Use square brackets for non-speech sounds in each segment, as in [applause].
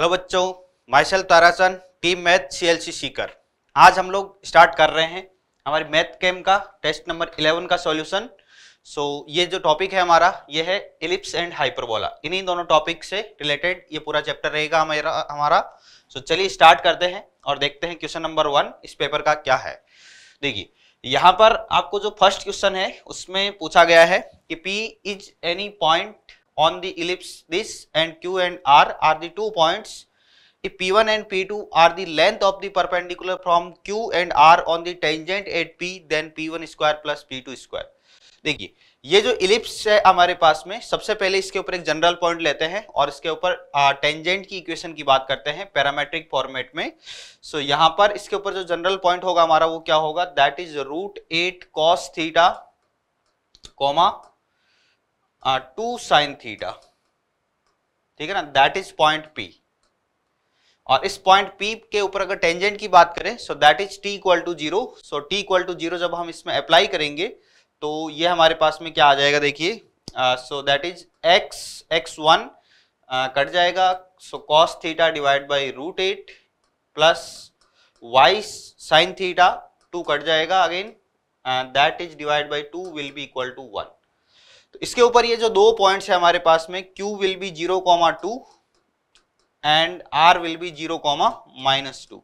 Hello बच्चों myself team math C L C Sikar आज हम लोग स्टार्ट कर रहे हैं हमारे मैथ कैम का टेस्ट नंबर 11 का सॉल्यूशन सो so, ये जो टॉपिक है हमारा ये है इलिप्स एंड हाइपरबोला इन्हीं दोनों टॉपिक से रिलेटेड ये पूरा चैप्टर रहेगा हमारा हमारा सो so, चलिए स्टार्ट करते हैं और देखते हैं क्वेश्चन नंबर वन इस पेपर का क्या है देखिए यहाँ पर आपको जो फर्स्ट क्वेश्चन है उसमें पूछा गया है कि P is any point on the ellipse this and q and r are the two points if p1 and p2 are the length of the perpendicular from q and r on the tangent at p then p1 square plus p2 square देखिए ये जो ellipse है हमारे पास में सबसे पहले इसके ऊपर एक जनरल पॉइंट लेते हैं और इसके ऊपर टेंजेंट की इक्वेशन की बात करते हैं पैरामेट्रिक फॉर्मेट में सो so, यहां पर इसके ऊपर जो जनरल पॉइंट होगा हमारा वो क्या होगा that is root eight cos theta comma two sine theta ठीक है ना दैट इज पॉइंट पी और इस पॉइंट पी के ऊपर अगर टेंजेंट की बात करें so that is T equal to zero so T equal to zero जब हम इसमें अप्लाई करेंगे तो ये हमारे पास में क्या आ जाएगा देखिए so that is X x one cut जाएगा so cos theta divide by root eight plus Y sine theta two cut जाएगा again that is divide by two will be equal to one तो इसके ऊपर ये जो दो points है हमारे पास में Q will be zero comma two and R will be zero comma minus two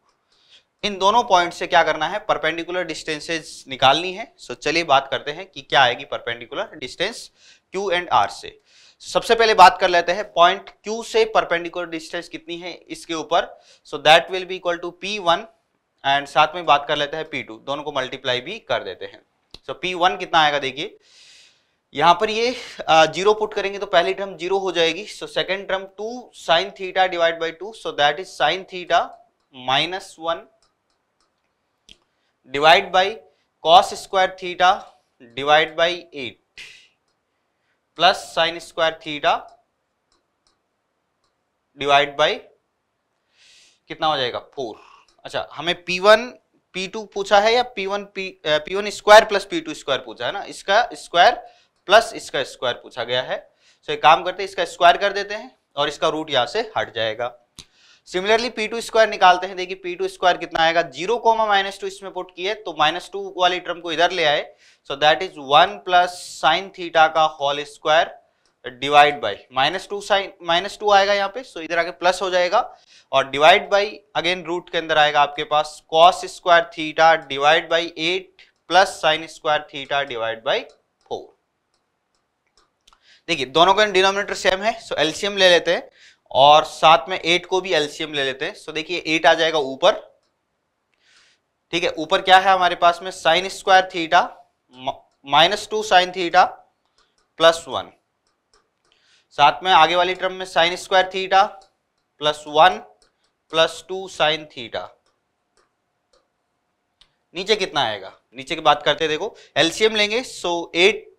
इन दोनों पॉइंट से क्या करना है परपेंडिकुलर डिस्टेंसेज निकालनी है सो so, चलिए बात करते हैं कि क्या आएगी perpendicular distance Q and R से सबसे पहले बात कर लेते हैं पॉइंट Q से परपेंडिकुलर डिस्टेंस कितनी है इसके ऊपर so that will be equal to P one and साथ में बात कर लेते हैं P2 दोनों को मल्टीप्लाई भी कर देते हैं सो so, P1 कितना आएगा देखिए यहाँ पर ये जीरो पुट करेंगे तो पहली टर्म जीरो हो जाएगी so second term two sine theta divide by two so that is sine theta minus one divide by cos square theta divide by eight plus sine square theta divide by कितना हो जाएगा four अच्छा हमें P one P to पूछा है या P one P P one square plus P two square पूछा है ना इसका स्क्वायर प्लस इसका स्क्वायर पूछा गया है सो एक काम करते हैं इसका स्क्वायर कर देते हैं और इसका रूट यहाँ से हट जाएगा सिमिलरली पी टू स्क्वायर निकालते हैं देखिए पी टू स्क्वायर कितना आएगा जीरो कोमा माइनस टू इसमें पुट किए तो माइनस टू वाली टर्म को इधर ले आए so that is one plus sine theta का whole square divide by minus two sine minus two आएगा यहाँ पे सो इधर आके प्लस हो जाएगा और डिवाइड बाई अगेन रूट के अंदर आएगा आपके पास cos square theta divide by eight plus sine square theta divide by देखिए दोनों का डिनोमिनेटर सेम है सो एलसीएम ले लेते हैं और साथ में एट को भी एलसीएम ले लेते हैं सो देखिए एट आ जाएगा ऊपर ठीक है ऊपर क्या है हमारे पास में sine square theta minus two sine theta plus one साथ में आगे वाली टर्म में sine square theta plus one plus two sine theta नीचे कितना आएगा नीचे की बात करते देखो एलसीएम लेंगे सो एट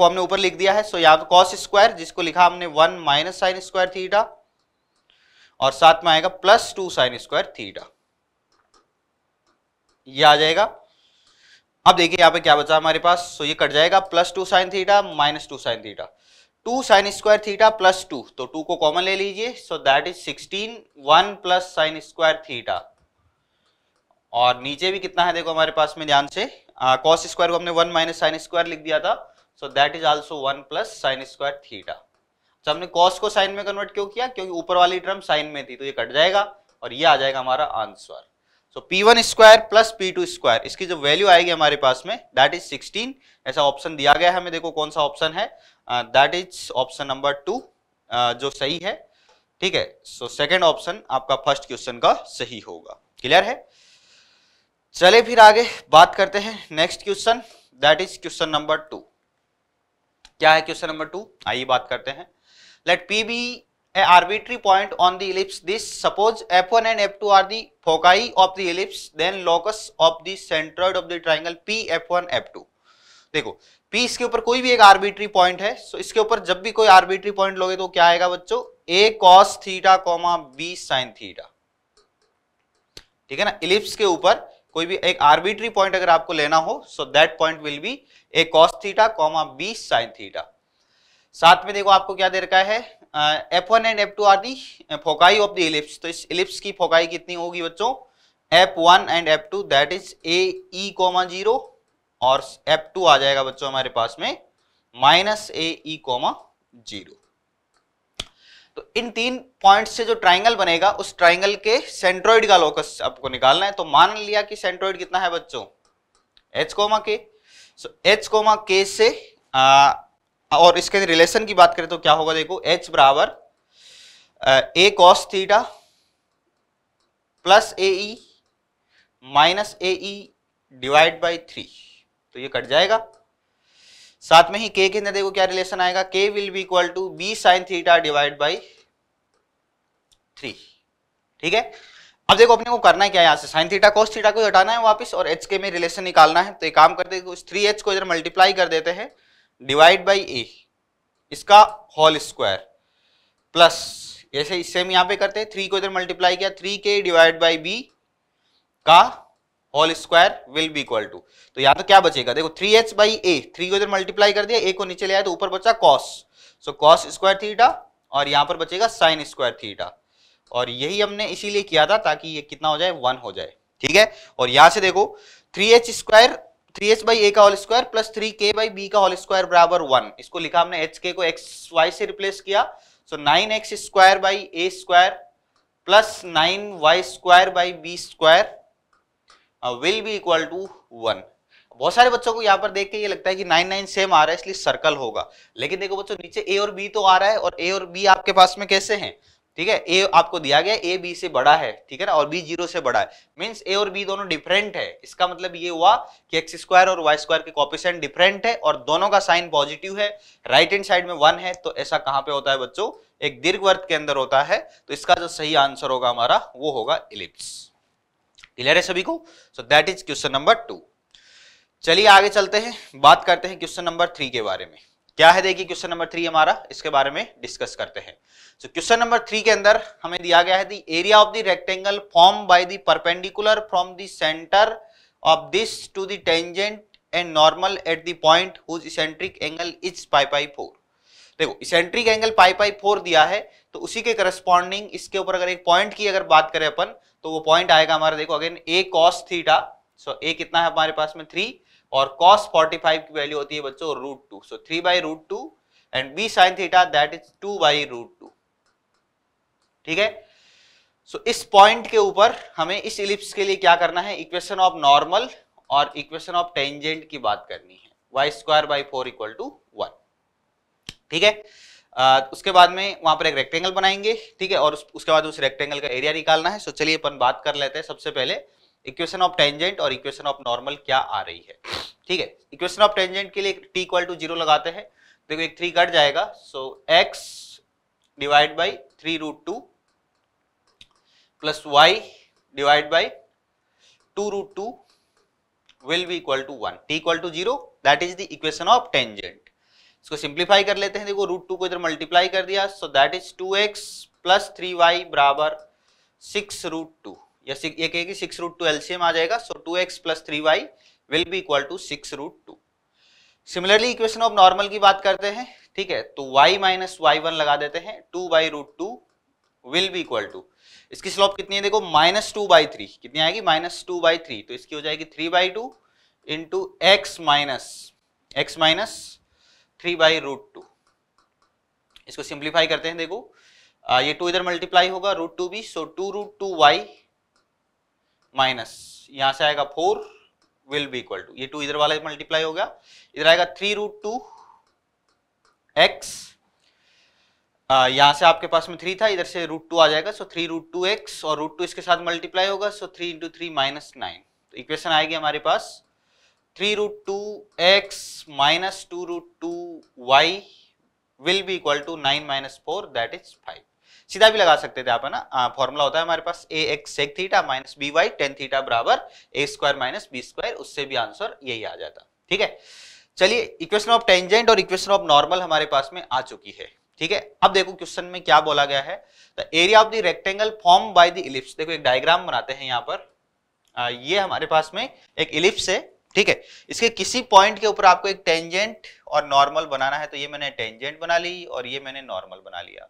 को हमने ऊपर लिख दिया है सो यहाँ पे कॉस स्क्वायर जिसको लिखा हमने one minus sine square theta और साथ में आएगा plus two sine square theta ये आ जाएगा अब देखिए यहाँ पे क्या बचा हमारे पास सो ये कट जाएगा plus two sine theta minus two sine theta two sine square theta plus two तो टू को कॉमन ले लीजिए so that is sixteen one plus sine square theta और नीचे भी कितना है देखो हमारे पास में ध्यान से कॉस स्क्वायर को हमने वन माइनस साइन स्क्वायर लिख दिया था so that is also one plus sine square theta तो हमने कॉस को साइन में कन्वर्ट क्यों किया क्योंकि ऊपर वाली टर्म साइन में थी तो ये कट जाएगा और ये आ जाएगा हमारा answer so P one square plus P two square इसकी जो वैल्यू आएगी हमारे पास में दैट इज सिक्सटीन ऐसा ऑप्शन दिया गया है हमें देखो कौन सा ऑप्शन है that is option number two जो सही है ठीक है सो सेकेंड ऑप्शन आपका फर्स्ट क्वेश्चन का सही होगा क्लियर है चले फिर आगे बात करते हैं next question that is question number two क्या है क्वेश्चन नंबर टू आइए बात करते हैं let P be a arbitrary point on the ellipse this suppose F one and F two are the foci of the ellipse then locus of the centroid of the triangle P F one F two देखो P इसके ऊपर कोई भी एक arbitrary point है सो इसके ऊपर जब भी कोई आर्बिट्री पॉइंट लोगे तो क्या आएगा बच्चों A cos theta comma B sine theta ठीक है ना इलिप्स के ऊपर कोई भी एक आर्बिट्री पॉइंट अगर आपको लेना हो so that point will be A cos theta comma B sine theta साथ में देखो आपको क्या दे रखा है F one and F two are the foci of the ellipse तो इस इलिप्स की फोकाई कितनी होगी बच्चों F one and F two that is A comma zero और एफ टू आ जाएगा बच्चों हमारे पास में माइनस ए कॉमा जीरो तो इन तीन पॉइंट से जो ट्राइंगल बनेगा उस ट्राइंगल के सेंट्रोइड का लोकस आपको निकालना है तो मान लिया कि सेंट्रोइड कितना है बच्चों एच कोमा के सो एच कोमा के से आ, और इसके रिलेशन की बात करें तो क्या होगा देखो एच बराबर A cos theta plus A minus A divide by three तो ये कट जाएगा साथ में ही के के अंदर देखो क्या रिलेशन आएगा K will be equal to B sine theta divide by three ठीक है अब देखो अपने को करना है क्या यहाँ से साइन थीटा कोस थीटा को हटाना है वापस और एच के में रिलेशन निकालना है तो एक काम करते हैं थ्री एच को इधर मल्टीप्लाई कर देते हैं डिवाइड बाई ए इसका होल स्क्वायर प्लस जैसे सेम यहाँ पे करते हैं थ्री को इधर मल्टीप्लाई किया three K divide by B का whole square will be equal to तो यहाँ तो क्या बचेगा देखो three H by A three को इधर मल्टीप्लाई कर दिया ए को नीचे ले आया तो ऊपर बचा cos so cos square theta और यहाँ पर बचेगा साइन स्क्वायर थीटा और यही हमने इसीलिए किया था ताकि ये कितना हो जाए वन हो जाए ठीक है और यहां से देखो three H square three H by A का whole square plus three K by B का होल स्क्वायर बराबर वन इसको लिखा हमने एच के को एक्स वाई से रिप्लेस किया so nine X square by A square plus nine Y square by B square will be equal to one बहुत सारे बच्चों को यहाँ पर देख के ये लगता है कि नाइन नाइन सेम आ रहा है इसलिए सर्कल होगा लेकिन देखो बच्चों नीचे ए और बी तो आ रहा है और ए और बी आपके पास में कैसे हैं ठीक है ए आपको दिया गया ए बी से बड़ा है ठीक है ना और बी जीरो से बड़ा है मीन्स ए और बी दोनों डिफरेंट है इसका मतलब ये हुआ कि एक्स स्क्वायर और वाई स्क्वायर के कॉपिशन डिफरेंट है और दोनों का साइन पॉजिटिव है राइट हैंड साइड में वन है तो ऐसा कहाँ पे होता है बच्चों एक दीर्घ वर्त के अंदर होता है तो इसका जो सही आंसर होगा हमारा वो होगा इलिप्स क्लियर है सभी को so that is question number two चलिए आगे चलते हैं बात करते हैं क्वेश्चन नंबर थ्री के बारे में क्या है देखिए क्वेश्चन नंबर थ्री हमारा इसके बारे में डिस्कस करते हैं सो क्वेश्चन नंबर थ्री के अंदर हमें दिया गया है the area of the rectangle form by the perpendicular from the centre of this to the tangent and normal at the point whose eccentric angle is pi pi four देखो eccentric angle pi pi four दिया है तो उसी के corresponding इसके ऊपर अगर एक पॉइंट की अगर बात करें अपन तो वो पॉइंट आएगा हमारा देखो again A cos theta so A कितना है हमारे पास में थ्री और कॉस फोर्टी फाइव की वैल्यू होती है बच्चों root two so three by root two and B sine theta that is two by root two ठीक है सो so, इस पॉइंट के ऊपर हमें इस इलिप्स के लिए क्या करना है इक्वेशन ऑफ नॉर्मल और इक्वेशन ऑफ टेंजेंट की बात करनी है Y square by four equal to one ठीक है उसके बाद में वहां पर एक रेक्टेंगल बनाएंगे ठीक है और उस, उसके बाद उस रेक्टेंगल का एरिया निकालना है सो चलिए अपन बात कर लेते हैं सबसे पहले इक्वेशन ऑफ टेंजेंट और इक्वेशन ऑफ नॉर्मल क्या आ रही है ठीक है इक्वेशन ऑफ टेंजेंट के लिए टी इक्वल टू जीरो लगाते हैं देखो एक थ्री कट जाएगा so X divide by three root two plus Y divide by two root two will be equal to one T equal to zero that is the equation of tangent इसको simplify कर लेते हैं देखो root two को इधर multiply कर दिया so that is two x plus three Y बराबर सिक्स रूट टू या ये कहेगी सिक्स रूट टू एल्सियम आ जाएगा so two x plus three Y will be equal to six root two similarly equation of normal की बात करते हैं ठीक है तो y माइनस वाई वन लगा देते हैं two by root two will be equal to इसकी स्लोप कितनी है देखो माइनस टू बाई थ्री कितनी आएगी माइनस टू बाई थ्री तो इसकी हो जाएगी three by two into x minus x minus three by root two इसको सिंप्लीफाई करते हैं देखो आ, ये टू इधर मल्टीप्लाई होगा रूट टू भी so two root two Y minus यहां से आएगा four will be equal to ये टू इधर वाला मल्टीप्लाई होगा इधर आएगा थ्री रूट टू एक्स यहां से आपके पास में थ्री था इधर से रूट टू आ जाएगा so three root two X और रूट टू इसके साथ मल्टीप्लाई होगा so three into three minus nine तो इक्वेशन आएगी हमारे पास three root two X minus two root two Y will be equal to nine minus four that is five सीधा भी लगा सकते थे आप है ना फॉर्मूला होता है हमारे पास A X sec theta minus B Y tan theta बराबर ए स्क्वायर माइनस बी स्क्वायर उससे भी आंसर यही आ जाता ठीक है चलिए इक्वेशन ऑफ टेंजेंट और इक्वेशन ऑफ नॉर्मल हमारे पास में आ चुकी है ठीक है अब देखो क्वेश्चन में क्या बोला गया है area of the rectangle form by the ellipse देखो एक डायग्राम बनाते हैं यहाँ पर आ, ये हमारे पास में एक इलिप्स है ठीक है इसके किसी पॉइंट के ऊपर आपको एक टेंजेंट और नॉर्मल बनाना है तो ये मैंने टेंजेंट बना ली और ये मैंने नॉर्मल बना लिया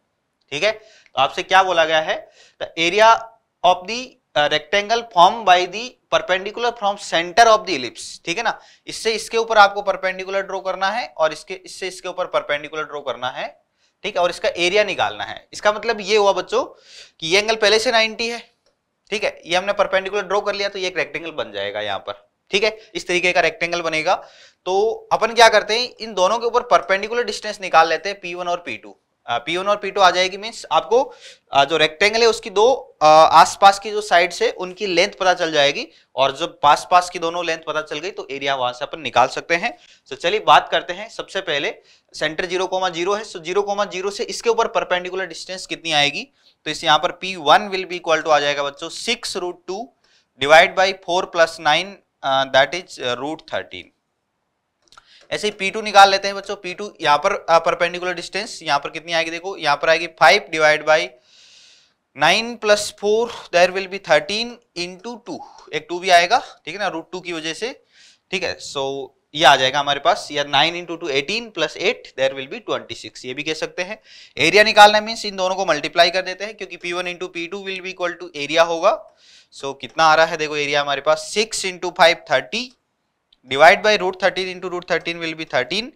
ठीक है तो आपसे क्या बोला गया है the area of the rectangle form by the perpendicular from centre of the ellipse ठीक है ना इससे इसके ऊपर आपको परपेंडिकुलर ड्रॉ करना है और इसके इससे इसके ऊपर परपेंडिकुलर ड्रॉ करना है ठीक है और इसका एरिया निकालना है इसका मतलब ये हुआ बच्चों कि ये एंगल पहले से 90 है ठीक है ये हमने परपेंडिकुलर ड्रॉ कर लिया तो ये एक रेक्टेंगल बन जाएगा यहाँ पर ठीक है इस तरीके का रेक्टेंगल बनेगा तो अपन क्या करते हैं इन दोनों के ऊपर परपेंडिकुलर डिस्टेंस निकाल लेते हैं पी वन और पी टू पी वन और पी टू आ जाएगी मीन्स आपको जो रेक्टेंगल है उसकी दो आसपास की जो साइड से उनकी लेंथ पता चल जाएगी और जब पास पास की दोनों लेंथ पता चल गई तो एरिया वहां से अपन निकाल सकते हैं तो चलिए बात करते हैं सबसे पहले सेंटर जीरो कोमा जीरो है सो जीरो कोमा जीरो से इसके ऊपर परपेंडिकुलर डिस्टेंस कितनी आएगी तो इस यहाँ पर P one will be equal to आ जाएगा बच्चों six root two divide by four plus nine that is root thirteen ऐसे ही पी टू निकाल लेते हैं बच्चों पी टू यहाँ पर परपेंडिकुलर डिस्टेंस यहाँ पर कितनी आएगी देखो यहाँ पर आएगी five divide by nine plus four there will be thirteen into two एक टू भी आएगा ठीक है ना रूट टू की वजह से ठीक है सो so, ये आ जाएगा हमारे पास या nine into two eighteen plus eight there will be twenty six ये भी कह सकते हैं एरिया निकालना मीन्स इन दोनों को मल्टीप्लाई कर देते हैं क्योंकि P one into P two will be equal to area होगा सो so, कितना आ रहा है देखो एरिया हमारे पास six into five thirty divide by root thirteen into root thirteen will be thirteen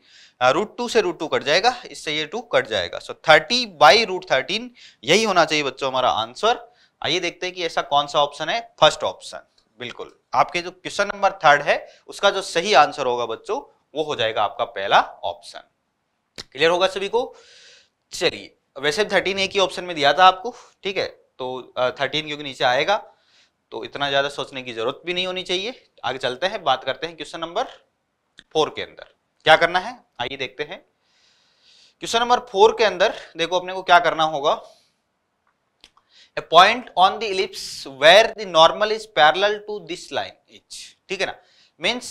root two से रूट टू कट जाएगा इससे ये टू कट जाएगा so thirty by root thirteen यही होना चाहिए बच्चों हमारा आंसर आइए देखते हैं कि ऐसा कौन सा ऑप्शन है फर्स्ट ऑप्शन बिल्कुल आपके जो क्वेश्चन नंबर थर्ड है उसका जो सही आंसर होगा बच्चों वो हो जाएगा आपका पहला ऑप्शन क्लियर होगा सभी को चलिए वैसे थर्टीन ए की ऑप्शन में दिया था आपको ठीक है तो थर्टीन क्योंकि नीचे आएगा तो इतना ज्यादा सोचने की जरूरत भी नहीं होनी चाहिए आगे चलते हैं बात करते हैं क्वेश्चन नंबर फोर के अंदर क्या करना है आइए देखते हैं क्वेश्चन नंबर फोर के अंदर देखो अपने को क्या करना होगा a point on the ellipse where the normal is parallel to this line each ठीक है ना मीन्स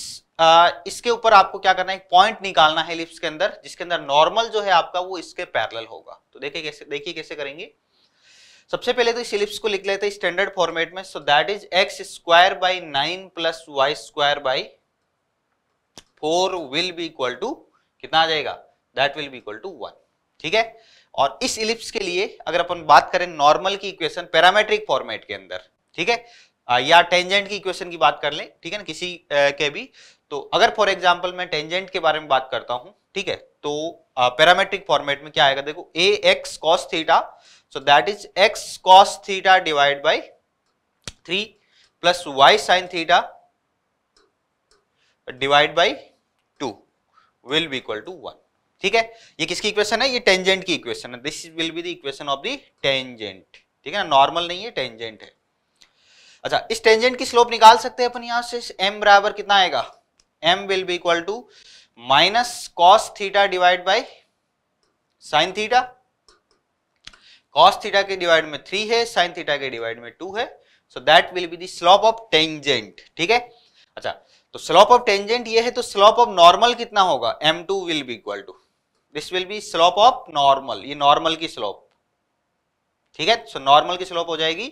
इसके ऊपर आपको क्या करना है पॉइंट निकालना है इलिप्स के अंदर जिसके अंदर नॉर्मल जो है आपका वो इसके पैरल होगा तो देखिए कैसे देखिए कैसे करेंगे सबसे पहले तो इस को लिख लेते हैं स्टैंडर्ड फॉर्मेट में so that is x square by nine plus Y square by four will be equal to कितना आ जाएगा that will be equal to one ठीक है और इस इलिप्स के लिए अगर अपन बात करें नॉर्मल की इक्वेशन पैरामेट्रिक फॉर्मेट के अंदर ठीक है या टेंजेंट की इक्वेशन की बात कर लें ठीक है ना किसी के भी तो अगर फॉर एग्जांपल मैं टेंजेंट के बारे में बात करता हूं ठीक है तो पैरामेट्रिक फॉर्मेट में क्या आएगा देखो A X cos theta so that is x cos theta divided by 3 plus y sin theta divided by 2 will be equal to 1 ठीक है ये किसकी इक्वेशन है ये टेंजेंट की इक्वेशन है this will be the equation of the tangent ठीक है ना नॉर्मल नहीं है टेंजेंट है अच्छा इस टेंजेंट की स्लोप निकाल सकते हैं अपन यहां से m बराबर कितना आएगा m will be equal to minus cos theta divide by sine theta cos theta के डिवाइड में थ्री है साइन थीटा के डिवाइड में टू है so that will be the slope of tangent ठीक है अच्छा तो स्लोप ऑफ टेंजेंट ये है तो स्लोप ऑफ नॉर्मल कितना होगा M two will be equal to this will be slope of normal ये नॉर्मल की स्लोप ठीक है सो so, नॉर्मल की स्लोप हो जाएगी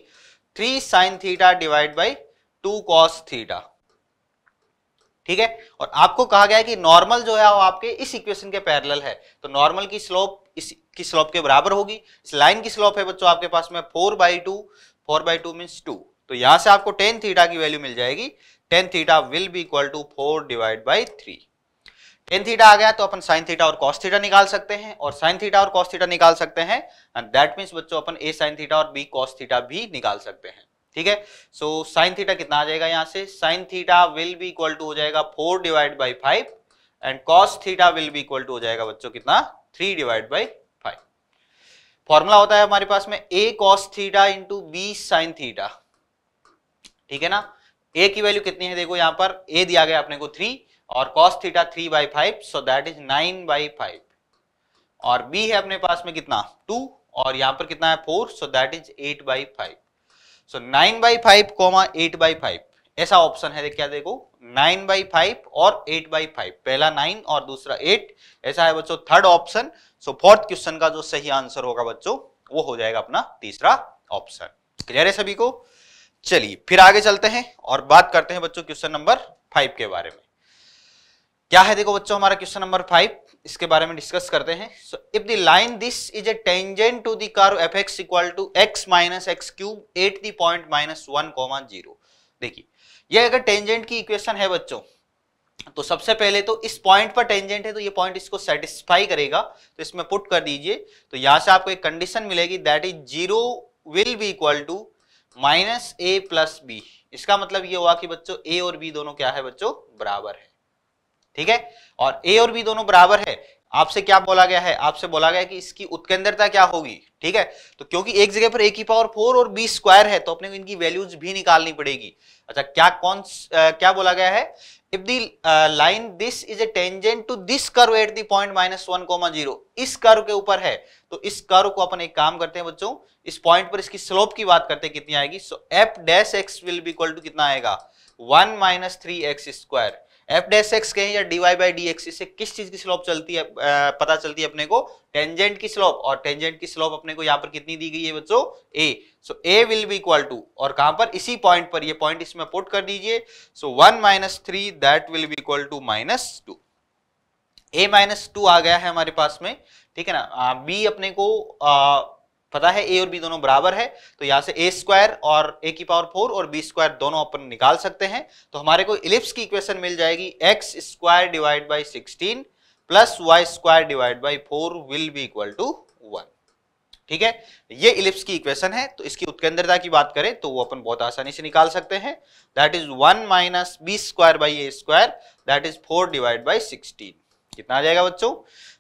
three sine theta divide by two cos theta ठीक है और आपको कहा गया है कि नॉर्मल जो है वो आपके इस इक्वेशन के पैरेलल है तो नॉर्मल की स्लोप इस की स्लोप के बराबर होगी इस लाइन की स्लोप है बच्चों आपके पास में four by two four by two means two तो यहां से आपको टेन थीटा की वैल्यू मिल जाएगी tan theta will be equal to four divide by three tan theta आ गया तो अपन साइन थीटा और कॉस थीटा निकाल सकते हैं और साइन थीटा और कॉस थीटा निकाल सकते हैं एंड दैट मीन्स बच्चों अपन ए साइन थीटा और बी कॉस थीटा भी निकाल सकते हैं ठीक है सो साइन थीटा कितना आ जाएगा यहाँ से sine theta will be equal to हो जाएगा four divide by five and cos theta will be equal to हो जाएगा बच्चों कितना three divide by five formula होता है हमारे पास में A cos theta into B sine theta ठीक है ना ए की वैल्यू कितनी है देखो यहां पर ए दिया गया अपने को थ्री और cos theta three by five so that is nine by five और बी है अपने पास में कितना टू और यहां पर कितना है four so that is eight by five so nine by five comma eight by five ऐसा ऑप्शन है क्या देखो नाइन बाई फाइव और एट बाई फाइव पहला नाइन और दूसरा एट ऐसा है बच्चों third option so fourth question का जो सही आंसर होगा बच्चों वो हो जाएगा अपना तीसरा ऑप्शन क्लियर है सभी को चलिए फिर आगे चलते हैं और बात करते हैं बच्चों क्वेश्चन नंबर फाइव के बारे में क्या है देखो बच्चों हमारा क्वेश्चन नंबर फाइव इसके बारे में डिस्कस करते हैं so if the line this is a tangent to the curve F X equal to X minus X cube at the point minus one comma zero देखिए ये अगर टेंजेंट की equation है बच्चों तो सबसे पहले तो इस पॉइंट पर टेंजेंट है तो ये पॉइंट इसको सेटिस्फाई करेगा तो इसमें पुट कर दीजिए तो यहां से आपको एक कंडीशन मिलेगी that is zero will be equal to minus A plus B इसका मतलब ये हुआ कि बच्चों ए और बी दोनों क्या है बच्चों बराबर है ठीक है और ए और बी दोनों बराबर है आपसे क्या बोला गया है आपसे बोला गया कि इसकी उत्केंद्रता क्या होगी ठीक है तो क्योंकि एक जगह पर एक ही पावर फोर और बी स्क्वायर है तो अपने को इनकी वैल्यूज भी निकालनी पड़ेगी अच्छा क्या कौन आ, क्या बोला गया है if the line this is a tangent to this curve at the point minus one comma zero इस कर्व के ऊपर है तो इस कर्व को अपन एक काम करते हैं बच्चों इस पॉइंट पर इसकी स्लोप की बात करते हैं कितनी आएगी so F dash X will be equal to कितना आएगा one minus three X square F डे एक्स कहें या D Y by D X इससे किस चीज की स्लोप चलती है पता चलती है अपने को टेंजेंट की स्लोप और टेंजेंट की स्लोप अपने को यहाँ पर कितनी दी गई है बच्चों A so A will be equal to और कहां पर इसी पॉइंट पर ये पॉइंट इसमें पुट कर दीजिए so one minus three that will be equal to minus two A minus two आ गया है हमारे पास में ठीक है ना बी अपने को आ, पता है ए और बी दोनों बराबर है तो यहाँ से ए स्क्वायर और ए की पावर फोर और बी स्क्वायर दोनों अपन निकाल सकते हैं तो हमारे को इलिप्स की इक्वेशन मिल जाएगी X square divide by sixteen plus Y square divide by four will be equal to one ठीक है ये इलिप्स की इक्वेशन है तो इसकी उत्केंद्रता की बात करें तो वो अपन बहुत आसानी से निकाल सकते हैं that is one minus B square by A square that is four divide by sixteen कितना आ जाएगा बच्चों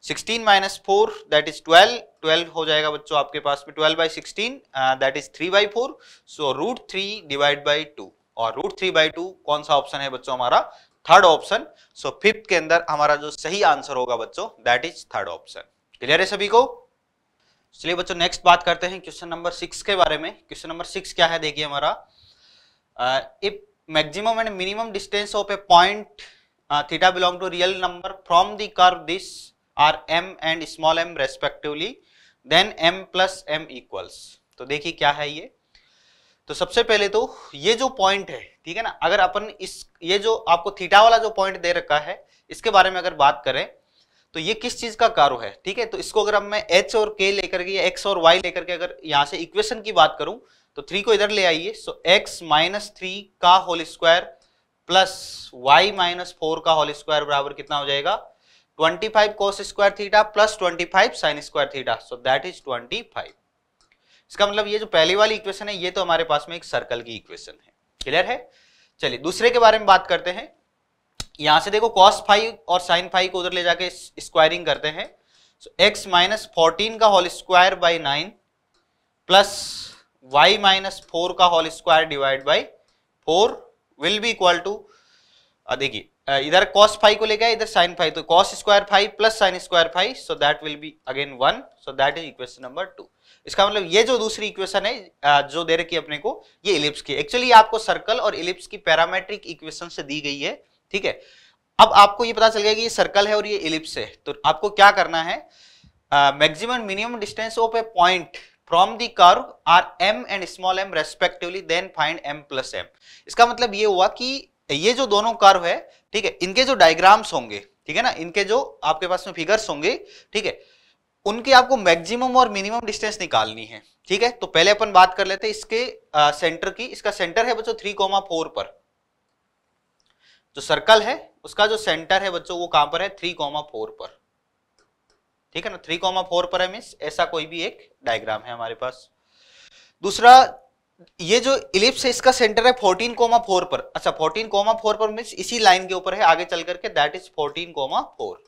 sixteen minus four that is twelve twelve हो जाएगा बच्चों आपके पास में twelve by sixteen that is three by four so root three divide by two और रूट थ्री बाई टू कौन सा ऑप्शन है बच्चों हमारा थर्ड ऑप्शन सो फिफ्थ के अंदर हमारा जो सही आंसर होगा बच्चों that is third option clear है सभी को चलिए बच्चों नेक्स्ट बात करते हैं क्वेश्चन नंबर सिक्स के बारे में क्वेश्चन नंबर सिक्स क्या है देखिए हमारा if maximum and minimum distance of a point uh, theta belong to real number from the curve this are m and small m respectively then m plus m equals तो देखिए क्या है ये तो सबसे पहले तो ये जो पॉइंट है ठीक है ना अगर अपन इस ये जो आपको थीटा वाला जो पॉइंट दे रखा है इसके बारे में अगर बात करें तो ये किस चीज का कारो है ठीक है तो इसको अगर अब मैं h और k लेकर के या x और y लेकर के अगर यहां से इक्वेशन की बात करूं तो थ्री को इधर ले आइए सो x माइनस थ्री का whole square plus Y minus four का होल स्क्वायर बराबर कितना हो जाएगा 25 five cos square theta plus twenty five sine square theta so that is 25 इसका मतलब ये जो पहली वाली इक्वेशन है ये तो हमारे पास में एक सर्कल की इक्वेशन है क्लियर है चलिए दूसरे के बारे में बात करते हैं यहां से देखो कॉस फाइव और साइन फाइव को उधर ले जाके स्क्वायरिंग करते हैं सो एक्स माइनस फोर्टीन का whole square by nine plus Y minus four का whole square divide by four will be equal to देखिए इधर कॉस फाइव को लेकर इधर साइन फाइव तो cos square five plus sine square five so that will be again one so that is equation number two इसका मतलब ये जो दूसरी इक्वेशन है जो दे रखी है अपने को ये इलिप्स की एक्चुअली आपको सर्कल और इलिप्स की पैरामेट्रिक इक्वेशन से दी गई है ठीक है अब आपको ये पता चल गया कि ये सर्कल है और ये इलिप्स है तो आपको क्या करना है maximum minimum distance of a point from the curve are m and small m respectively then find m plus M इसका मतलब ये हुआ कि ये जो दोनों कर्व है ठीक है इनके जो डायग्राम्स होंगे ठीक है ना इनके जो आपके पास में फिगर्स होंगे ठीक है उनके आपको मैक्सिमम और मिनिमम डिस्टेंस निकालनी है ठीक है तो पहले अपन बात कर लेते हैं इसके आ, सेंटर की इसका सेंटर है बच्चों थ्री कोमा फोर पर जो सर्कल है उसका जो सेंटर है बच्चों वो कहां पर है थ्री कोमा फोर पर ठीक है ना थ्री कॉमा फोर पर है मीन्स ऐसा कोई भी एक डायग्राम है हमारे पास दूसरा ये जो इलिप्स है इसका सेंटर है फोर्टीन कोमा फोर पर अच्छा फोर्टीन कोमा फोर पर मीन्स इसी लाइन के ऊपर है आगे चल करके that is fourteen comma four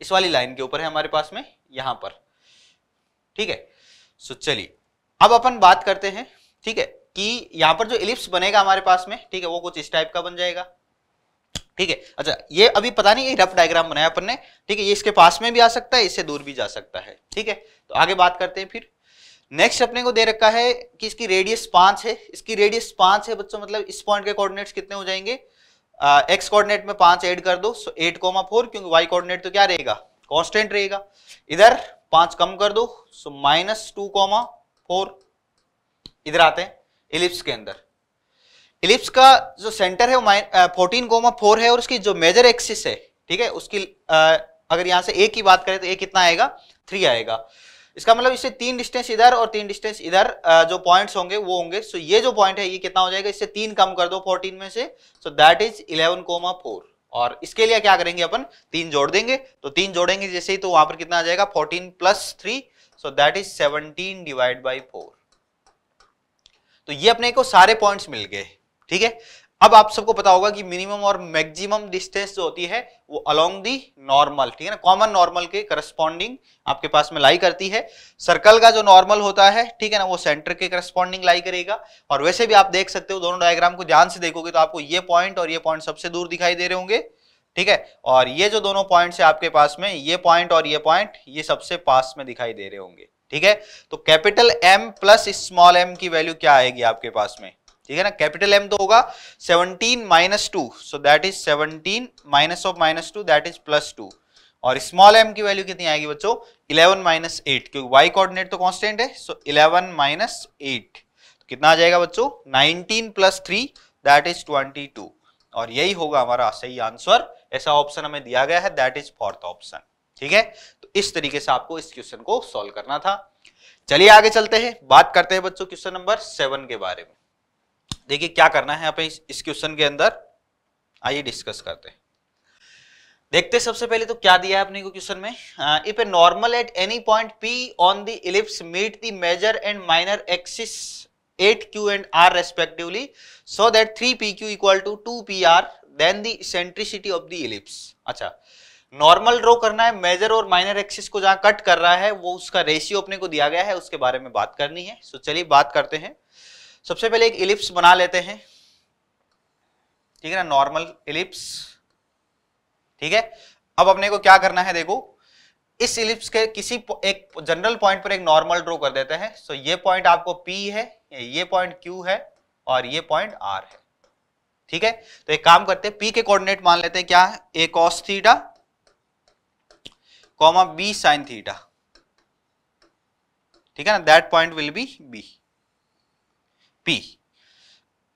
इस वाली लाइन के ऊपर है हमारे पास में यहां पर ठीक है सो चलिए अब अपन बात करते हैं ठीक है कि यहां पर जो इलिप्स बनेगा हमारे पास में ठीक है वो कुछ इस टाइप का बन जाएगा ठीक है अच्छा ये अभी पता नहीं ये रफ डायग्राम बनाया अपन ने ठीक है ये इसके पास में भी आ सकता है इससे दूर भी जा सकता है ठीक है तो आगे बात करते हैं फिर नेक्स्ट अपने को दे रखा है कि इसकी रेडियस पांच है इसकी रेडियस पांच है बच्चों मतलब इस पॉइंट के कोऑर्डिनेट्स कितने हो जाएंगे एक्स कोऑर्डिनेट में पांच ऐड कर दो सो एट कोमा फोर क्योंकि वाई कोऑर्डिनेट तो क्या रहेगा कांस्टेंट रहेगा इधर पांच कम कर दो so minus two comma four इधर आते हैं इलिप्स के अंदर इलिप्स का जो सेंटर है वो फोर्टीन गोमा फोर है और उसकी जो मेजर एक्सिस है ठीक है उसकी आ, अगर यहाँ से ए की बात करें तो ए कितना आएगा थ्री आएगा इसका मतलब इससे तीन डिस्टेंस इधर और तीन डिस्टेंस इधर जो पॉइंट्स होंगे वो होंगे सो ये जो पॉइंट है ये कितना हो जाएगा इससे तीन कम कर दो फोर्टीन में से so that is eleven comma four और इसके लिए क्या करेंगे अपन तीन जोड़ देंगे तो तीन जोड़ेंगे जैसे ही तो वहां पर कितना आ जाएगा fourteen plus three so that is seventeen divide by four तो ये अपने को सारे पॉइंट्स मिल गए ठीक है अब आप सबको पता होगा कि मिनिमम और मैक्सिमम डिस्टेंस जो होती है वो अलोंग दी नॉर्मल ठीक है ना कॉमन नॉर्मल के करस्पॉन्डिंग आपके पास में लाई करती है सर्कल का जो नॉर्मल होता है ठीक है ना वो सेंटर के करस्पॉन्डिंग लाई करेगा और वैसे भी आप देख सकते हो दोनों डायग्राम को ध्यान से देखोगे तो आपको ये पॉइंट और ये पॉइंट सबसे दूर दिखाई दे रहे होंगे ठीक है और ये जो दोनों पॉइंट है आपके पास में ये पॉइंट और ये पॉइंट ये सबसे पास में दिखाई दे रहे होंगे ठीक है तो capital M plus small M की वैल्यू क्या आएगी आपके पास में ठीक है ना कैपिटल एम तो होगा 17 minus two so that is 17 minus of minus two that is plus two और स्मॉल एम की वैल्यू कितनी आएगी बच्चों 11 माइनस एट क्योंकि वाई कोऑर्डिनेट तो कांस्टेंट है सो 11 माइनस एट कितना आ जाएगा बच्चों 19 प्लस थ्री दैट इज 22 और यही होगा हमारा सही आंसर ऐसा ऑप्शन हमें दिया गया है दैट इज फोर्थ ऑप्शन ठीक है तो इस तरीके से आपको इस क्वेश्चन को सॉल्व करना था चलिए आगे चलते हैं बात करते हैं बच्चों क्वेश्चन नंबर सेवन के बारे में देखिए क्या करना है आप इस क्वेश्चन के अंदर आइए डिस्कस करते हैं देखते सबसे पहले तो क्या दिया है अपने को क्वेश्चन में if a normal at any point P on the ellipse meet the major and minor axis 8q and r respectively so that 3pq equal to 2pr then the centricity of the ellipse अच्छा normal draw करना है major और minor axis को जहां cut कर रहा है वो उसका रेशियो अपने को दिया गया है उसके बारे में बात करनी है सो so, चलिए बात करते हैं सबसे पहले एक इलिप्स बना लेते हैं ठीक है ना नॉर्मल इलिप्स ठीक है अब अपने को क्या करना है देखो इस इलिप्स के किसी एक जनरल पॉइंट पर एक नॉर्मल ड्रॉ कर देते हैं सो ये पॉइंट आपको P है ये पॉइंट Q है और ये पॉइंट R है ठीक है तो एक काम करते हैं P के कोऑर्डिनेट मान लेते हैं क्या है A cos theta comma B sine theta ठीक है ना that point will be be P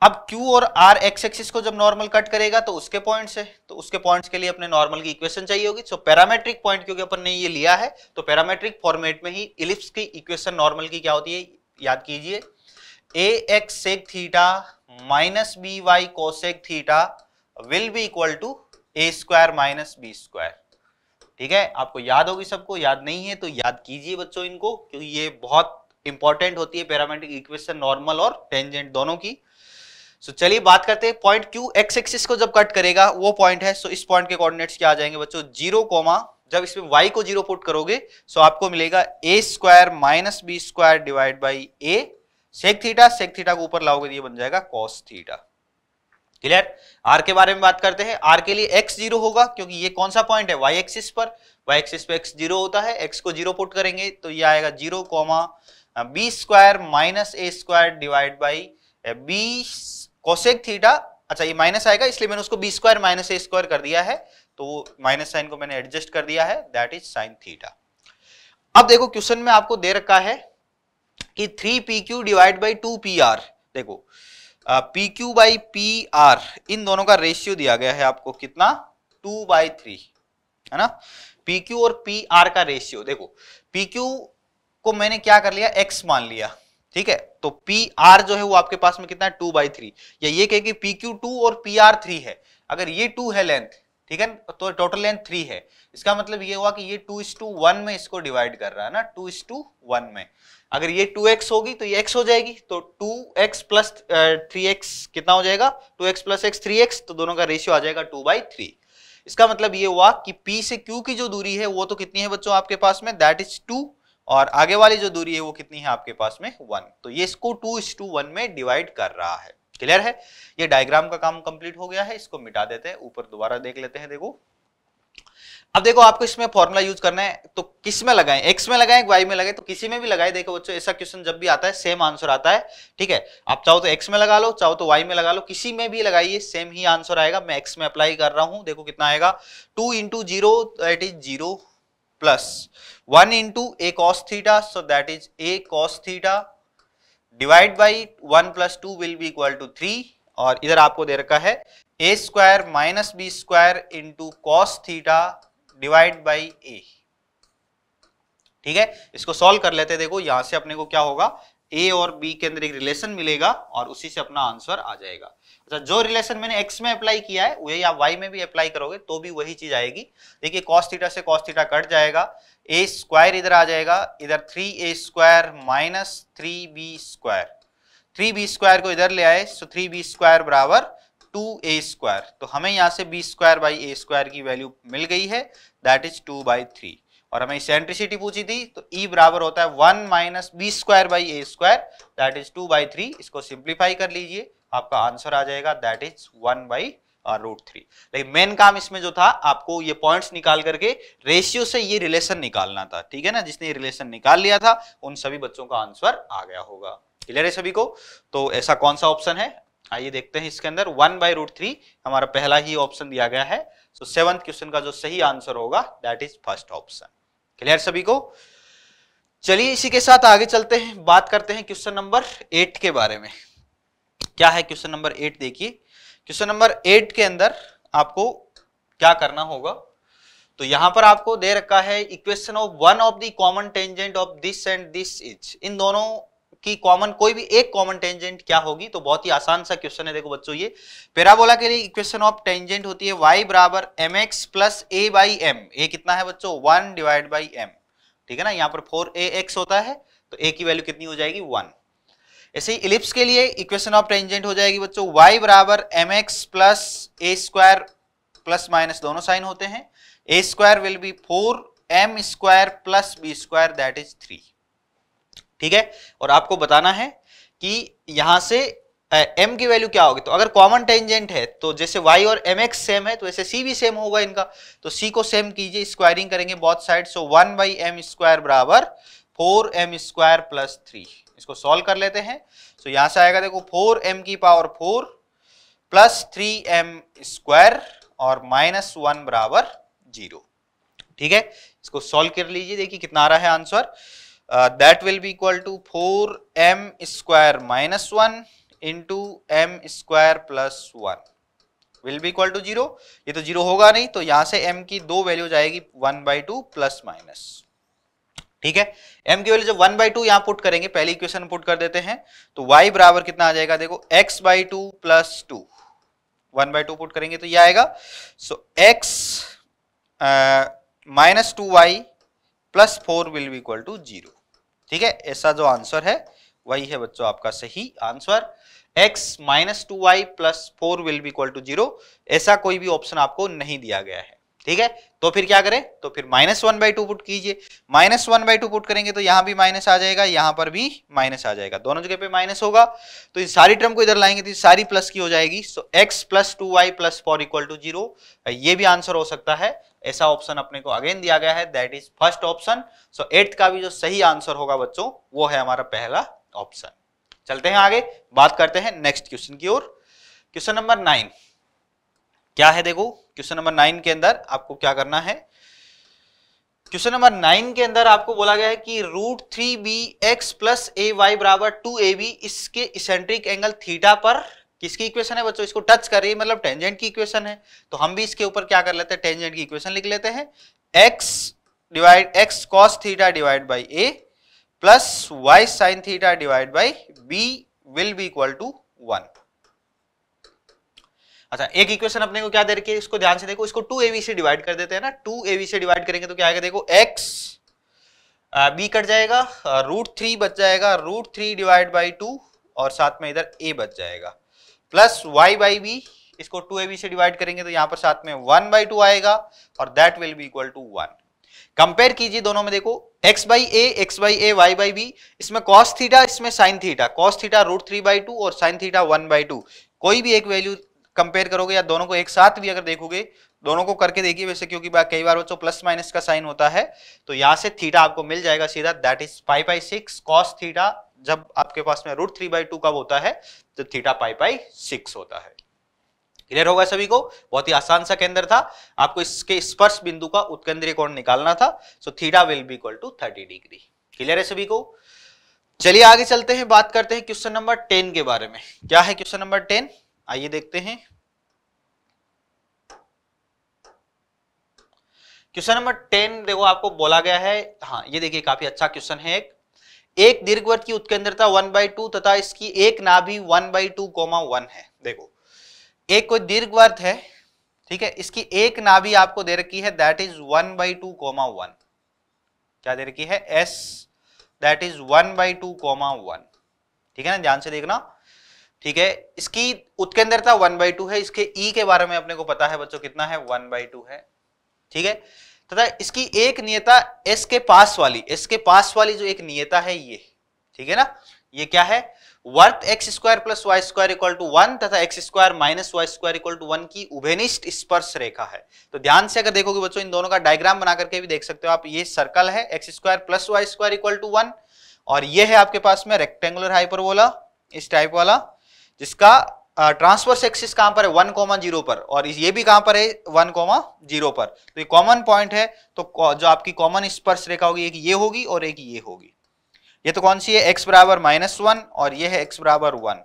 अब Q और R एक्स एक्सिस को जब नॉर्मल कट करेगा तो उसके पॉइंट्स है तो उसके पॉइंट्स के लिए अपने नॉर्मल की इक्वेशन चाहिए होगी सो पैरामेट्रिक पॉइंट क्योंकि अपन ने ये लिया है तो पैरामेट्रिक फॉर्मेट में ही इलिप्स की इक्वेशन नॉर्मल की क्या होती है याद कीजिए A X sec theta minus B Y cosec theta will be equal to A square minus B square ठीक है आपको याद होगी सबको याद नहीं है तो याद कीजिए बच्चों इनको क्योंकि ये बहुत इंपॉर्टेंट होती है पैरामेट्रिक इक्वेशन नॉर्मल और टेंजेंट दोनों की सो so, चलिए बात करते हैं पॉइंट क्यू एक्स एक्सिस को जब कट करेगा वो पॉइंट है सो so इस पॉइंट के कोऑर्डिनेट्स क्या आ जाएंगे बच्चों जीरो कोमा जब इसमें वाई को जीरो पुट करोगे सो so आपको मिलेगा A square minus B square divide by A sec theta sec theta को ऊपर लाओगे तो ये बन जाएगा कॉस थीटा क्लियर आर के बारे में बात करते हैं आर के लिए एक्स जीरो होगा क्योंकि ये कौन सा पॉइंट है वाई एक्सिस पर वाई एक्सिस पे एक्स जीरो होता है एक्स को जीरो पुट करेंगे तो ये आएगा zero comma B square minus A square divide by B cosec theta अच्छा ये माइनस आएगा इसलिए मैंने उसको B square minus A square कर दिया है तो माइनस साइन को मैंने एडजस्ट कर दिया है दैट इज साइन थीटा अब देखो क्वेश्चन में आपको दे रखा है कि three P Q divide by two P R देखो P Q by P R इन दोनों का रेशियो दिया गया है आपको कितना टू बाई थ्री है ना पी क्यू और पी आर का रेशियो देखो पी क्यू को मैंने क्या कर लिया एक्स मान लिया ठीक है तो पी आर जो है वो आपके पास में कितना है टू बाई थ्री या ये कहे कि पी क्यू टू और पी आर थ्री है अगर ये टू है लेंथ ठीक है तो टोटल लेंथ थ्री है इसका मतलब ये हुआ कि ये टू इस टू वन में इसको डिवाइड कर रहा है ना टू इस टू वन में अगर ये टू एक्स होगी तो ये एक्स हो जाएगी तो two x plus three X कितना हो जाएगा two x plus X three X तो दोनों का रेशियो आ जाएगा टू बाई थ्री इसका मतलब ये हुआ कि पी से क्यू की जो दूरी है वो तो कितनी है बच्चों आपके पास में दैट इज टू और आगे वाली जो दूरी है वो कितनी है आपके पास में वन तो ये इसको टू इस टू वन में डिवाइड कर रहा है क्लियर है ये डायग्राम का काम कंप्लीट हो गया है इसको मिटा देते हैं ऊपर दोबारा देख लेते हैं देखो अब देखो आपको इसमें फॉर्मूला यूज करना है तो किस में लगाएं एक्स में लगाएं वाई में लगाएं तो किसी में भी लगाएं देखो बच्चों ऐसा क्वेश्चन जब भी आता है सेम आंसर आता है ठीक है आप चाहो तो एक्स में लगा लो चाहो तो वाई में लगा लो किसी में भी लगाइए सेम ही आंसर आएगा मैं एक्स में अप्लाई कर रहा हूं देखो कितना आएगा two into zero zero plus 1 into A cos theta so that is A cos theta divide by one plus two will be equal to three और इधर आपको दे रखा है A square minus B square into cos theta divide by ए ठीक है इसको solve कर लेते हैं देखो यहां से अपने को क्या होगा ए और बी के अंदर एक रिलेशन मिलेगा और उसी से अपना आंसर आ जाएगा अच्छा जो रिलेशन मैंने एक्स में अप्लाई किया है वही आप वाई में भी अप्लाई करोगे तो भी वही चीज आएगी देखिए कॉस थीटा से कॉस थीटा कट जाएगा ए स्क्वायर इधर आ जाएगा इधर three A square minus three B square three B square को इधर ले आए सो थ्री बी स्क्वायर बराबर टू ए स्क्वायर तो हमें यहाँ से B square by A square की वैल्यू मिल गई है that is two by three और हमें सेंट्रिसिटी पूछी थी तो ई e बराबर होता है one minus B square by A square that is two by three इसको सिंप्लीफाई कर लीजिए आपका आंसर आ जाएगा that is one by root three लेकिन मेन काम इसमें जो था आपको ये पॉइंट्स निकाल करके रेशियो से ये रिलेशन निकालना था ठीक है ना जिसने ये रिलेशन निकाल लिया था उन सभी बच्चों का आंसर आ गया होगा क्लियर है सभी को तो ऐसा कौन सा ऑप्शन है आइए देखते हैं इसके अंदर वन बाई रूट थ्री हमारा पहला ही ऑप्शन दिया गया है तो सेवंथ क्वेश्चन का जो सही आंसर होगा that is first option clear सभी को चलिए इसी के साथ आगे चलते हैं बात करते हैं क्वेश्चन नंबर एट के बारे में क्या है क्वेश्चन नंबर एट देखिए क्वेश्चन नंबर एट के अंदर आपको क्या करना होगा तो यहां पर आपको दे रखा है equation of one of the common tangent of this and this is in दोनों की कॉमन कोई भी एक कॉमन टेंजेंट क्या होगी तो बहुत ही आसान सा क्वेश्चन है देखो बच्चों ये पेराबोला के लिए इक्वेशन ऑफ टेंजेंट होती है वाई बराबर m x plus a by m a कितना है बच्चों वन डिवाइड बाई एम ठीक है ना यहाँ पर फोर ए एक्स होता है तो ए की वैल्यू कितनी हो जाएगी वन ऐसे ही इलिप्स के लिए इक्वेशन ऑफ टेंजेंट हो जाएगी बच्चों y बराबर m x plus a square plus minus दोनों साइन होते हैं a square will be four m square plus b square that is three ठीक है और आपको बताना है कि यहां से एम की वैल्यू क्या होगी तो अगर कॉमन टेंजेंट है तो जैसे वाई और एम एक्स सेम है तो ऐसे सी भी सेम होगा इनका तो सी को सेम कीजिए स्क्वायरिंग करेंगे बहुत side so one by m square बराबर four m square plus three इसको सॉल्व कर लेते हैं सो so, यहाँ से आएगा देखो फोर एम की power four plus three m square और माइनस वन बराबर जीरो ठीक है इसको सॉल्व कर लीजिए देखिए कितना आ रहा है answer that will be equal to four m square minus one into m square plus one will be equal to zero ये तो जीरो होगा नहीं तो यहां से m की दो वैल्यू जाएगी one by two plus minus ठीक है m की वैल्यू जब वन बाई टू यहां पुट करेंगे पहली इक्वेशन पुट कर देते हैं तो y बराबर कितना आ जाएगा देखो x by two plus two one by two put करेंगे तो ये आएगा so x minus two y plus four will be equal to zero ठीक है ऐसा जो आंसर है वही है बच्चों आपका सही answer x minus two y plus four will be equal to zero ऐसा कोई भी ऑप्शन आपको नहीं दिया गया है ठीक है तो फिर क्या करें तो फिर minus one by two put कीजिए minus one by two put करेंगे तो यहां भी माइनस आ जाएगा यहां पर भी माइनस आ जाएगा दोनों जगह पे माइनस होगा तो इन सारी टर्म को इधर लाएंगे तो सारी प्लस की हो जाएगी so x plus two y plus four equal to zero ये भी आंसर हो सकता है ऐसा ऑप्शन अपने को अगेन दिया गया है that is first option so eighth का भी जो सही आंसर होगा बच्चों वो है हमारा पहला ऑप्शन चलते हैं आगे बात करते हैं नेक्स्ट क्वेश्चन की ओर क्वेश्चन नंबर नाइन क्या है देखो क्वेश्चन नंबर नाइन के अंदर आपको क्या करना है क्वेश्चन नंबर नाइन के अंदर आपको बोला गया है कि root three b x plus a y बराबर टू ए बी इसके इसेंट्रिक एंगल थीटा पर किसकी इक्वेशन है बच्चों इसको टच कर रही है मतलब टेंजेंट की इक्वेशन है तो हम भी इसके ऊपर क्या कर लेते हैं टेंजेंट की इक्वेशन लिख लेते हैं x divide x cos theta divide by a plus Y sine theta divide by b will be equal to one अच्छा एक इक्वेशन अपने को क्या दे रखी है इसको ध्यान से देखो इसको टू एवी से डिवाइड कर देते हैं ना टू एवी से डिवाइड करेंगे तो क्या आएगा देखो एक्स बी कट जाएगा रूट थ्री बच जाएगा root three divide by two और साथ में इधर ए बच जाएगा प्लस वाई बाई बी इसको टू ए बी से डिवाइड करेंगे तो यहाँ पर साथ में वन बाई टू आएगा और that will be equal to one compare कीजिए दोनों में देखो x by a x by a y by b इसमें कॉस थीटा इसमें sine theta cos theta root three by two और sine theta one by two कोई भी एक वैल्यू कंपेयर करोगे या दोनों को एक साथ भी अगर देखोगे दोनों को करके देखिए वैसे क्योंकि कई बार बच्चों प्लस माइनस का साइन होता है तो यहाँ से थीटा आपको मिल जाएगा सीधा that is five by six cos theta जब आपके पास में रूट थ्री बाई टू कब होता है तो थीटा पाई बाई सिक्स होता है क्लियर होगा सभी को बहुत ही आसान सा केंद्र था आपको इसके स्पर्श बिंदु का उत्केंद्रीय कोण निकालना था so theta will be equal to thirty degree clear है सभी को चलिए आगे चलते हैं बात करते हैं क्वेश्चन नंबर टेन के बारे में क्या है क्वेश्चन नंबर टेन आइए देखते हैं क्वेश्चन नंबर टेन देखो आपको बोला गया है हाँ ये देखिए काफी अच्छा क्वेश्चन है एक एक दीर्घवृत्त की उत्केंद्रता वन बाई टू तथा इसकी एक नाभि one by two comma one है देखो एक कोई दीर्घवर्त है ठीक है इसकी एक नाभि आपको दे रखी है that is one by two comma one क्या दे रखी है s that is one by two comma one ठीक है ना ध्यान से देखना ठीक है इसकी उत्केंद्रता वन बाई टू है इसके ई e के बारे में अपने को पता है बच्चों कितना है वन बाई टू है ठीक है तथा इसकी एक नियता एस के पास वाली एस के पास वाली जो एक नियता है ये ठीक है ना ये क्या है worth x square plus Y square equal to one तथा x square minus y square equal to one की उभेनिष्ट स्पर्श रेखा है तो ध्यान से अगर देखोगे बच्चों इन दोनों का डायग्राम बना करके भी देख सकते हो आप ये सर्कल है x square plus Y square equal to one और ये है आपके पास में रेक्टेंगुलर हाइपरबोला इस टाइप वाला जिसका ट्रांसवर्स एक्सिस कहां पर है वन कोमा जीरो पर और ये भी कहां पर है वन कोमा जीरो पर तो ये कॉमन पॉइंट है तो जो आपकी कॉमन स्पर्श रेखा होगी एक ये होगी और एक ये होगी ये तो कौन सी है एक्स बराबर माइनस वन और ये है एक्स बराबर वन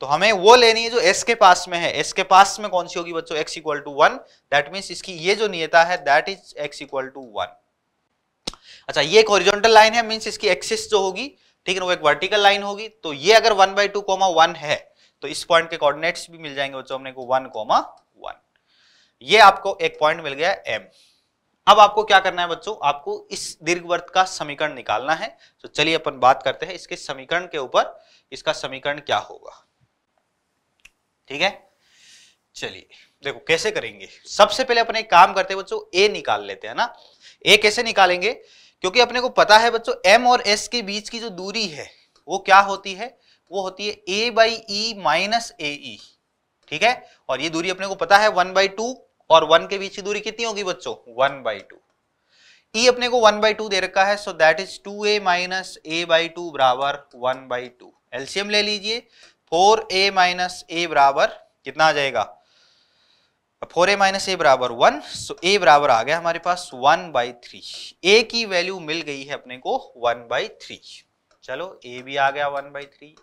तो हमें वो लेनी है जो एस के पास में है एस के पास में कौन सी होगी बच्चों x equal to one that means इसकी ये जो नियता है that is x equal to one अच्छा ये एक ओरिजेंटल लाइन है मीन्स इसकी एक्सिस जो होगी ठीक है वो एक वर्टिकल लाइन होगी तो ये अगर one by two comma one है तो इस पॉइंट के कोऑर्डिनेट्स भी मिल जाएंगे बच्चों को वन कोमा वन ये आपको एक पॉइंट मिल गया एम अब आपको क्या करना है बच्चों आपको इस दीर्घवृत्त का समीकरण निकालना है तो चलिए अपन बात करते हैं इसके समीकरण के ऊपर इसका समीकरण क्या होगा ठीक है चलिए देखो कैसे करेंगे सबसे पहले अपने काम करते हैं बच्चों ए निकाल लेते हैं ना ए कैसे निकालेंगे क्योंकि अपने को पता है बच्चों एम और एस के बीच की जो दूरी है वो क्या होती है वो होती है ए बाई ई माइनस ए ई ठीक है और ये दूरी अपने को पता है वन बाई टू और वन के बीच की दूरी कितनी होगी बच्चों वन बाई टू ई अपने को वन बाई टू दे रखा है so that is two A minus a by two बराबर वन बाई टू एल्सियम ले लीजिए फोर ए माइनस ए बराबर कितना आ जाएगा फोर ए माइनस ए बराबर वन सो ए बराबर आ गया हमारे पास वन बाई थ्री ए की वैल्यू मिल गई है अपने को वन बाई थ्री चलो ए भी आ गया वन बाई थ्री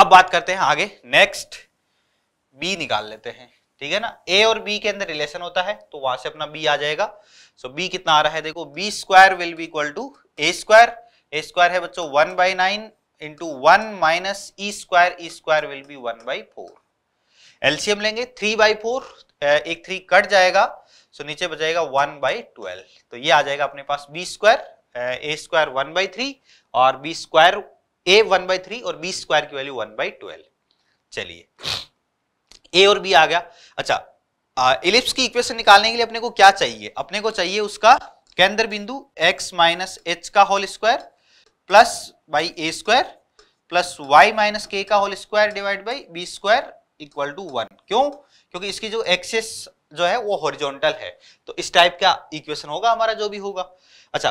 अब बात करते हैं आगे नेक्स्ट बी निकाल लेते हैं ठीक है ना ए और बी के अंदर रिलेशन होता है तो वहां से अपना बी आ जाएगा सो बी कितना आ रहा है देखो b square will be equal to A square a square है बच्चों one by nine into one minus e square e square will be one by four LCM लेंगे थ्री बाई फोर एक थ्री कट जाएगा so नीचे बचाएगा one by twelve तो ये आ जाएगा अपने पास b square a square one by three और B square a one by three और बी स्क्वायर की वैल्यू वन बाई ट्वेल्व चलिए ए और बी आ गया अच्छा इलिप्स की इक्वेशन निकालने के लिए अपने को क्या चाहिए अपने को चाहिए उसका केंद्र बिंदु एक्स माइनस एच का whole square plus by A square plus Y minus k का whole square divide by B square equal to one क्यों क्योंकि इसकी जो एक्सेस जो है वो हॉरिजॉन्टल है तो इस टाइप का इक्वेशन होगा हमारा जो भी होगा अच्छा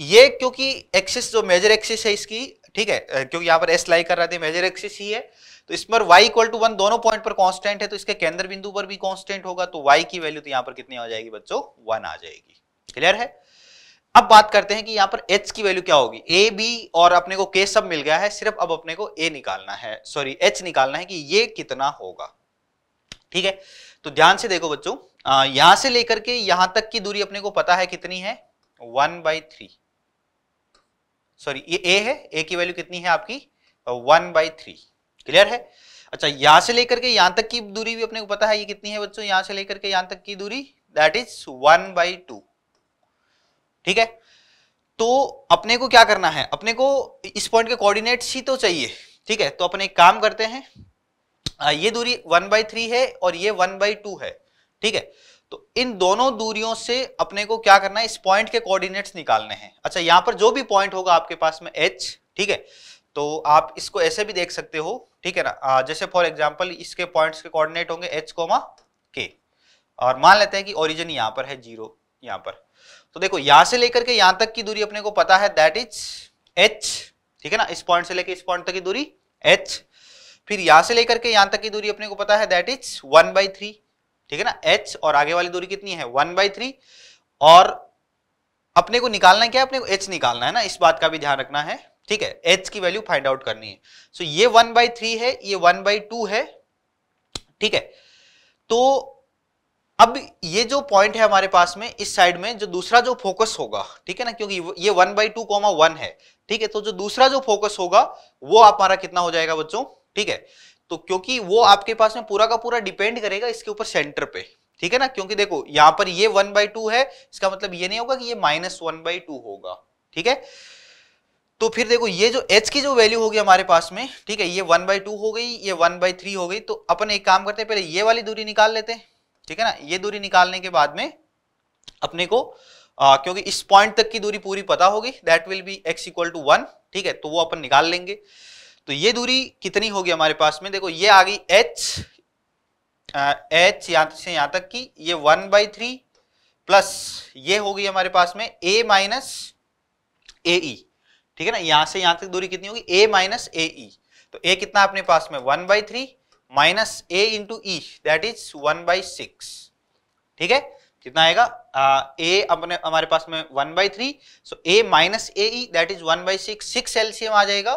ये क्योंकि एक्सिस जो मेजर एक्सिस है इसकी ठीक है क्योंकि यहां पर एस लाई कर रहे थे मेजर एक्सिस ही है तो इस पर वाई इक्वल टू वन दोनों पॉइंट पर कांस्टेंट है तो इसके केंद्र बिंदु पर भी कांस्टेंट होगा तो वाई की वैल्यू तो यहां पर कितनी आ जाएगी बच्चों वन आ जाएगी क्लियर है अब बात करते हैं कि यहां पर एच की वैल्यू क्या होगी ए बी और अपने को के सब मिल गया है सिर्फ अब अपने को ए निकालना है सॉरी एच निकालना है कि ये कितना होगा ठीक है तो ध्यान से देखो बच्चों यहां से लेकर के यहां तक की दूरी अपने को पता है कितनी है वन बाई थ्री सॉरी ये ए है ए की वैल्यू कितनी है आपकी वन बाई थ्री क्लियर है अच्छा यहां से लेकर के यहां तक की दूरी भी अपने को पता है ये कितनी है बच्चों यहां से लेकर के यहां तक की दूरी that is one by two ठीक है तो अपने को क्या करना है अपने को इस पॉइंट के कोऑर्डिनेट्स ही तो चाहिए ठीक है तो अपने एक काम करते हैं ये दूरी वन बाई थ्री है और ये वन बाई टू है ठीक है तो इन दोनों दूरियों से अपने को क्या करना है इस पॉइंट के कोऑर्डिनेट्स निकालने हैं अच्छा यहां पर जो भी पॉइंट होगा आपके पास में एच ठीक है तो आप इसको ऐसे भी देख सकते हो ठीक है ना जैसे फॉर एग्जाम्पल इसके पॉइंट के कॉर्डिनेट होंगे एच कोमा के और मान लेते हैं कि ओरिजिन यहां पर है जीरो यहां पर तो देखो यहां से लेकर के यहां तक की दूरी अपने को पता है दैट इज एच ठीक है ना इस पॉइंट से लेकर इस पॉइंट तक की दूरी एच फिर यहां से लेकर के यहां तक की दूरी अपने को पता है that is one by three ठीक है ना एच और आगे वाली दूरी कितनी है वन बाई थ्री और अपने को निकालना क्या है अपने को एच निकालना है ना इस बात का भी ध्यान रखना है ठीक है एच की वैल्यू फाइंड आउट करनी है सो so, ये वन बाई थ्री है ये वन बाई टू है ठीक है तो अब ये जो पॉइंट है हमारे पास में इस साइड में जो दूसरा जो फोकस होगा ठीक है ना क्योंकि ये one by two comma one है ठीक है तो जो दूसरा जो फोकस होगा वो आप हमारा कितना हो जाएगा बच्चों ठीक है तो क्योंकि वो आपके पास में पूरा का पूरा डिपेंड करेगा इसके ऊपर सेंटर पे ठीक है ना क्योंकि देखो यहां पर ये वन बाई टू है इसका मतलब ये नहीं होगा कि ये माइनस वन बाई टू होगा ठीक है तो फिर देखो ये जो h की जो वैल्यू होगी हमारे पास में ठीक है ये वन बाई टू हो गई ये वन बाई थ्री हो गई तो अपन एक काम करते हैं पहले ये वाली दूरी निकाल लेते हैं ठीक है ना ये दूरी निकालने के बाद में अपने को आ, क्योंकि इस पॉइंट तक की दूरी पूरी पता होगी that will be x equal to one ठीक है तो वो अपन निकाल लेंगे तो ये दूरी कितनी होगी हमारे पास में देखो ये आ गई एच एच यहां से यहां तक की ये वन बाई थ्री प्लस ये होगी हमारे पास में ए माइनस ए ठीक है ना यहां से यहां तक दूरी कितनी होगी ए माइनस ए तो ए कितना अपने पास में one by three minus a into e that is one by six ठीक है कितना आएगा ए अपने हमारे पास में one by three so a minus a e that is one by six six LCM आ जाएगा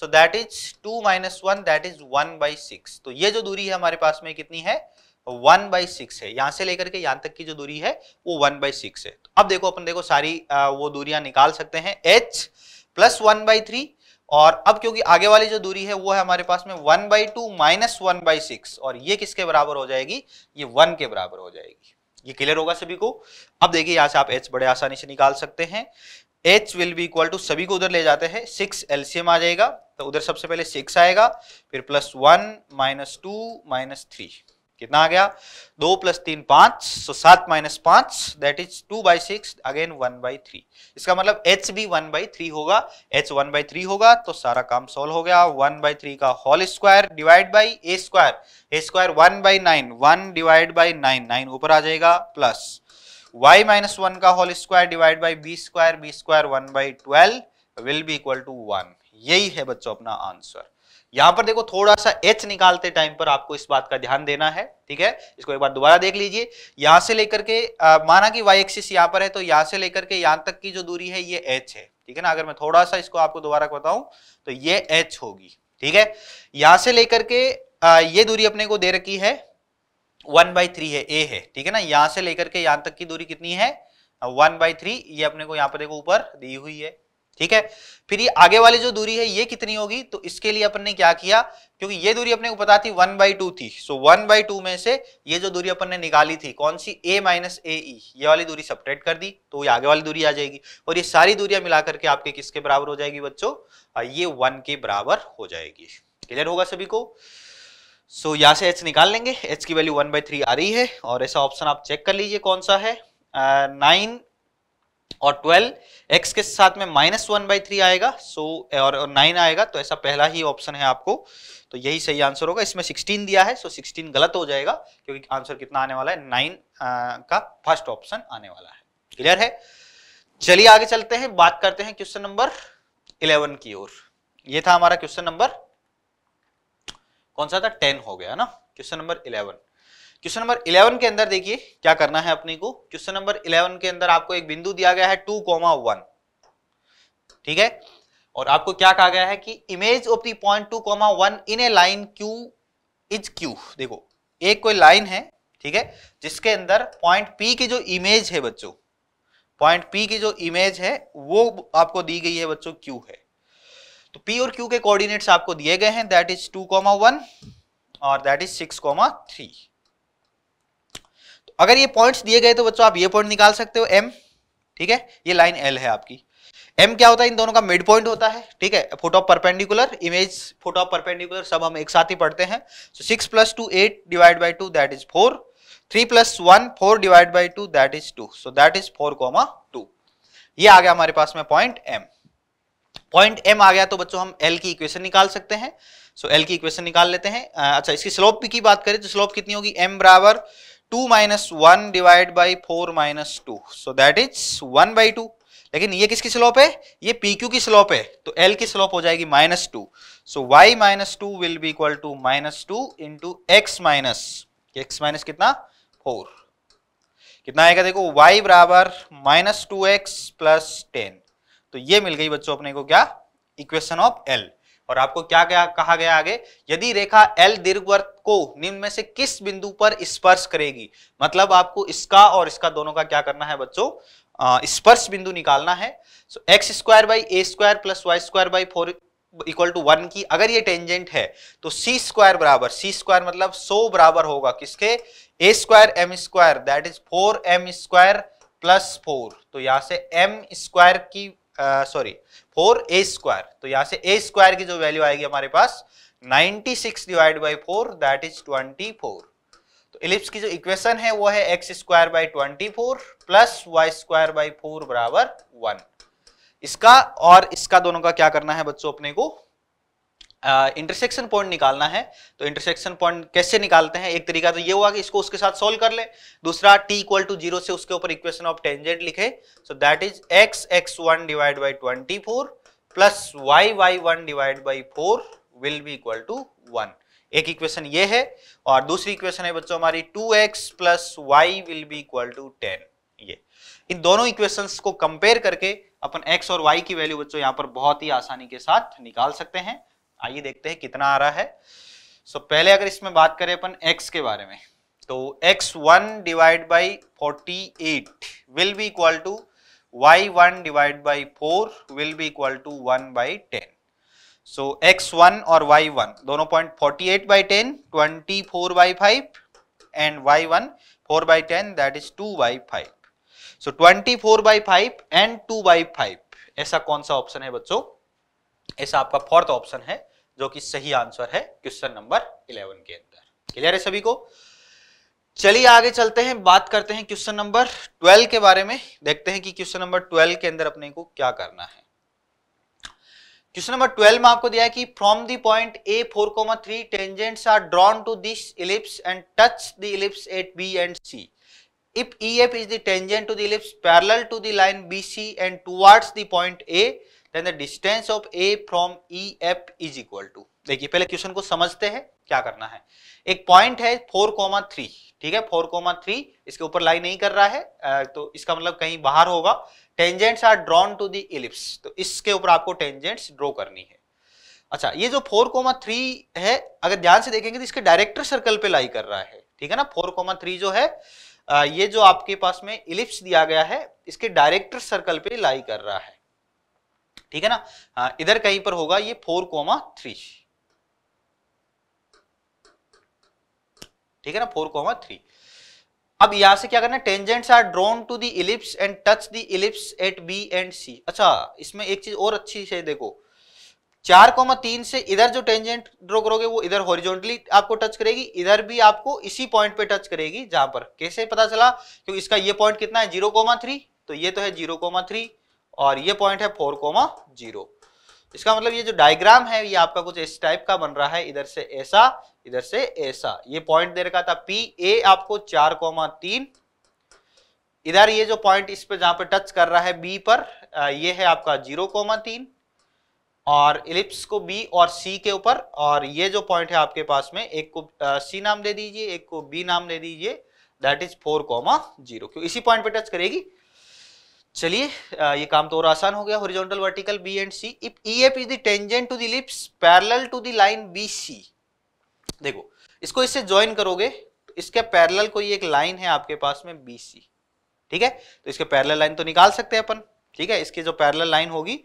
so that is two minus one that is one by six तो ये जो दूरी है हमारे पास में कितनी है वन बाई सिक्स है यहां से लेकर के यहां तक की जो दूरी है वो वन बाई सिक्स है तो अब देखो अपन देखो सारी आ, वो दूरियां निकाल सकते हैं h plus one by three और अब क्योंकि आगे वाली जो दूरी है वो है हमारे पास में one by two minus one by six और ये किसके बराबर हो जाएगी ये वन के बराबर हो जाएगी ये क्लियर होगा सभी को अब देखिए यहाँ से आप एच बड़े आसानी से निकाल सकते हैं h will be equal to सभी को उधर ले जाते हैं सिक्स एलसीएम आ जाएगा तो उधर सबसे पहले सिक्स आएगा फिर plus one minus two minus three कितना आ गया दो प्लस तीन पांच सो सात माइनस पांच that is two by six again one by three इसका मतलब एच भी वन बाई थ्री होगा एच वन बाई थ्री होगा तो सारा काम सोल्व हो गया वन बाई थ्री का whole square divide by A square a square one by nine one divide by nine nine ऊपर आ जाएगा प्लस वाई माइनस वन का whole square divide by B square b square one by twelve will be equal to one यही है बच्चों अपना answer यहां पर देखो थोड़ा सा एच निकालते टाइम पर आपको इस बात का ध्यान देना है ठीक है इसको एक बार दोबारा देख लीजिए यहां से लेकर के आ, माना कि वाई एक्सिस यहां पर है तो यहां से लेकर के यहां तक की जो दूरी है ये एच है ठीक है ना अगर मैं थोड़ा सा इसको आपको दोबारा बताऊं तो ये एच होगी ठीक है यहां से लेकर के आ, ये दूरी अपने को दे रखी है वन बाई थ्री है ए है ठीक है ना यहां से लेकर के यहां तक की दूरी कितनी है वन बाई थ्री ये अपने को यहां पर देखो ऊपर दी हुई है ठीक है फिर ये आगे वाली जो दूरी है ये कितनी होगी तो इसके लिए अपन ने क्या किया क्योंकि ये दूरी अपने को पता थी वन बाई टू थी सो वन बाई टू में से ये जो दूरी अपन ने निकाली थी कौन सी ए माइनस ए ई ये वाली दूरी सपरेट कर दी तो ये आगे वाली दूरी आ जाएगी और ये सारी दूरियां मिला करके आपके किसके बराबर हो जाएगी बच्चों ये वन के बराबर हो जाएगी क्लियर होगा सभी को सो यहाँ से एच निकाल लेंगे एच की वैल्यू वन बाई थ्री आ रही है और ऐसा ऑप्शन आप चेक कर लीजिए कौन सा है नाइन और 12 x के साथ में माइनस वन बाई थ्री आएगा सो और, नाइन आएगा तो ऐसा पहला ही ऑप्शन है आपको तो यही सही आंसर होगा इसमें 16 दिया है सो 16 गलत हो जाएगा क्योंकि आंसर कितना आने वाला है नाइन का फर्स्ट ऑप्शन आने वाला है क्लियर है चलिए आगे चलते हैं बात करते हैं क्वेश्चन नंबर 11 की ओर ये था हमारा क्वेश्चन नंबर कौन सा था टेन हो गया ना question number eleven question number eleven के अंदर देखिए क्या करना है अपने को क्वेश्चन नंबर इलेवन के अंदर आपको एक बिंदु दिया गया है टू कॉमा वन ठीक है और आपको क्या कहा गया है कि image of the point two comma one in a line q is q देखो एक कोई लाइन है ठीक है जिसके अंदर पॉइंट पी की जो इमेज है बच्चों पॉइंट पी की जो इमेज है वो आपको दी गई है बच्चों क्यू है तो पी और क्यू के कोऑर्डिनेट्स आपको दिए गए हैं that is two comma one और that is six comma three अगर ये पॉइंट्स दिए गए तो बच्चों आप ये पॉइंट निकाल सकते हो एम ठीक है ये लाइन एल है आपकी एम क्या होता है इन दोनों का मिड पॉइंट होता है ठीक है foot of perpendicular image foot of perpendicular सब हम एक साथ ही पढ़ते हैं so six plus two eight divide by two that is four three plus one four divide by two that is two so that is four comma two ये आ गया हमारे पास में पॉइंट एम पॉइंट एम आ गया तो बच्चों हम एल की इक्वेशन निकाल सकते हैं सो so, एल की इक्वेशन निकाल लेते हैं अच्छा इसकी स्लोप की बात करें तो स्लोप कितनी होगी एम बराबर two minus one divide by four minus two so that is one by two लेकिन ये किसकी स्लोप है ये पी क्यू की स्लोप है तो एल की स्लोप हो जाएगी minus two so y minus two will be equal to minus two into x minus x minus कितना फोर कितना आएगा देखो y बराबर minus two x plus ten तो ये मिल गई बच्चों अपने को क्या इक्वेशन ऑफ L और आपको क्या गया, कहा गया आगे यदि रेखा एल दीर्घवर्त को निम्न में से किस बिंदु पर स्पर्श करेगी मतलब आपको इसका और इसका दोनों का क्या करना है बच्चों स्पर्श बिंदु निकालना है so x square by A square plus Y square by four equal to one की अगर ये टेंजेंट है तो सी स्क्वायर बराबर सी स्क्वायर मतलब सो बराबर होगा किसके a square m square that is four m square plus four तो यहां से एम स्क्वायर की सॉरी फोर ए स्क्वायर तो यहां से ए स्क्वायर की जो वैल्यू आएगी हमारे पास 96 six divide by four that is 24 तो इलिप्स की जो इक्वेशन है वो है x square by twenty four plus Y square by four बराबर वन इसका और इसका दोनों का क्या करना है बच्चों अपने को इंटरसेक्शन uh, पॉइंट निकालना है तो इंटरसेक्शन पॉइंट कैसे निकालते हैं एक तरीका तो ये हुआ कि इसको उसके साथ सोल्व कर ले दूसरा t इक्वल टू जीरो से उसके ऊपर इक्वेशन ऑफ टेंजेंट लिखे so that is x x1 one divide by twenty four plus y y one divide by four will be equal to one एक इक्वेशन ये है और दूसरी इक्वेशन है बच्चों हमारी two x plus y will be equal to ten ये इन दोनों इक्वेशंस को कंपेयर करके अपन x और y की वैल्यू बच्चों यहां पर बहुत ही आसानी के साथ निकाल सकते हैं आइए देखते हैं कितना आ रहा है सो so, पहले अगर इसमें बात करें अपन x के बारे में तो x1 one divide by forty eight will be equal to y1 one divide by four will be equal to one by ten so x1 और y1 दोनों point forty eight by ten twenty four by five and y1 by ten that is two by five so twenty four by five and two by five ऐसा कौन सा option है बच्चों ऐसा आपका fourth option है जो कि सही आंसर है क्वेश्चन नंबर इलेवन के अंदर क्लियर है सभी को चलिए आगे चलते हैं बात करते हैं क्वेश्चन नंबर ट्वेल्व के बारे में देखते हैं कि क्वेश्चन नंबर ट्वेल्व के अंदर अपने को क्या करना है क्वेश्चन नंबर ट्वेल्व में आपको दिया है कि from the point A four comma three tangents are drawn to this ellipse and touch the ellipse at B and C if is the tangent to the ellipse ellipse to the line B C and towards the point A then the distance of A from E F is equal to देखिए पहले question को समझते हैं क्या करना है एक point है फोर कोमा थ्री ठीक है फोर कोमा थ्री इसके ऊपर लाई नहीं कर रहा है तो इसका मतलब कहीं बाहर होगा tangents are drawn to the ellipse तो इसके ऊपर आपको टेंजेंट्स ड्रॉ करनी है अच्छा ये जो फोर कोमा थ्री है अगर ध्यान से देखेंगे तो इसके डायरेक्टर सर्कल पे लाई कर रहा है ठीक है ना फोर कोमा थ्री जो है ये जो आपके पास में इलिप्स दिया गया है इसके डायरेक्टर सर्कल पे लाई कर रहा है ठीक है ना हाँ, इधर कहीं पर होगा ये फोर कोमा थ्री ठीक है ना फोर कोमा थ्री अब यहां से क्या करना tangents are drawn to the ellipse and touch the ellipse at B and C अच्छा इसमें एक चीज और अच्छी है देखो चार कोमा तीन से इधर जो टेंजेंट ड्रॉ करोगे वो इधर हॉरिजॉन्टली आपको टच करेगी इधर भी आपको इसी पॉइंट पे टच करेगी जहां पर कैसे पता चला क्योंकि इसका ये पॉइंट कितना है जीरो कोमा थ्री तो ये तो है जीरो कोमा थ्री और ये पॉइंट है फोर कोमा जीरो इसका मतलब ये जो डायग्राम है ये आपका कुछ इस टाइप का बन रहा है इधर से ऐसा इधर से ऐसा ये पॉइंट दे रखा था पी ए आपको चार कोमा तीन इधर ये जो पॉइंट इस पे जहां पे टच कर रहा है बी पर ये है आपका जीरो कोमा तीन और इलिप्स को बी और सी के ऊपर और ये जो पॉइंट है आपके पास में एक को सी नाम दे दीजिए एक को बी नाम दे दीजिए that is four comma zero इसी पॉइंट पे टच करेगी चलिए ये काम तो और आसान हो गया horizontal vertical B and C if E F is the tangent to the ellipse parallel to the line B C देखो इसको इससे ज्वाइन करोगे तो इसके पैरेलल कोई एक लाइन है आपके पास में बी सी ठीक है तो इसके पैरेलल लाइन तो निकाल सकते हैं अपन ठीक है इसके जो पैरेलल लाइन होगी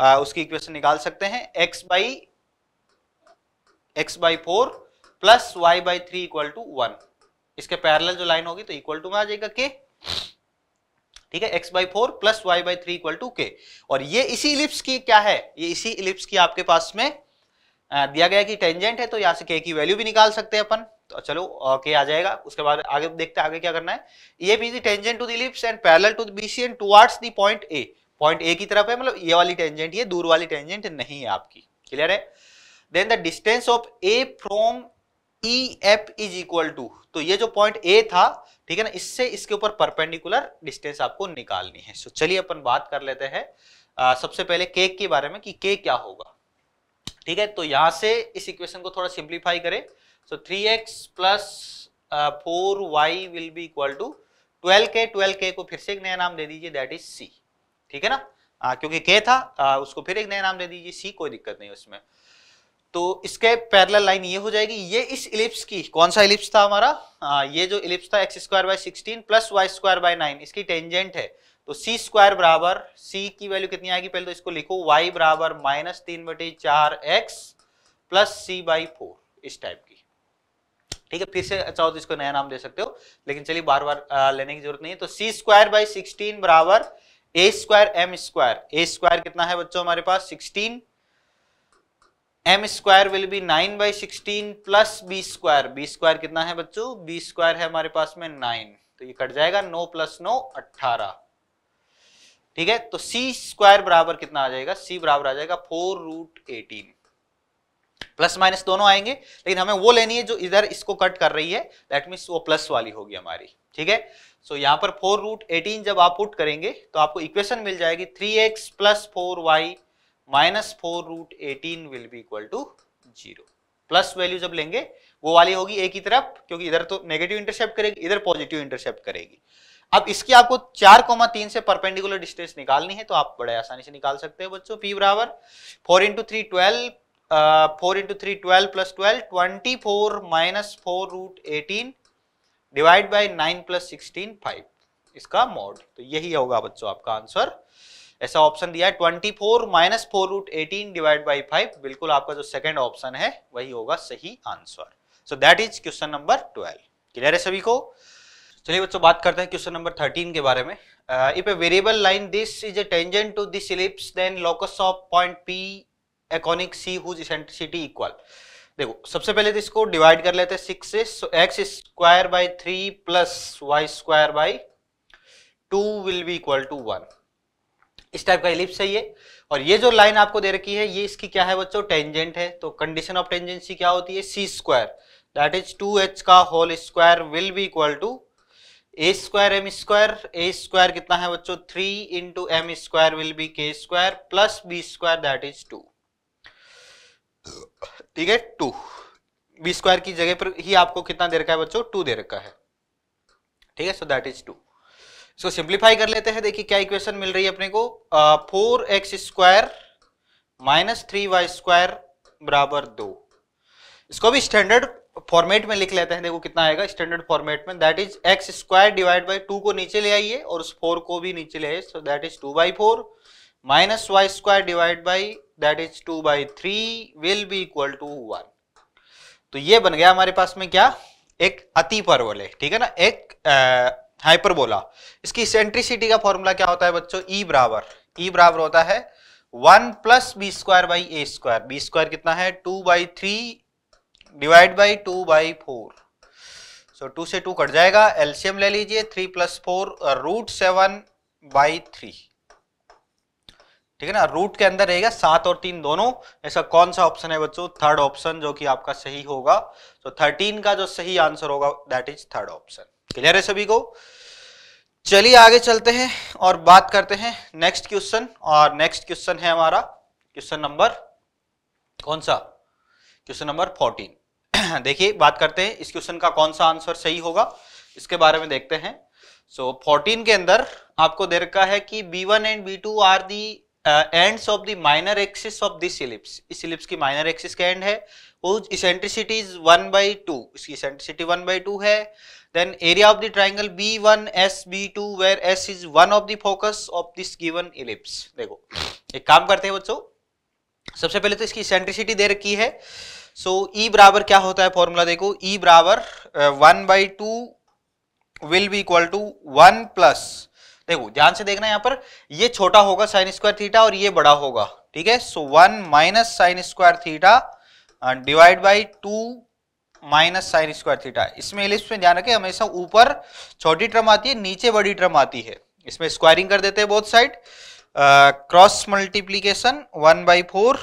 आ, उसकी इक्वेशन निकाल सकते हैं x by x by four plus y by three equal to one इसके पैरेलल जो लाइन होगी तो इक्वल टू में आ जाएगा के ठीक है x by four plus y by three equal to के और ये इसी इलिप्स की क्या है ये इसी इलिप्स की आपके पास में दिया गया कि टेंजेंट है तो यहाँ से के की वैल्यू भी निकाल सकते हैं अपन तो चलो के आ जाएगा उसके बाद आगे देखते हैं आगे क्या करना है ये भी the tangent to the ellipse and parallel to the BC and towards the point A point A की तरफ है मतलब ये वाली टेंजेंट ये दूर वाली टेंजेंट नहीं है आपकी क्लियर है then the distance of A from E F is equal to तो ये जो पॉइंट ए था ठीक है ना इससे इसके ऊपर परपेंडिकुलर डिस्टेंस आपको निकालनी है सो चलिए अपन बात कर लेते हैं सबसे पहले केक के बारे में कि के क्या होगा ठीक है तो यहां से इस इक्वेशन को थोड़ा सिंप्लीफाई करें so three x plus four y will be equal to twelve के ट्वेल्व के को फिर से एक नया नाम दे दीजिए दैट इज सी ठीक है ना आ, क्योंकि के था आ, उसको फिर एक नया नाम दे दीजिए सी कोई दिक्कत नहीं उसमें तो इसके पैरल लाइन ये हो जाएगी ये इस इलिप्स की कौन सा इलिप्स था हमारा आ, हाँ, ये जो इलिप्स था x square by sixteen plus Y square by nine इसकी टेंजेंट है तो सी स्क्वायर बराबर सी की वैल्यू कितनी आएगी पहले तो इसको लिखो वाई बराबर माइनस तीन बटे चार x plus c by four इस टाइप की ठीक है फिर से चाहो तो इसको नया नाम दे सकते हो लेकिन चलिए बार बार आ, लेने की जरूरत नहीं है तो सी स्क्वायर बाई सिक्सटीन बराबर ए square m square a square कितना है बच्चों हमारे पास sixteen m square will be nine by sixteen plus b square b square कितना है बच्चों बी स्क्वायर है हमारे पास में नाइन तो ये कट जाएगा नो प्लस नो अट्ठारह ठीक है तो सी स्क्वायर बराबर कितना आ जाएगा सी बराबर आ जाएगा four root eighteen plus minus दोनों आएंगे लेकिन हमें वो लेनी है जो इधर इसको कट कर रही है दैट मीन्स वो प्लस वाली होगी हमारी ठीक है सो so, पर फोर रूट एटीन जब आप पुट करेंगे तो आपको इक्वेशन मिल जाएगी three x plus four y minus four root eighteen will be equal to zero plus value जब लेंगे वो वाली होगी ए की तरफ क्योंकि इधर तो नेगेटिव इंटरसेप्ट करेगी इधर पॉजिटिव इंटरसेप्ट करेगी अब इसकी आपको चार कोमा तीन से परपेंडिकुलर डिस्टेंस निकालनी है तो आप बड़े आसानी से निकाल सकते हैं बच्चों पी बराबर four into three twelve four into three twelve plus twelve twenty four minus four root eighteen divide by nine plus sixteen five इसका मोड तो यही होगा बच्चों आपका आंसर ऐसा ऑप्शन दिया है twenty four minus four root eighteen divide by five बिल्कुल आपका जो सेकेंड ऑप्शन है वही होगा सही answer so that is question number twelve clear है सभी को चलिए बच्चों बात करते हैं क्वेश्चन नंबर थर्टीन के बारे में if a variable line this is a tangent to this ellipse then locus of point P a conic C whose eccentricity equal देखो सबसे पहले तो इसको डिवाइड कर लेते हैं सिक्स से so x square by three plus Y square by two will be equal to one इस टाइप का इलिप्स है ये और ये जो लाइन आपको दे रखी है ये इसकी क्या है बच्चों टेंजेंट है तो कंडीशन ऑफ टेंजेंसी क्या होती है c square that is two h का whole square will be equal to A square m square a square कितना है बच्चों three into m square will be के square plus b square that is two ठीक है to b square की जगह पर ही आपको कितना दे रखा है बच्चों टू दे रखा है ठीक है सो दैट इज टू इसको सिंप्लीफाई कर लेते हैं देखिए क्या इक्वेशन मिल रही है अपने को four x square minus three y square बराबर दो इसको भी स्टैंडर्ड फॉर्मेट में लिख लेते हैं देखो कितना आएगा स्टैंडर्ड फॉर्मेट में that is x square divide by two को नीचे ले आइए और उस फोर को भी नीचे ले आइए so that is two by four minus y square divide by that is two by three will be equal to one तो ये बन गया हमारे पास में क्या एक अति परवल है ठीक है ना एक आ, हाइपरबोला इसकी सेंट्रिसिटी का फॉर्मूला क्या होता है बच्चों ई e बराबर ई e बराबर होता है one plus b square by A square b square कितना है two by three divide by two by four so two से टू कट जाएगा एलसीएम ले लीजिए three plus four uh, root seven by three ठीक है ना रूट के अंदर रहेगा सात और तीन दोनों ऐसा कौन सा ऑप्शन है बच्चों थर्ड ऑप्शन जो कि आपका सही होगा तो थर्टीन का जो सही आंसर होगा that is third option clear है सभी को चलिए आगे चलते हैं और बात करते हैं नेक्स्ट क्वेश्चन और नेक्स्ट क्वेश्चन है हमारा क्वेश्चन नंबर कौन सा क्वेश्चन नंबर फोर्टीन देखिए बात करते हैं इस क्वेश्चन का कौन सा आंसर सही होगा इसके बारे में देखते हैं सो so, 14 के अंदर आपको दे रखा है कि B one and B two are the ends of the minor axis of this ellipse इस इलिप्स की माइनर एक्सिस का एंड है eccentricity is one by two इसकी इसेंट्रिसिटी वन बाई टू है then area of the triangle B1S B2 where S is one of the focus of this given ellipse देखो एक काम करते हैं बच्चों सबसे पहले तो इसकी सेंट्रिसिटी दे रखी है सो so, E बराबर क्या होता है फॉर्मूला देखो E बराबर one by two will be equal to one plus देखो ध्यान से देखना यहां पर ये छोटा होगा साइन स्क्वायर थीटा और ये बड़ा होगा ठीक है so one minus sine square theta divide by two minus sine square theta इसमें एलिप्स में ध्यान रखें हमेशा ऊपर छोटी टर्म आती है नीचे बड़ी टर्म आती है इसमें स्क्वायरिंग कर देते हैं both side cross multiplication one by four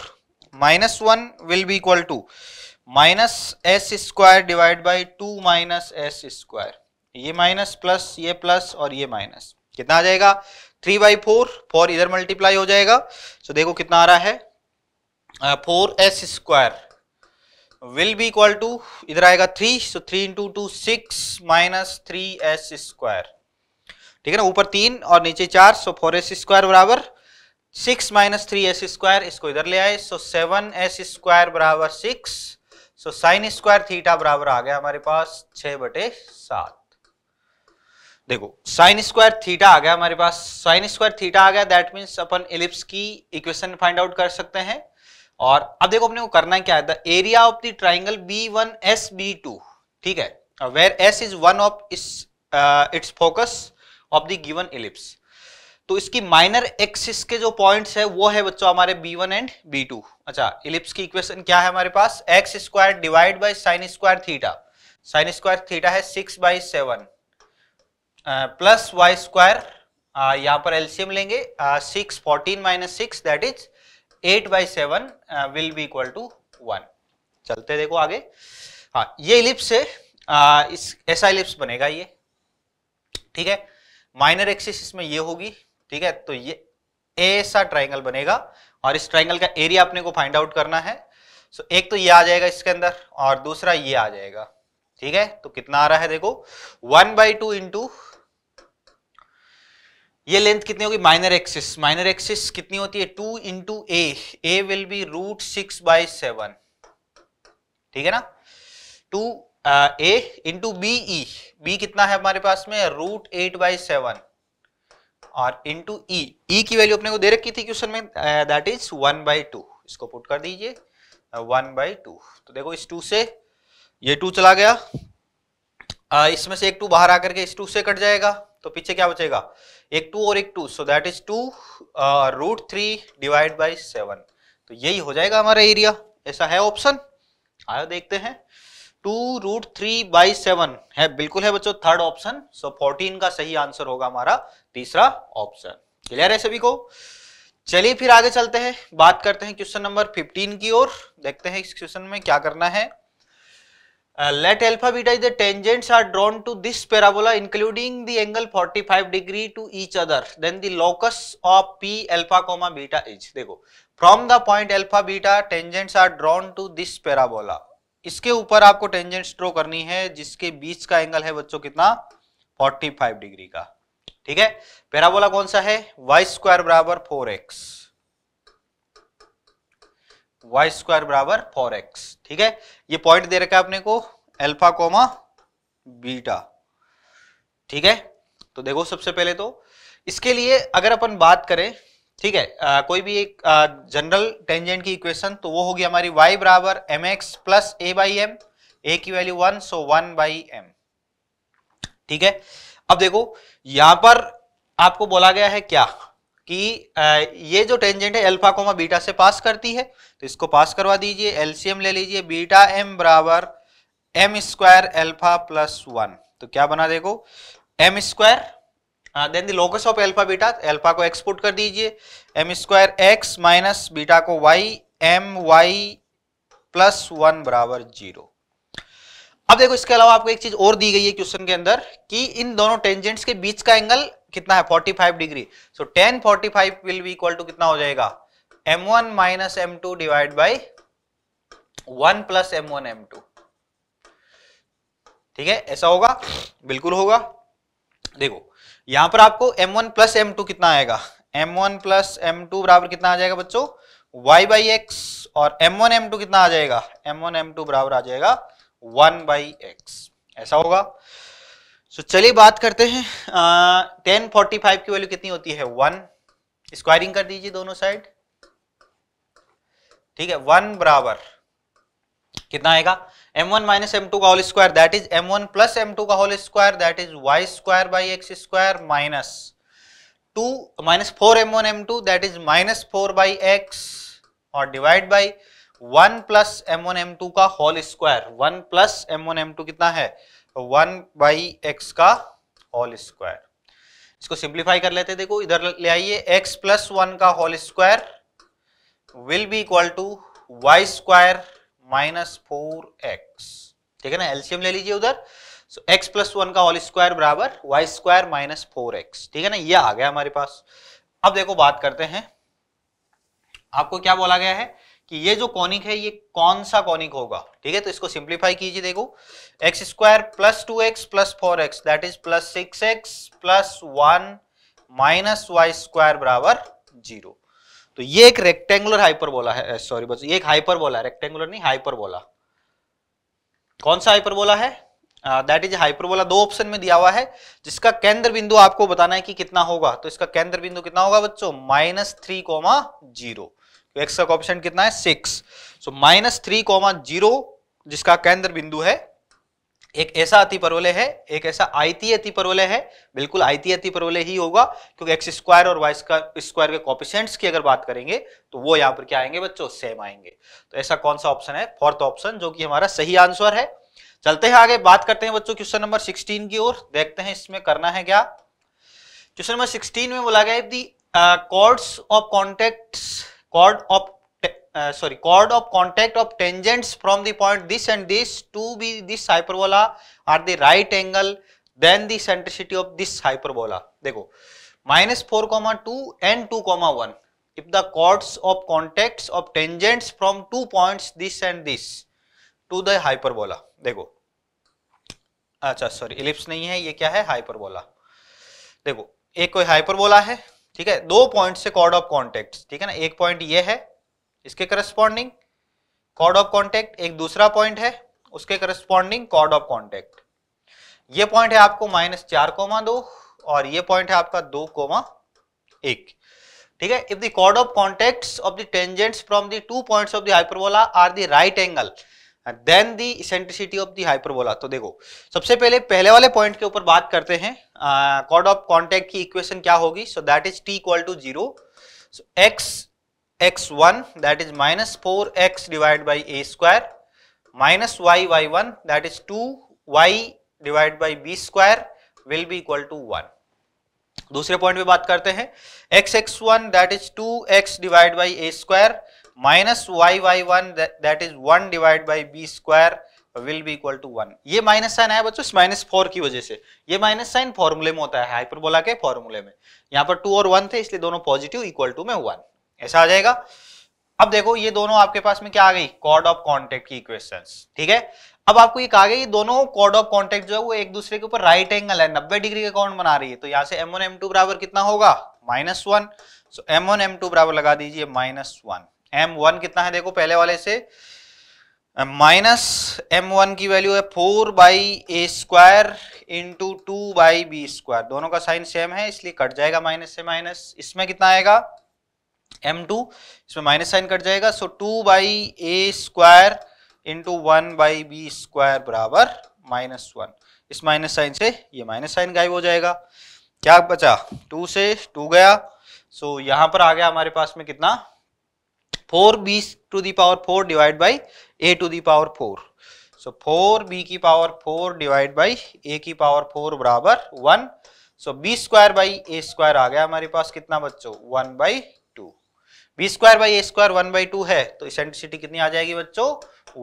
minus one will be equal to minus s square divide by two minus s square ये माइनस प्लस ये प्लस और ये माइनस कितना आ जाएगा थ्री बाई फोर फोर इधर मल्टीप्लाई हो जाएगा सो तो देखो कितना आ रहा है four s square will be equal to इधर आएगा three so three into two six minus three s square ठीक है ना ऊपर तीन और नीचे चार सो फोर एस स्क्वायर बराबर six minus three s square इसको इधर ले आए सो सेवन एस स्क्वायर बराबर six so sine square theta बराबर आ गया हमारे पास छ बटे सात देखो साइन स्क्वायर थीटा आ गया हमारे पास साइन स्क्वायर थीटा आ गया दैट मीन्स अपन इलिप्स की इक्वेशन फाइंड आउट कर सकते हैं और अब देखो अपने को करना क्या है the area of the triangle B one S B two ठीक है where S is one of is its focus of the given ellipse तो इसकी माइनर एक्सिस के जो पॉइंट्स है वो है बच्चों हमारे B one and B two अच्छा इलिप्स की इक्वेशन क्या है हमारे पास x square divide by sine square theta sine square theta है six by seven plus Y square यहां पर एलसीएम लेंगे six fourteen minus six that is eight by seven will be equal to one चलते देखो आगे हाँ ये ellipse है आ, uh, इस ऐसा इलिप्स बनेगा ये ठीक है माइनर एक्सिस इसमें ये होगी ठीक है तो ये ऐसा ट्राइंगल बनेगा और इस ट्राइंगल का एरिया अपने को फाइंड आउट करना है सो एक तो ये आ जाएगा इसके अंदर और दूसरा ये आ जाएगा ठीक है तो कितना आ रहा है देखो वन बाई टू इंटू ये लेंथ कितनी होगी माइनर एक्सिस माइनर एक्सिस कितनी होती है two into a a will be root six by seven ठीक है ना टू ए इंटू बी ई बी कितना है हमारे पास में रूट एट बाई सेवन और इंटू ई ई की वैल्यू अपने को दे रखी थी क्वेश्चन में that is one by two इसको पुट कर दीजिए वन बाई टू तो देखो इस टू से ये टू चला गया uh, इसमें से एक टू बाहर आकर के इस टू से कट जाएगा तो पीछे क्या बचेगा एक टू और एक two so that is two root three divide by seven तो यही हो जाएगा हमारा एरिया ऐसा है ऑप्शन आयो देखते हैं two root three by seven है बिल्कुल है बच्चों थर्ड ऑप्शन सो फोर्टीन का सही आंसर होगा हमारा तीसरा ऑप्शन क्लियर है सभी को चलिए फिर आगे चलते हैं बात करते हैं क्वेश्चन नंबर फिफ्टीन की ओर देखते हैं इस क्वेश्चन में क्या करना है Uh, let alpha beta is the tangents are drawn to this parabola including the angle 45 degree to each other then the locus of p alpha comma beta is देखो from the point alpha beta tangents are drawn to this parabola इसके ऊपर आपको tangents draw करनी है जिसके बीच का angle है बच्चों कितना 45 डिग्री का ठीक है पैराबोला कौन सा है वाई स्क्वायर बराबर फोर एक्स वाई स्क्वायर बराबर फोर एक्स ठीक है ये पॉइंट दे रखा है अपने को अल्फा कोमा बीटा ठीक है तो देखो सबसे पहले तो इसके लिए अगर अपन बात करें ठीक है आ, कोई भी एक जनरल टेंजेंट की इक्वेशन तो वो होगी हमारी y बराबर m x plus a by m a की value one so one by m ठीक है अब देखो यहां पर आपको बोला गया है क्या कि ये जो टेंजेंट है अल्फा कोमा बीटा से पास करती है तो इसको पास करवा दीजिए एलसीएम ले लीजिए बीटा एम बराबर m square alpha plus one तो क्या बना देखो m square then the locus of alpha beta alpha को एक्सपोर्ट कर दीजिए m square x minus beta को y m y plus one बराबर जीरो अब देखो इसके अलावा आपको एक चीज और दी गई है क्वेश्चन के अंदर कि इन दोनों टेंजेंट्स के बीच का एंगल कितना है 45 degree so tan forty five will be equal to कितना हो जाएगा m one minus m two divide by one plus m one m two ठीक है ऐसा होगा बिल्कुल होगा देखो यहां पर आपको m one plus m two कितना आएगा m one plus m two बराबर कितना आ जाएगा बच्चों y बाई एक्स और एम वन एम टू कितना आ जाएगा एम वन एम टू बराबर आ जाएगा वन बाई एक्स ऐसा होगा सो so, चलिए बात करते हैं टेन फोर्टी फाइव की वैल्यू कितनी होती है वन स्क्वायरिंग कर दीजिए दोनों साइड ठीक है वन बराबर कितना आएगा m1 वन माइनस एम का whole square that is m1 one plus m का whole square that is y square by x square minus two minus four m one m two that is minus four by x और divide by one plus m one m two का whole square one plus m one m two कितना है तो one by x का whole square इसको simplify कर लेते देखो इधर ले आइए एक्स प्लस वन का whole square will be equal to y square minus four x ठीक है ना एलसीएम ले लीजिए उधर सो एक्स प्लस वन का होल स्क्वायर बराबर y square minus four x ठीक है ना ये आ गया हमारे पास अब देखो बात करते हैं आपको क्या बोला गया है कि ये जो कॉनिक है ये कौन सा कॉनिक होगा ठीक है तो इसको सिंप्लीफाई कीजिए देखो x square plus two x plus four x that is plus six x plus one minus y square बराबर जीरो तो ये एक रेक्टेंगुलर हाइपर बोला है सॉरी eh, बस ये एक हाइपर बोला रेक्टेंगुलर नहीं हाइपर बोला कौन सा हाइपर बोला है दैट इज हाइपरबोला दो ऑप्शन में दिया हुआ है जिसका केंद्र बिंदु आपको बताना है कि कितना होगा तो इसका केंद्र बिंदु कितना होगा बच्चों माइनस थ्री कोमा जीरो तो एक्स का ऑप्शन कितना है six so minus three comma zero जिसका केंद्र बिंदु है एक ऐसा अति परवलय है एक ऐसा आयतीय अति परवलय है बिल्कुल आयतीय अति परवलय ही होगा क्योंकि एक्स स्क्वायर और वाई स्क्वायर के कॉपिशेंट्स की अगर बात करेंगे तो वो यहां पर क्या आएंगे बच्चों सेम आएंगे तो ऐसा कौन सा ऑप्शन है फोर्थ ऑप्शन जो कि हमारा सही आंसर है चलते हैं आगे बात करते हैं बच्चों क्वेश्चन नंबर सिक्सटीन की ओर देखते हैं इसमें करना है क्या क्वेश्चन नंबर सिक्सटीन में बोला गया the chords of contacts chord of sorry chord of contact of tangents from the point this and this to be this hyperbola are the right angle then the centricity of this hyperbola देखो minus four comma two and two comma one if the chords of contact of tangents from two point this and this to the hyperbola देखो अच्छा sorry ellipse नहीं है ये क्या है hyperbola देखो एक कोई हाइपरबोला है ठीक है दो पॉइंट से कॉर्ड ऑफ कॉन्टेक्ट ठीक है ना एक पॉइंट ये है इसके करस्पॉन्डिंग कॉर्ड ऑफ कॉन्टेक्ट एक दूसरा पॉइंट है उसके करस्पॉन्डिंग कॉर्ड ऑफ कॉन्टेक्ट ये पॉइंट है आपको माइनस चार कोमा दो और ये पॉइंट है आपका दो कोमा एक ठीक है if the chord of contact of the tangents from the two points of the hyperbola are the right angle then देंट्रिसिटी इसेंट्रिसिटी ऑफ द हाइपरबोला तो देखो सबसे पहले पहले वाले पॉइंट के ऊपर बात करते हैं कॉड ऑफ कॉन्टेक्ट की इक्वेशन क्या होगी so that is T equal to zero x x one that is minus four x divide by A square minus y y one that is two y divide by B square will be equal to one दूसरे point पे बात करते हैं x x one that is two x divide by A square minus y y one that is one divide by B square will be equal to one ये minus sign आया बच्चों minus four की वजह से ये minus sign फॉर्मूले में होता है हाइपरबोला के फॉर्मूले में यहाँ पर टू और वन थे इसलिए दोनों पॉजिटिव इक्वल टू में वन ऐसा आ जाएगा अब देखो ये दोनों आपके पास में क्या आ गई कॉर्ड ऑफ कॉन्टेक्ट की इक्वेशन ठीक है अब आपको ये कहा गया ये दोनों कॉर्ड ऑफ कॉन्टेक्ट जो है वो एक दूसरे के ऊपर राइट एंगल है नब्बे डिग्री का कॉर्ड बना रही है तो यहाँ से एम वन एम टू बराबर कितना होगा minus one so m one m two बराबर लगा दीजिए माइनस वन एम वन कितना है देखो पहले वाले से माइनस एम वन की वैल्यू है four by A square into two by B square दोनों का साइन सेम है इसलिए कट जाएगा माइनस से माइनस इसमें कितना आएगा एम टू इसमें माइनस साइन कट जाएगा so two by A square into one by B square बराबर माइनस वन इस माइनस साइन से ये माइनस साइन गायब हो जाएगा क्या बचा टू से टू गया सो यहां पर आ गया हमारे पास में कितना four b two power four divide by a two the power four so four b की power four divide by a की पावर फोर बराबर one so b square by A square आ गया हमारे पास कितना बच्चों one by two b square by A square one by two है तो इसेंट्रिसिटी कितनी आ जाएगी बच्चों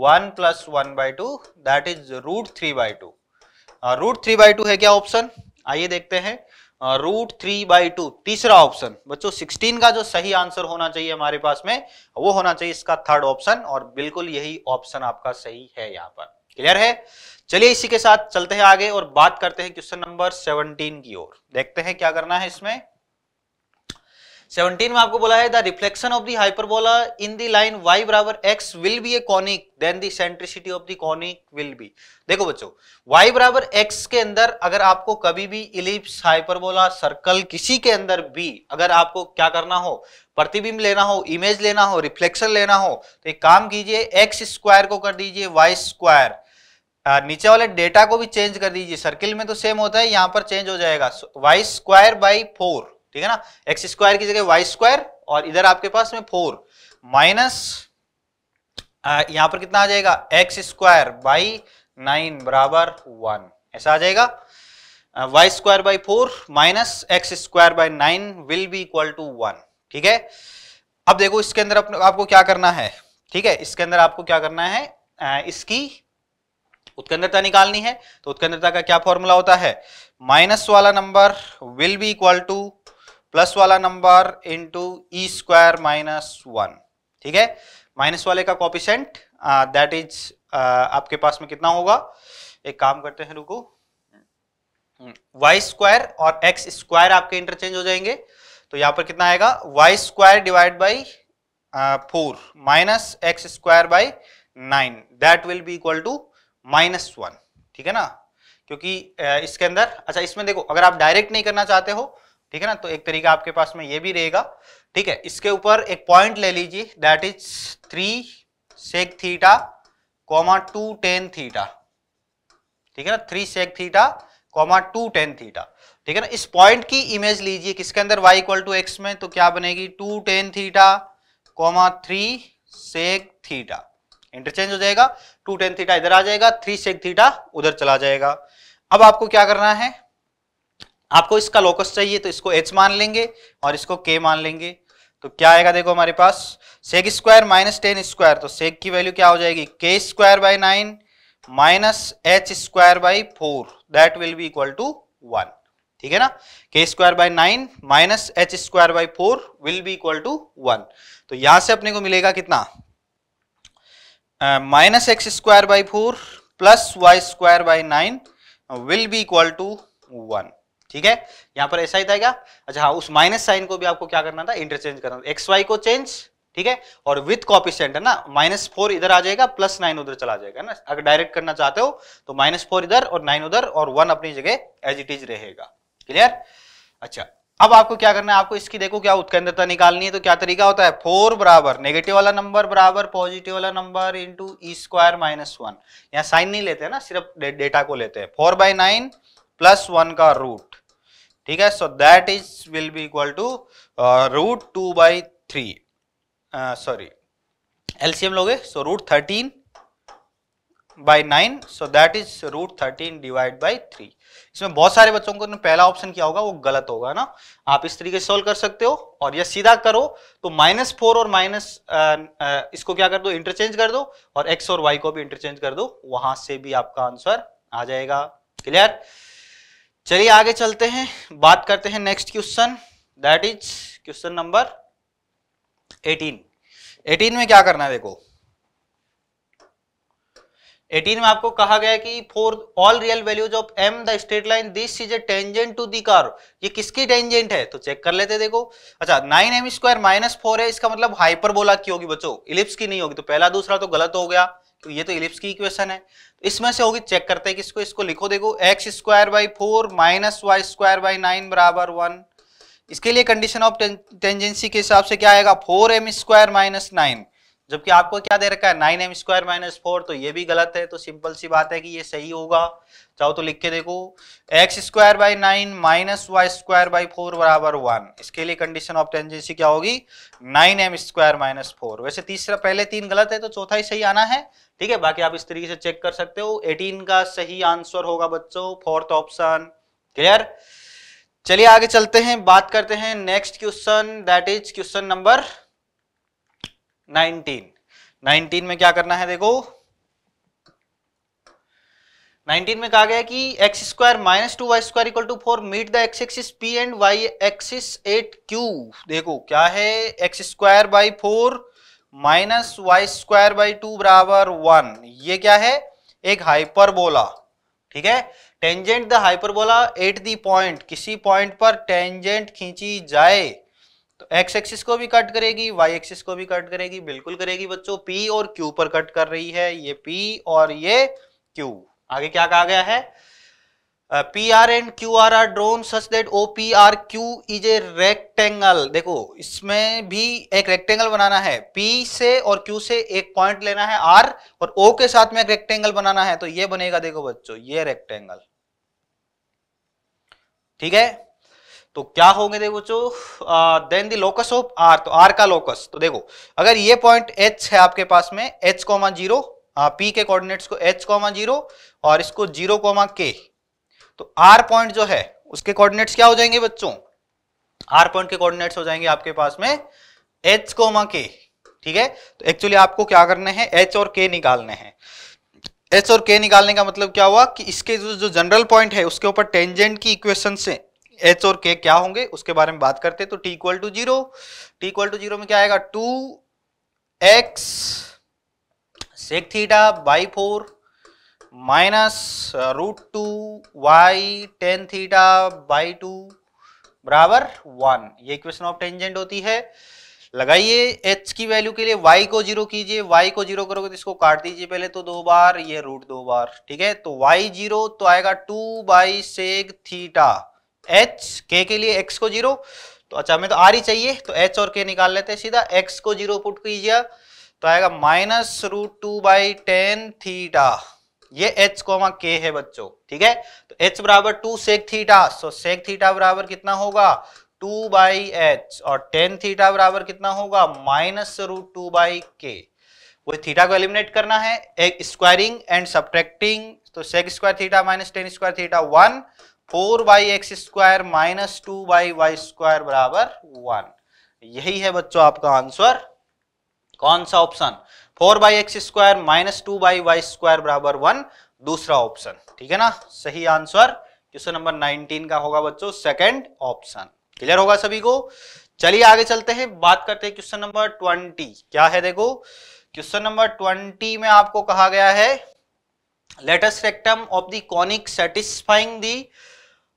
one plus one by two that is root three by two root three by two है क्या ऑप्शन आइए देखते हैं रूट थ्री बाई टू तीसरा ऑप्शन बच्चों 16 का जो सही आंसर होना चाहिए हमारे पास में वो होना चाहिए इसका थर्ड ऑप्शन और बिल्कुल यही ऑप्शन आपका सही है यहाँ पर क्लियर है चलिए इसी के साथ चलते हैं आगे और बात करते हैं क्वेश्चन नंबर 17 की ओर देखते हैं क्या करना है इसमें 17 में आपको बोला है the reflection of the hyperbola in the line y बराबर x will be a conic then the centricity of the conic will be देखो बच्चों y बराबर x के अंदर अगर आपको कभी भी इलिप्स हाइपरबोला सर्कल किसी के अंदर भी अगर आपको क्या करना हो प्रतिबिंब लेना हो इमेज लेना हो रिफ्लेक्शन लेना हो तो एक काम कीजिए एक्स स्क्वायर को कर दीजिए वाई स्क्वायर नीचे वाले डेटा को भी चेंज कर दीजिए सर्किल में तो सेम होता है यहां पर चेंज हो जाएगा वाई स्क्वायर बाई फोर ठीक है ना एक्स स्क्वायर की जगह वाई स्क्वायर और इधर आपके पास में फोर माइनस यहां पर कितना आ जाएगा एक्स स्क्वायर बाई नाइन बराबर वन ऐसा आ जाएगा y square by four minus x square by nine will be equal to one ठीक है अब देखो इसके अंदर अपने आपको क्या करना है ठीक है इसके अंदर आपको क्या करना है आ, इसकी उत्केंद्रता निकालनी है तो उत्केंद्रता का क्या फॉर्मूला होता है माइनस वाला number will be equal to plus वाला number into e square minus one ठीक है माइनस वाले का कॉपिशेंट दैट इज आपके पास में कितना होगा एक काम करते हैं रुको वाई hmm, स्क्वायर और एक्स स्क्वायर आपके इंटरचेंज हो जाएंगे तो यहां पर कितना आएगा y square divide by four minus x square by nine that will be equal to minus one ठीक है ना क्योंकि इसके अंदर अच्छा इसमें देखो अगर आप डायरेक्ट नहीं करना चाहते हो ठीक है ना तो एक तरीका आपके पास में ये भी रहेगा ठीक है इसके ऊपर एक पॉइंट ले लीजिए that is three sec theta comma two tan theta ठीक है ना three sec theta comma two tan theta ठीक है ना इस पॉइंट की इमेज लीजिए किसके अंदर y इक्वल टू एक्स में तो क्या बनेगी two tan theta comma three sec theta interchange हो जाएगा टू टेन थीटा इधर आ जाएगा थ्री सेक थीटा उधर चला जाएगा अब आपको क्या करना है आपको इसका लोकस चाहिए तो इसको एच मान लेंगे और इसको के मान लेंगे तो क्या आएगा देखो हमारे पास sec square minus tan square तो सेक की वैल्यू क्या हो जाएगी k square by nine minus h square by four that will be equal to one ठीक है ना k square by nine minus h square by four will be equal to one तो यहां से अपने को मिलेगा कितना minus x square by four plus Y square by nine will be equal to one ठीक है यहां पर ऐसा ही था क्या अच्छा हाँ उस माइनस साइन को भी आपको क्या करना था इंटरचेंज करना था एक्स वाई को चेंज ठीक है और विथ कॉपी है ना माइनस फोर इधर आ जाएगा प्लस नाइन उधर चला जाएगा ना अगर डायरेक्ट करना चाहते हो तो माइनस फोर इधर और नाइन उधर और वन अपनी जगह एज इट इज रहेगा क्लियर अच्छा अब आपको क्या करना है आपको इसकी देखो क्या उत्केंद्रता निकालनी है तो क्या तरीका होता है फोर बराबर नेगेटिव वाला नंबर बराबर पॉजिटिव वाला number into e square minus one यहाँ साइन नहीं लेते हैं ना सिर्फ डेटा को लेते हैं four by nine plus one का रूट ठीक है so that is will be equal to root two by three sorry LCM लोगे so root thirteen by nine so that is root thirteen divide by three इसमें बहुत सारे बच्चों को पहला ऑप्शन क्या होगा वो गलत होगा ना आप इस तरीके से सोल्व कर सकते हो और यह सीधा करो तो माइनस फोर और माइनस uh, uh, इसको क्या कर दो इंटरचेंज कर दो और एक्स और वाई को भी इंटरचेंज कर दो वहां से भी आपका आंसर आ जाएगा क्लियर चलिए आगे चलते हैं बात करते हैं next question that is question number 18 18 में क्या करना है देखो 18 में आपको कहा गया कि for all real values of m the straight line this is a tangent to the curve ये किसकी टेंजेंट है तो चेक कर लेते देखो अच्छा nine m square minus four है इसका मतलब हाइपरबोला की होगी बच्चों इलिप्स की नहीं होगी तो पहला दूसरा तो गलत हो गया तो ये तो इलिप्स की इक्वेशन है तो इसमें से होगी चेक करते हैं किसको इसको लिखो देखो x square by four minus y square by nine बराबर वन इसके लिए कंडीशन ऑफ टेंजेंसी के हिसाब से क्या आएगा four m square minus nine जबकि आपको क्या दे रखा है nine m square minus four तो ये भी गलत है तो सिंपल सी बात है कि ये सही होगा चाहो तो लिख के देखो x square by nine minus y square by four बराबर वन इसके लिए कंडीशन ऑफ टेंजेंसी क्या होगी nine m square minus four वैसे तीसरा पहले तीन गलत है तो चौथा ही सही आना है ठीक है बाकी आप इस तरीके से चेक कर सकते हो एटीन का सही आंसर होगा बच्चों फोर्थ ऑप्शन क्लियर चलिए आगे चलते हैं बात करते हैं next question that is question number nineteen nineteen में क्या करना है देखो 19 में कहा गया कि x square minus two y square equal to four meet the x axis P and y axis at Q देखो क्या है x square by four minus y square by two बराबर वन ये क्या है एक हाइपरबोला ठीक है tangent the hyperbola at the point किसी पॉइंट पर टेंजेंट खींची जाए तो एक्स एक्सिस को भी कट करेगी वाई एक्सिस को भी कट करेगी बिल्कुल करेगी बच्चों पी और क्यू पर कट कर रही है ये पी और ये क्यू आगे क्या कहा गया है P R and Q R are drawn such that O P R Q is a rectangle देखो इसमें भी एक रेक्टेंगल बनाना है पी से और क्यू से एक पॉइंट लेना है आर और ओ के साथ में एक रेक्टेंगल बनाना है तो ये बनेगा देखो बच्चों ये रेक्टेंगल ठीक है तो क्या होंगे देखो बच्चों देन दोकस लोकस ऑफ आर तो आर का लोकस तो देखो अगर ये पॉइंट एच है आपके पास में एच कॉमा जीरो पी हाँ, के कोऑर्डिनेट्स को एच कॉमा जीरो और इसको जीरो कॉमा के तो आर पॉइंट जो है उसके कोऑर्डिनेट्स क्या हो जाएंगे बच्चों आर पॉइंट के कोऑर्डिनेट्स हो जाएंगे आपके पास में एच कॉमा के ठीक है तो एक्चुअली आपको क्या करने हैं एच और के निकालने हैं एच और के निकालने का मतलब क्या हुआ कि इसके जो जो जनरल पॉइंट है उसके ऊपर टेंजेंट की इक्वेशन से एच और के क्या होंगे उसके बारे में बात करते हैं तो T equal to zero t equal to zero में क्या आएगा two x sec theta by 4 minus root two y tan theta by two बराबर वन ये इक्वेशन ऑफ टेंजेंट होती है लगाइए h की वैल्यू के लिए y को जीरो कीजिए y को जीरो करोगे तो इसको काट दीजिए पहले तो दो बार ये रूट दो बार ठीक है तो y जीरो तो आएगा two by sec theta h k के लिए x को जीरो तो अच्छा हमें तो r ही चाहिए तो h और k निकाल लेते हैं सीधा x को जीरो पुट कीजिए तो आएगा minus root two by tan theta ये एच कोमा के है बच्चों ठीक है तो एच बराबर two sec theta so sec theta बराबर कितना होगा टू बाई एच और टेन थीटा बराबर कितना होगा माइनस रूट टू बाई के वो थीटा को एलिमिनेट करना है एक स्क्वायरिंग एंड सब्ट्रैक्टिंग तो sec square theta minus tan square theta one four by x square minus two by y square बराबर वन यही है बच्चों आपका आंसर कौन सा option four by x square minus two by y square बराबर one दूसरा ऑप्शन ठीक है ना सही आंसर क्वेश्चन नंबर 19 का होगा बच्चों सेकंड ऑप्शन क्लियर होगा सभी को चलिए आगे चलते हैं बात करते हैं क्वेश्चन नंबर 20 क्या है देखो क्वेश्चन नंबर 20 में आपको कहा गया है लेटेस्ट रेक्टम ऑफ दॉनिक conic satisfying the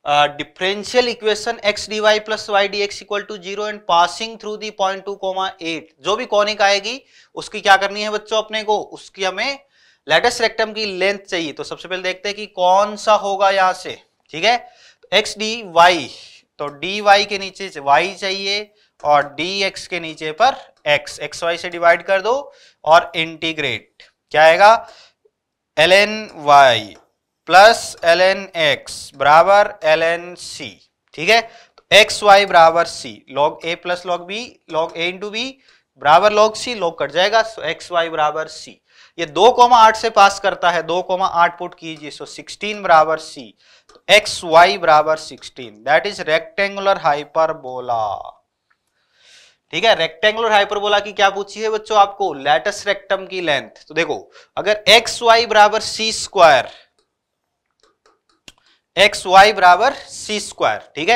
differential equation x d y plus y d x equal to zero and passing through the point two comma eight जो भी कॉनिक आएगी उसकी क्या करनी है बच्चों अपने को उसकी हमें लेटेस्ट रेक्टम की लेंथ चाहिए तो सबसे पहले देखते हैं कि कौन सा होगा यहां से ठीक है एक्स डी वाई तो डी वाई तो के नीचे वाई चाहिए और डी एक्स के नीचे पर एक्स एक्स वाई से डिवाइड कर दो और इंटीग्रेट क्या आएगा l n y plus l n x बराबर एल एन सी ठीक है तो एक्स वाई बराबर c log a plus log b log a into b बराबर लॉग सी लॉग कट जाएगा सो एक्स वाई बराबर सी ये दो कोमा आठ से पास करता है दो कोमा आठ पुट कीजिए सो सिक्सटीन बराबर सी एक्स वाई बराबर sixteen that is rectangular hyperbola ठीक है रेक्टेंगुलर हाइपरबोला की क्या पूछी है बच्चों आपको लेटस रेक्टम की लेंथ तो देखो अगर एक्स वाई बराबर सी स्क्वायर एक्स वाई बराबर सी स्क्वायर ठीक है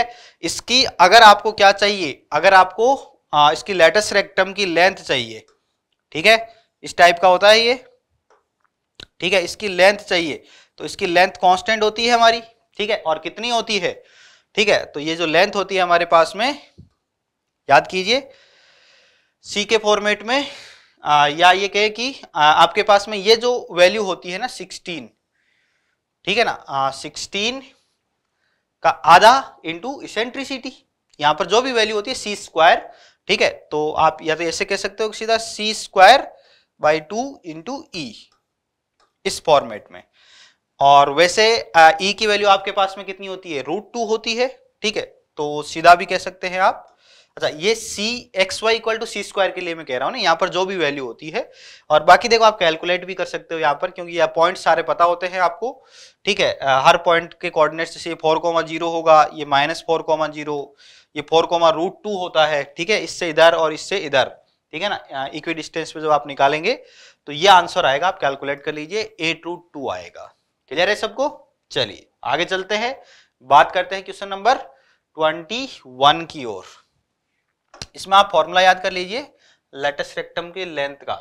इसकी अगर आपको क्या चाहिए अगर आपको आ, इसकी लेटेस्ट रेक्टम की लेंथ चाहिए ठीक है इस टाइप का होता है ये ठीक है इसकी लेंथ चाहिए तो इसकी लेंथ कांस्टेंट होती है हमारी ठीक है और कितनी होती है ठीक है तो ये जो लेंथ होती है हमारे पास में याद कीजिए सी के फॉर्मेट में आ, या ये कहे कि आ, आपके पास में ये जो वैल्यू होती है ना सिक्सटीन ठीक है ना सिक्सटीन का आधा इंटू इसेंट्रिसिटी यहां पर जो भी वैल्यू होती है सी स्क्वायर ठीक है तो आप या तो ऐसे कह सकते हो सीधा c square by two into e इस फॉर्मेट में और वैसे ई e की वैल्यू आपके पास में कितनी होती है रूट टू होती है ठीक है तो सीधा भी कह सकते हैं आप अच्छा ये c x y equal to c square के लिए मैं कह रहा हूँ ना यहाँ पर जो भी वैल्यू होती है और बाकी देखो आप कैलकुलेट भी कर सकते हो यहाँ पर क्योंकि यह पॉइंट सारे पता होते हैं आपको ठीक है हर पॉइंट के कोऑर्डिनेट्स से फोर कोमा जीरो होगा ये माइनस फोर कोमा जीरो ये फोर कोमा रूट टू होता है ठीक है इससे इधर और इससे इधर ठीक है ना इक्वी डिस्टेंस पे जब आप निकालेंगे तो ये आंसर आएगा आप कैलकुलेट कर लीजिए एट रूट टू आएगा क्लियर है सबको चलिए आगे चलते हैं बात करते हैं क्वेश्चन नंबर ट्वेंटी वन की ओर इसमें आप फॉर्मूला याद कर लीजिए लेटेस्ट रेक्टम की लेंथ का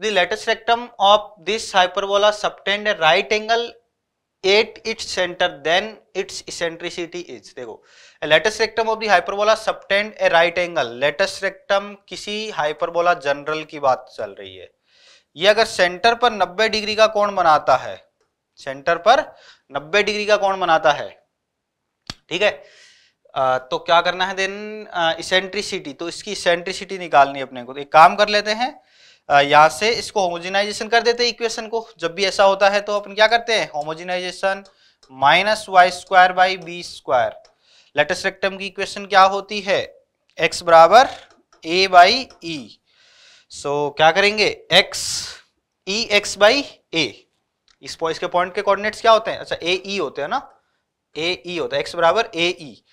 the latus rectum of this hyperbola subtend right angle at its centre then its eccentricity is देखो latus rectum of the hyperbola subtend a right angle latus rectum किसी hyperbola general की बात चल रही है ये अगर सेंटर पर 90 डिग्री का कोण बनाता है सेंटर पर 90 डिग्री का कोण बनाता है ठीक है तो क्या करना है देन इसेंट्रिसिटी तो इसकी इसेंट्रिसिटी निकालनी है अपने को तो एक काम कर लेते हैं यहाँ से इसको होमोजिनाइजेशन कर देते हैं इक्वेशन को जब भी ऐसा होता है तो अपन क्या करते हैं homogenization minus y square by B square latus rectum की इक्वेशन क्या होती है एक्स बराबर ए बाई ई सो क्या करेंगे x e x by a इस पॉइंट के कोऑर्डिनेट्स क्या होते हैं अच्छा ए ई e होते हैं ना ए ई e होता है एक्स बराबर ए ई e।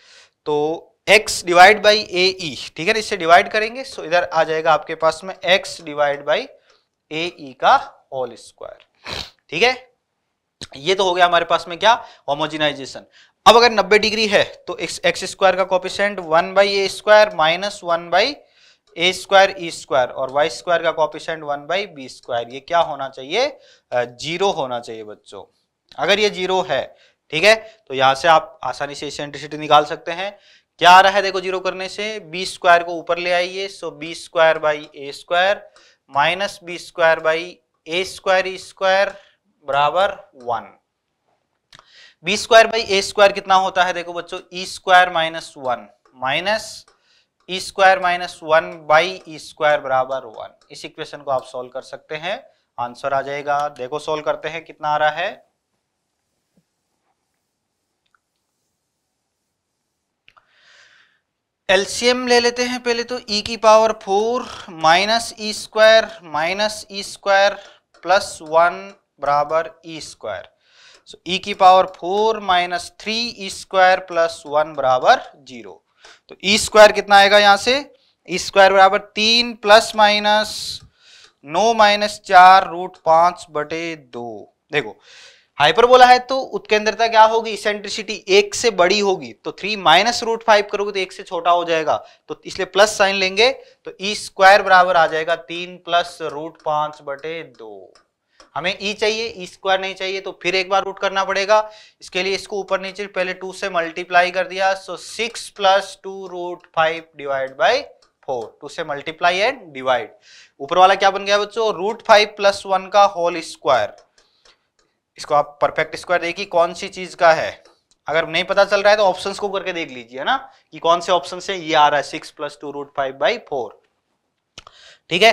तो x डिवाइड बाई ए ठीक है ना इससे डिवाइड करेंगे सो इधर आ जाएगा आपके पास में x डिवाइड बाई ए का होल स्क्वायर ठीक है ये तो हो गया हमारे पास में क्या होमोजिनाइजेशन अब अगर 90 डिग्री है तो एक्स स्क्वायर का coefficient one by A square minus one by A square e square और वाई स्क्वायर का coefficient one by B square ये क्या होना चाहिए जीरो होना चाहिए बच्चों अगर ये जीरो है ठीक है तो यहां से आप आसानी से सेंट्रिसिटी निकाल सकते हैं क्या आ रहा है देखो जीरो करने से बी स्क्वायर को ऊपर ले आइए so b square by A square minus B square by A square square बराबर one b square by A square कितना होता है देखो बच्चों e square minus one minus e square minus one by e square बराबर one इस इक्वेशन को आप सॉल्व कर सकते हैं आंसर आ जाएगा देखो सोल्व करते हैं कितना आ रहा है एलसीएम ले लेते हैं पहले तो e की power four minus e square minus e square plus one बराबर ई स्क्वायर सो ई की power four minus three e square plus one बराबर जीरो तो ई e स्क्वायर कितना आएगा यहाँ से ई e स्क्वायर बराबर तीन प्लस माइनस नौ माइनस चार रूट पांच बटे दो देखो हाइपरबोला है तो उत्केंद्रता क्या होगी इसेंट्रिसिटी एक से बड़ी होगी तो थ्री माइनस रूट फाइव करोगे तो एक से छोटा हो जाएगा तो इसलिए प्लस साइन लेंगे तो ई e स्क्वायर बराबर आ जाएगा तीन प्लस रूट पांच बटे दो हमें ई e चाहिए ई e स्क्वायर नहीं चाहिए तो फिर एक बार रूट करना पड़ेगा इसके लिए इसको ऊपर नीचे पहले टू से मल्टीप्लाई कर दिया so six plus two root five divide by four two से मल्टीप्लाई एंड डिवाइड ऊपर वाला क्या बन गया बच्चों रूट फाइव प्लस वन का होल स्क्वायर इसको आप परफेक्ट स्क्वायर देखिए कौन सी चीज का है अगर नहीं पता चल रहा है तो ऑप्शंस को करके देख लीजिए ना कि कौन से ऑप्शन है ये आ रहा है six plus two root five by four ठीक है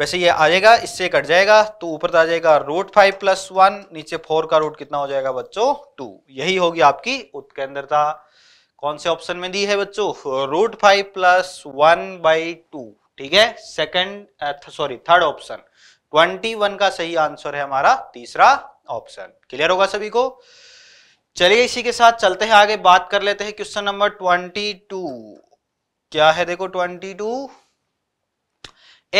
वैसे ये आ जाएगा इससे कट जाएगा तो ऊपर आ जाएगा रूट फाइव प्लस वन नीचे फोर का रूट कितना हो जाएगा बच्चों टू यही होगी आपकी उत्केंद्रता कौन से ऑप्शन में दी है बच्चों root five plus one by two ठीक है second sorry third option twenty one का सही आंसर है हमारा तीसरा ऑप्शन क्लियर होगा सभी को चलिए इसी के साथ चलते हैं आगे बात कर लेते हैं क्वेश्चन नंबर ट्वेंटी टू क्या है देखो twenty two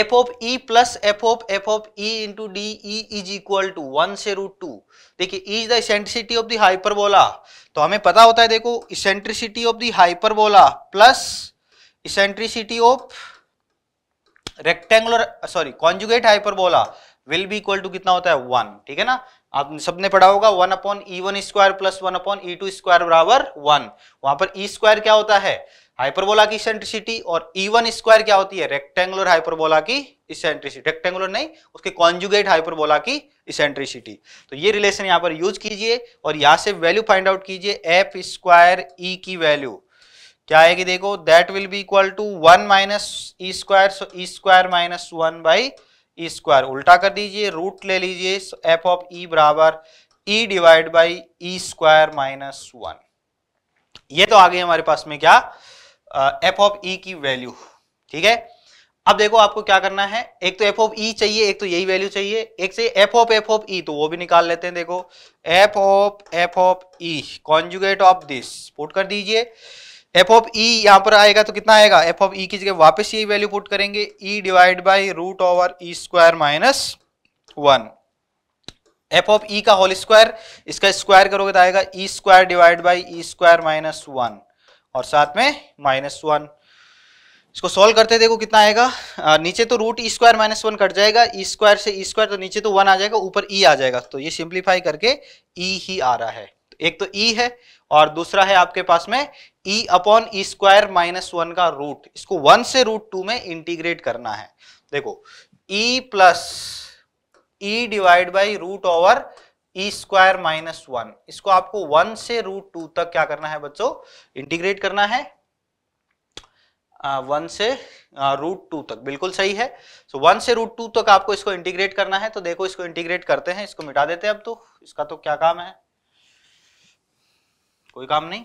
f of e plus f of f of e into d e is equal to one से रूट टू देखिए is the eccentricity of the hyperbola तो हमें पता होता है देखो eccentricity of the hyperbola plus eccentricity of rectangular sorry conjugate hyperbola will be equal to कितना होता है वन ठीक है ना आप सबने पढ़ा होगा one upon e one square plus one upon e two square बराबर वन वहां पर ई स्क्वायर क्या होता है हाइपरबोला की सेंट्रिसिटी और ई वन स्क्वायर क्या होती है रेक्टेंगुलर हाइपरबोला की सेंट्रिसिटी रेक्टेंगुलर नहीं उसके कॉन्जुगेट हाइपरबोला की सेंट्रिसिटी तो ये रिलेशन यहाँ पर यूज कीजिए और यहाँ से वैल्यू फाइंड आउट कीजिए एफ स्क्वायर ई की वैल्यू क्या आएगी देखो that will be equal to one minus e square so e square minus one by square e उल्टा कर दीजिए रूट ले लीजिए एफ ऑफ ई बराबर e divide by e square minus one ये तो आगे हमारे पास में क्या एफ ऑफ ई की वैल्यू ठीक है अब देखो आपको क्या करना है एक तो एफ ऑफ ई चाहिए एक तो यही वैल्यू चाहिए एक से f of f of e तो वो भी निकाल लेते हैं देखो f of f of e conjugate of this put कर दीजिए एफ ऑफ ई यहाँ पर आएगा तो कितना आएगा एफ ऑफ ई की जगह वापस यही वैल्यू पुट करेंगे e divide by root over e square minus one f of e का होल स्क्वायर इसका स्क्वायर करोगे तो आएगा e square divide by e square minus one और साथ में माइनस वन इसको सॉल्व करते देखो कितना आएगा आ, नीचे तो root e square minus one cut जाएगा ई e स्क्वायर से ई e स्क्वायर तो नीचे तो वन आ जाएगा ऊपर ई e आ जाएगा तो ये सिंप्लीफाई करके ई ही आ रहा है एक तो ई e है और दूसरा है आपके पास में e upon e square minus one का रूट इसको वन से रूट टू में इंटीग्रेट करना है देखो e plus e divide by root over e square minus one इसको आपको वन से रूट टू तक क्या करना है बच्चों इंटीग्रेट करना है वन से रूट टू तक बिल्कुल सही है सो so, वन से रूट टू तक आपको इसको इंटीग्रेट करना है तो देखो इसको इंटीग्रेट करते हैं इसको मिटा देते हैं अब तो इसका तो क्या काम है कोई काम नहीं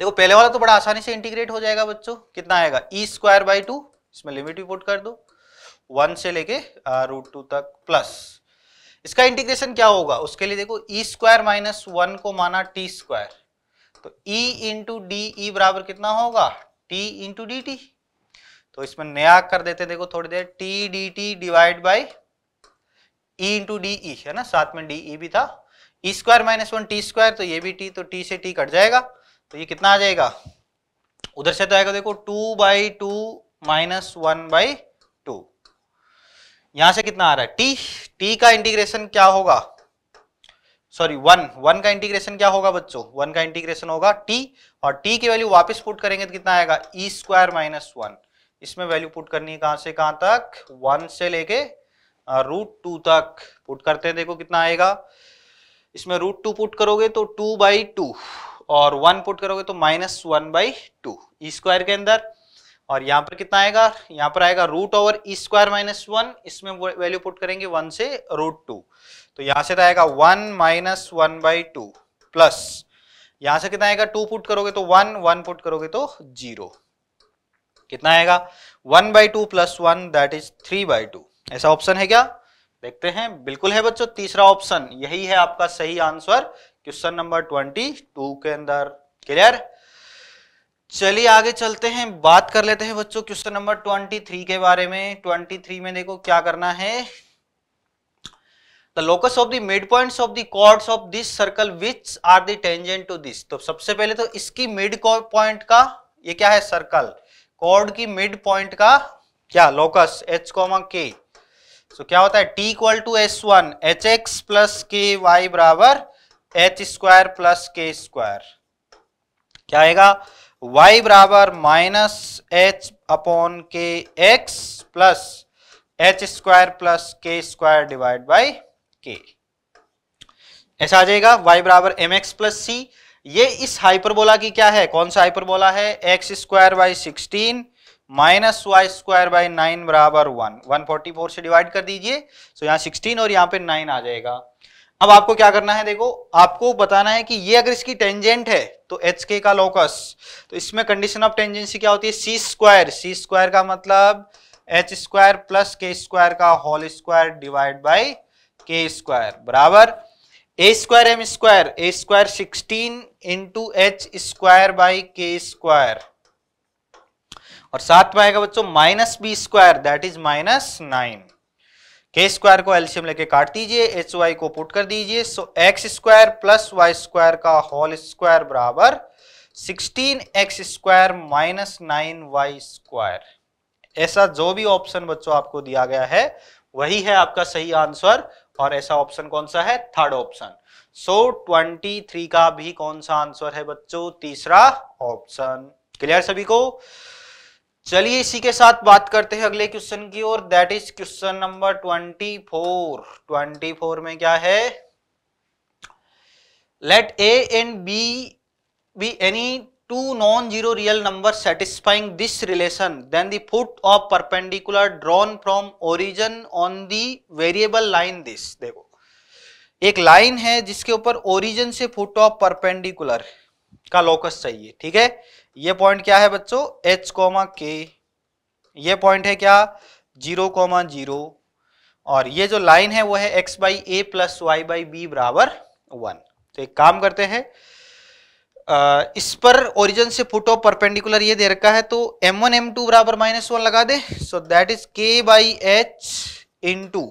देखो पहले वाला तो बड़ा आसानी से इंटीग्रेट हो जाएगा बच्चों कितना आएगा ई स्क्वायर बाई टू इसमें लिमिट भी पुट कर दो वन से लेके रूट टू तक प्लस इसका इंटीग्रेशन क्या होगा उसके लिए देखो ई स्क्वायर माइनस वन को माना टी स्क्वायर तो ई इंटू डी ई बराबर कितना होगा टी इंटू डी टी तो इसमें नया कर देते देखो थोड़ी देर t d t divide by e into d e है ना साथ में डी ई e भी था e square minus one t square तो ये भी टी तो टी से टी कट जाएगा तो ये कितना आ जाएगा उधर से तो आएगा देखो two by two minus one by two यहां से कितना आ रहा है टी टी का इंटीग्रेशन क्या होगा सॉरी वन वन का इंटीग्रेशन क्या होगा बच्चों वन का इंटीग्रेशन होगा टी और टी की वैल्यू वापस पुट करेंगे तो कितना आएगा ई स्क्वायर माइनस वन इसमें वैल्यू पुट करनी है कहां से कहां तक वन से लेके रूट uh, टू तक पुट करते हैं देखो कितना आएगा इसमें रूट टू पुट करोगे तो टू बाई टू और वन पुट करोगे तो minus one by two square के अंदर और यहाँ पर कितना आएगा यहाँ पर आएगा root over square minus one इसमें वैल्यू पुट करेंगे वन से रूट टू तो यहाँ से तो आएगा one minus one by two plus यहाँ से कितना आएगा टू पुट करोगे तो वन वन पुट करोगे तो जीरो कितना आएगा one by two plus one that is three by two ऐसा ऑप्शन है क्या देखते हैं बिल्कुल है बच्चों तीसरा ऑप्शन यही है आपका सही answer question number twenty two के अंदर क्लियर चलिए आगे चलते हैं बात कर लेते हैं बच्चों क्वेश्चन नंबर ट्वेंटी थ्री के बारे में ट्वेंटी थ्री में देखो क्या करना है the locus of the mid point of the chords of this circle which are tangent tangent to this तो सबसे पहले तो इसकी मिड पॉइंट का ये क्या है सर्कल कॉर्ड की मिड पॉइंट का क्या लोकस एच कॉमा के सो so, क्या होता है t equal to S one h x plus के वाई बराबर एच स्क्वायर प्लस के स्क्वायर क्या आएगा y बराबर minus h upon k x plus h square plus के स्क्वायर डिवाइड बाई के ऐसा आ जाएगा y बराबर एम एक्स प्लस सी ये इस हाइपरबोला की क्या है कौन सा हाइपरबोला है x square by sixteen minus y square by nine बराबर वन वन फोर्टी फोर से डिवाइड कर दीजिए सो यहाँ सिक्सटीन और यहाँ पे नाइन आ जाएगा अब आपको क्या करना है देखो आपको बताना है कि ये अगर इसकी टेंजेंट है तो एच के का लोकस तो इसमें कंडीशन ऑफ टेंजेंसी क्या होती है सी स्क्वायर सी स्क्वायर का मतलब एच स्क्वायर प्लस के स्क्वायर का whole square divide by k square बराबर ए square m square a square sixteen into h square by k square और साथ में आएगा बच्चों minus B square that is minus nine k square को एल्शियम लेके काट दीजिए एच वाई को पुट कर दीजिए so x square plus Y square का होल स्क्वायर बराबर sixteen x square minus nine Y square ऐसा जो भी ऑप्शन बच्चों आपको दिया गया है वही है आपका सही आंसर और ऐसा ऑप्शन कौन सा है third option so twenty three का भी कौन सा आंसर है बच्चों तीसरा ऑप्शन क्लियर सभी को चलिए इसी के साथ बात करते हैं अगले क्वेश्चन की और that is question number twenty four twenty four में क्या है let a and b b any two non zero real number satisfying this relation then the foot of perpendicular drawn from origin on the variable line this देखो एक लाइन है जिसके ऊपर origin से फुट ऑफ परपेंडिकुलर का locus चाहिए ठीक है ये पॉइंट क्या है बच्चों एच कॉमा के ये पॉइंट है क्या जीरो कॉमा जीरो और ये जो लाइन है वो है x by a plus y by b बराबर वन तो एक काम करते हैं इस पर ओरिजिन से फुट ऑफ परपेंडिकुलर ये दे रखा है तो एम वन एम टू बराबर माइनस वन लगा दे so that is k by h into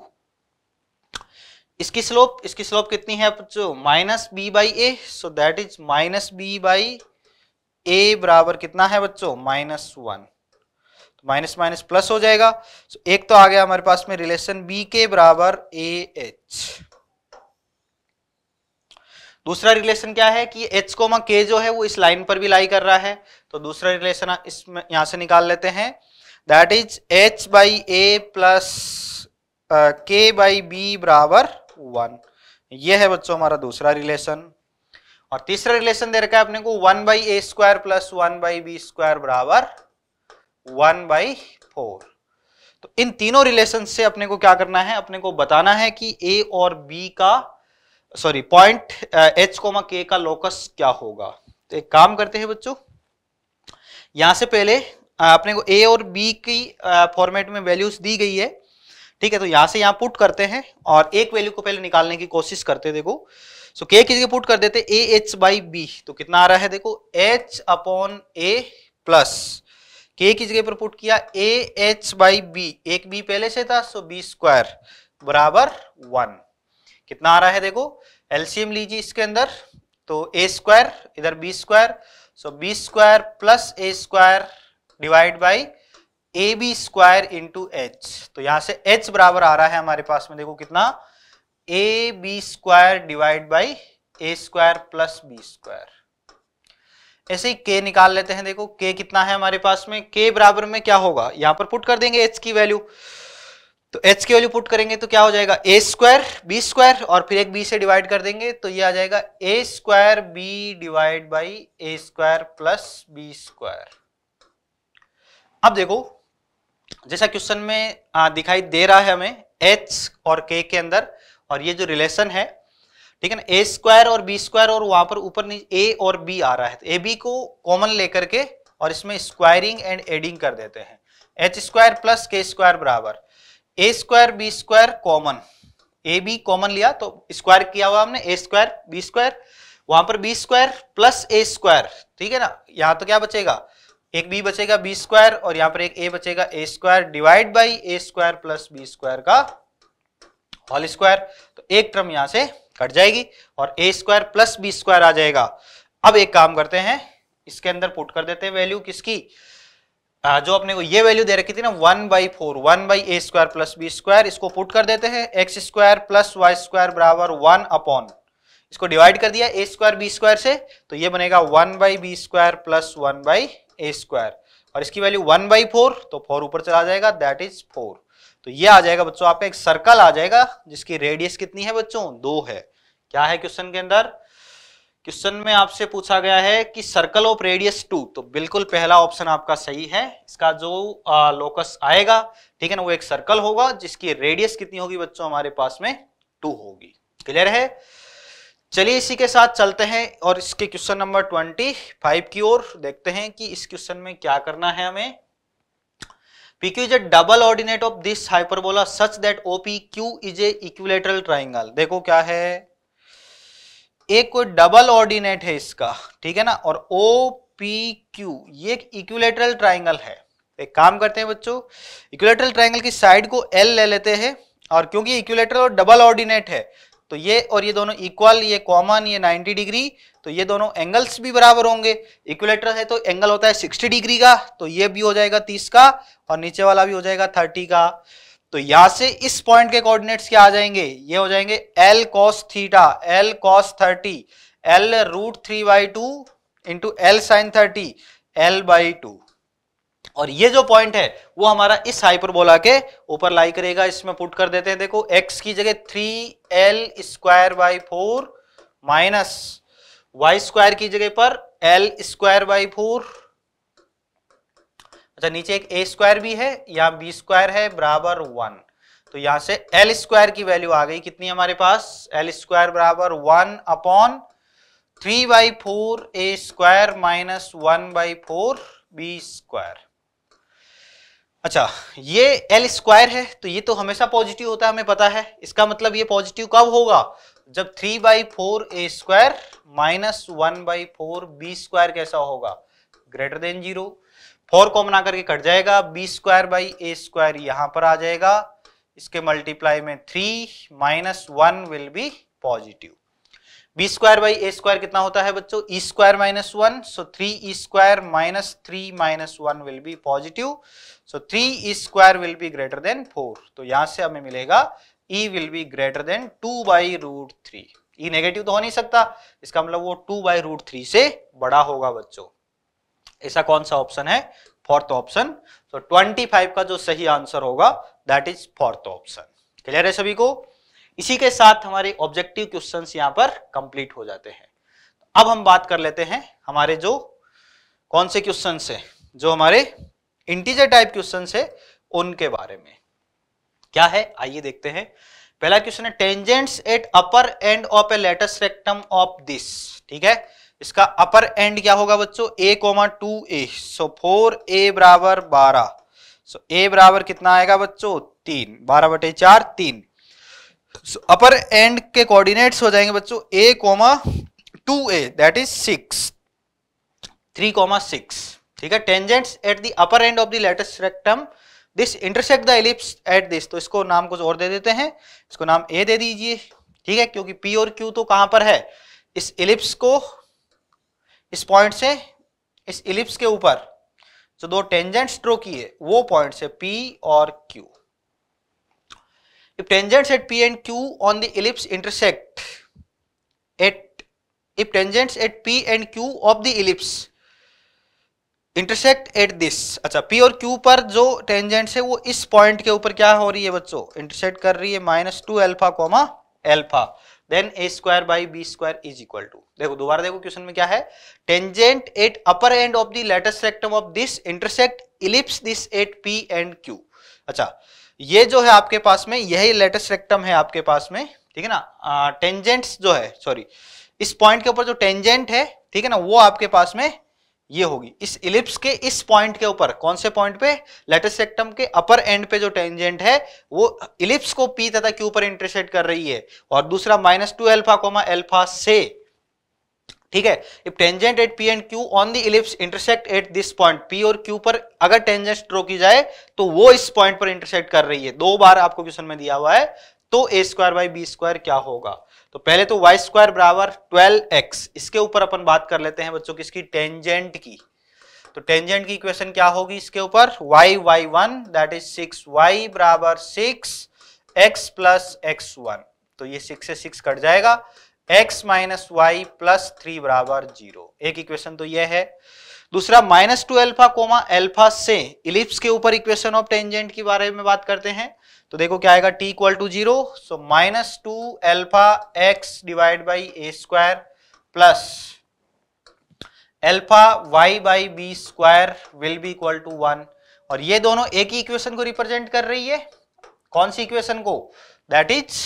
इसकी स्लोप इसकी स्लोप कितनी है बच्चों minus b by a so that is minus b by a बराबर कितना है बच्चों माइनस वन तो माइनस माइनस प्लस हो जाएगा so, एक तो आ गया हमारे पास में रिलेशन बी के बराबर ए एच दूसरा रिलेशन क्या है कि एच कोमा के जो है वो इस लाइन पर भी लाई कर रहा है तो दूसरा रिलेशन इसमें यहां से निकाल लेते हैं that is h by a plus k by b बराबर वन ये है बच्चों हमारा दूसरा रिलेशन और तीसरा रिलेशन दे रखा है अपने को one by A square plus one by B square बराबर वन बाई फोर तो इन तीनों रिलेशन से अपने को क्या करना है अपने को बताना है कि ए और बी का सॉरी पॉइंट एच कोमा के का लोकस क्या होगा तो एक काम करते हैं बच्चों यहां से पहले uh, अपने को ए और बी की फॉर्मेट uh, में वैल्यूज दी गई है ठीक है तो यहां से यहां पुट करते हैं और एक वैल्यू को पहले निकालने की कोशिश करते देखो सो के किसके पुट कर देते ए एच बाई बी तो कितना आ रहा है देखो एच अपॉन ए प्लस के की जगह पर पुट किया ए एच बाई बी एक बी पहले से था सो बी स्क्वायर बराबर वन कितना आ रहा है देखो एलसीएम लीजिए इसके अंदर तो ए स्क्वायर इधर b square so b square plus a square divide by a b square into h तो यहां से एच बराबर आ रहा है हमारे पास में देखो कितना a b square divide by A square plus b square ऐसे ही के निकाल लेते हैं देखो के कितना है हमारे पास में के बराबर में क्या होगा यहां पर पुट कर देंगे एच की वैल्यू तो एच की वैल्यू पुट करेंगे तो क्या हो जाएगा ए स्क्वायर बी स्क्वायर और फिर एक बी से डिवाइड कर देंगे तो ये आ जाएगा ए square b divide by A square plus b square अब देखो जैसा क्वेश्चन में दिखाई दे रहा है हमें एच और के के अंदर और ये जो रिलेशन है ठीक है ना ए स्क्वायर और बी स्क्वायर और वहां पर ऊपर ए और बी आ रहा है ए तो बी को कॉमन लेकर के और इसमें स्क्वायरिंग एंड एडिंग कर देते हैं एच स्क्वायर प्लस के स्क्वायर बराबर ए square b square common a b common लिया तो स्क्वायर किया हुआ हमने ए स्क्वायर बी स्क्वायर वहां पर b square plus a square ठीक है ना यहाँ तो क्या बचेगा एक बी बचेगा बी स्क्वायर और यहाँ पर एक ए बचेगा a square divide by A square plus b square का होल स्क्वायर तो एक टर्म यहां से कट जाएगी और a square plus b square आ जाएगा अब एक काम करते हैं इसके अंदर पुट कर देते हैं वैल्यू किसकी जो अपने को ये वैल्यू दे रखी थी ना one by four one by A square plus b square इसको पुट कर देते हैं x square plus Y square बराबर वन अपॉन इसको डिवाइड कर दिया ए स्क्वायर बी स्क्वायर से तो ये बनेगा one by B square plus one by A square और इसकी वैल्यू वन बाई फोर तो फोर ऊपर चला जाएगा दैट इज फोर तो ये आ जाएगा बच्चों आपका एक सर्कल आ जाएगा जिसकी रेडियस कितनी है बच्चों दो है क्या है क्वेश्चन के अंदर क्वेश्चन में आपसे पूछा गया है कि सर्कल ऑफ रेडियस टू तो बिल्कुल पहला ऑप्शन आपका सही है इसका जो आ, लोकस आएगा ठीक है ना वो एक सर्कल होगा जिसकी रेडियस कितनी होगी बच्चों हमारे पास में टू होगी क्लियर है चलिए इसी के साथ चलते हैं और इसके क्वेश्चन नंबर ट्वेंटी फाइव की ओर देखते हैं कि इस क्वेश्चन में क्या करना है हमें PQ is a double ordinate of this hyperbola such that OPQ is a equilateral triangle. देखो क्या है एक कोई डबल ऑर्डिनेट है इसका ठीक है ना और ओ पी क्यू ये एक इक्विलेटरल ट्राइंगल है एक काम करते हैं बच्चों इक्विलेटरल ट्राइंगल की साइड को एल ले लेते हैं और क्योंकि इक्विलेटरल और डबल ऑर्डिनेट है तो ये और ये दोनों इक्वल ये कॉमन ये 90 डिग्री तो ये दोनों एंगल्स भी बराबर होंगे इक्विलेटर है तो एंगल होता है 60 डिग्री का तो ये भी हो जाएगा 30 का और नीचे वाला भी हो जाएगा 30 का तो यहां से इस पॉइंट के कोऑर्डिनेट्स क्या आ जाएंगे ये हो जाएंगे l cos theta l cos thirty l root three by two into l sine thirty l by two और ये जो पॉइंट है वो हमारा इस हाइपरबोला के ऊपर लाई करेगा इसमें पुट कर देते हैं देखो x की जगह three l square by four minus y square की जगह पर एल स्क्वायर बाई फोर अच्छा नीचे एक ए स्क्वायर भी है यहां बी स्क्वायर है बराबर वन तो यहां से एल स्क्वायर की वैल्यू आ गई कितनी हमारे पास एल स्क्वायर बराबर one upon three by four a square minus one by four b square अच्छा ये एल स्क्वायर है तो ये तो हमेशा पॉजिटिव होता है हमें पता है इसका मतलब ये पॉजिटिव कब होगा जब three by four a square minus one by four b square कैसा होगा greater than zero four common आकर के कट जाएगा b square by A square यहां पर आ जाएगा इसके मल्टीप्लाई में three minus one will be positive b square by A square कितना होता है बच्चों e square minus one so three e square minus three minus one will be positive so three square will be greater than four तो यहां से हमें मिलेगा e will be greater than two by root three e negative तो हो नहीं सकता इसका मतलब वो टू बाई रूट थ्री से बड़ा होगा बच्चों ऐसा कौन सा ऑप्शन है फोर्थ ऑप्शन तो ट्वेंटी फाइव का जो सही आंसर होगा that is fourth option clear है सभी को इसी के साथ हमारे ऑब्जेक्टिव क्वेश्चन यहाँ पर कंप्लीट हो जाते हैं अब हम बात कर लेते हैं हमारे जो कौन से क्वेश्चन है जो हमारे इंटीजर टाइप क्वेश्चन है उनके बारे में क्या है आइए देखते हैं पहला क्वेश्चन है tangents at upper end of a latus rectum of this ठीक है इसका अपर एंड क्या होगा बच्चों a comma two a so four a बराबर बारह सो ए बराबर कितना आएगा बच्चों तीन बारह बटे चार तीन सो अपर एंड के कोऑर्डिनेट्स हो जाएंगे बच्चों a comma two a that is six three comma six ठीक है tangents at the upper end of the latus rectum this intersect the ellipse at this तो इसको नाम कुछ और दे देते हैं इसको नाम ए दे दीजिए ठीक है क्योंकि पी और क्यू तो कहां पर है इस एलिप्स को इस पॉइंट से इस एलिप्स के ऊपर जो तो दो टेंजेंट्स ड्रॉ किए वो पॉइंट से पी और Q if tangents at P and Q on the ellipse intersect at if tangents at P and Q of the ellipse intersect at this अच्छा पी और क्यू पर जो टेंजेंट्स है वो इस पॉइंट के ऊपर क्या हो रही है बच्चों इंटरसेक्ट कर रही है minus two alpha comma alpha then a square by B square is equal to देखो दोबारा देखो क्वेश्चन में क्या है tangent at upper end of the latus rectum of this intersect ellipse this at P and Q अच्छा ये जो है आपके पास में यही लेटेस्ट रेक्टम है आपके पास में ठीक है ना टेंजेंट्स जो है सॉरी इस पॉइंट के ऊपर जो टेंजेंट है ठीक है ना वो आपके पास में ये होगी इस इलिप्स के इस पॉइंट के ऊपर कौन से पॉइंट पे लेटेस्ट सेक्टम के अपर एंड पे जो टेंजेंट है वो इलिप्स को पी तथा क्यू पर इंटरसेट कर रही है और दूसरा minus two alpha comma alpha से ठीक है if tangent at P and Q on the ellipse intersect at this point P और क्यू पर अगर टेंजेंट ड्रो की जाए तो वो इस पॉइंट पर इंटरसेक्ट कर रही है दो बार आपको क्वेश्चन में दिया हुआ है तो a square by B square क्या होगा तो पहले तो वाई स्क्वायर बराबर ट्वेल्व एक्स इसके ऊपर अपन बात कर लेते हैं बच्चों किसकी टेंजेंट की तो टेंजेंट की इक्वेशन क्या होगी इसके ऊपर y y one that is six y बराबर six x plus x one तो ये सिक्स से सिक्स कट जाएगा x minus y plus three बराबर जीरो एक इक्वेशन तो यह है दूसरा minus two alpha comma alpha से इलिप्स के ऊपर इक्वेशन ऑफ टेंजेंट के बारे में बात करते हैं तो देखो क्या आएगा t equal to zero so minus two alpha x divide by A square plus alpha y by B square will be equal to one और ये दोनों एक ही इक्वेशन को रिप्रेजेंट कर रही है कौन सी इक्वेशन को दैट इज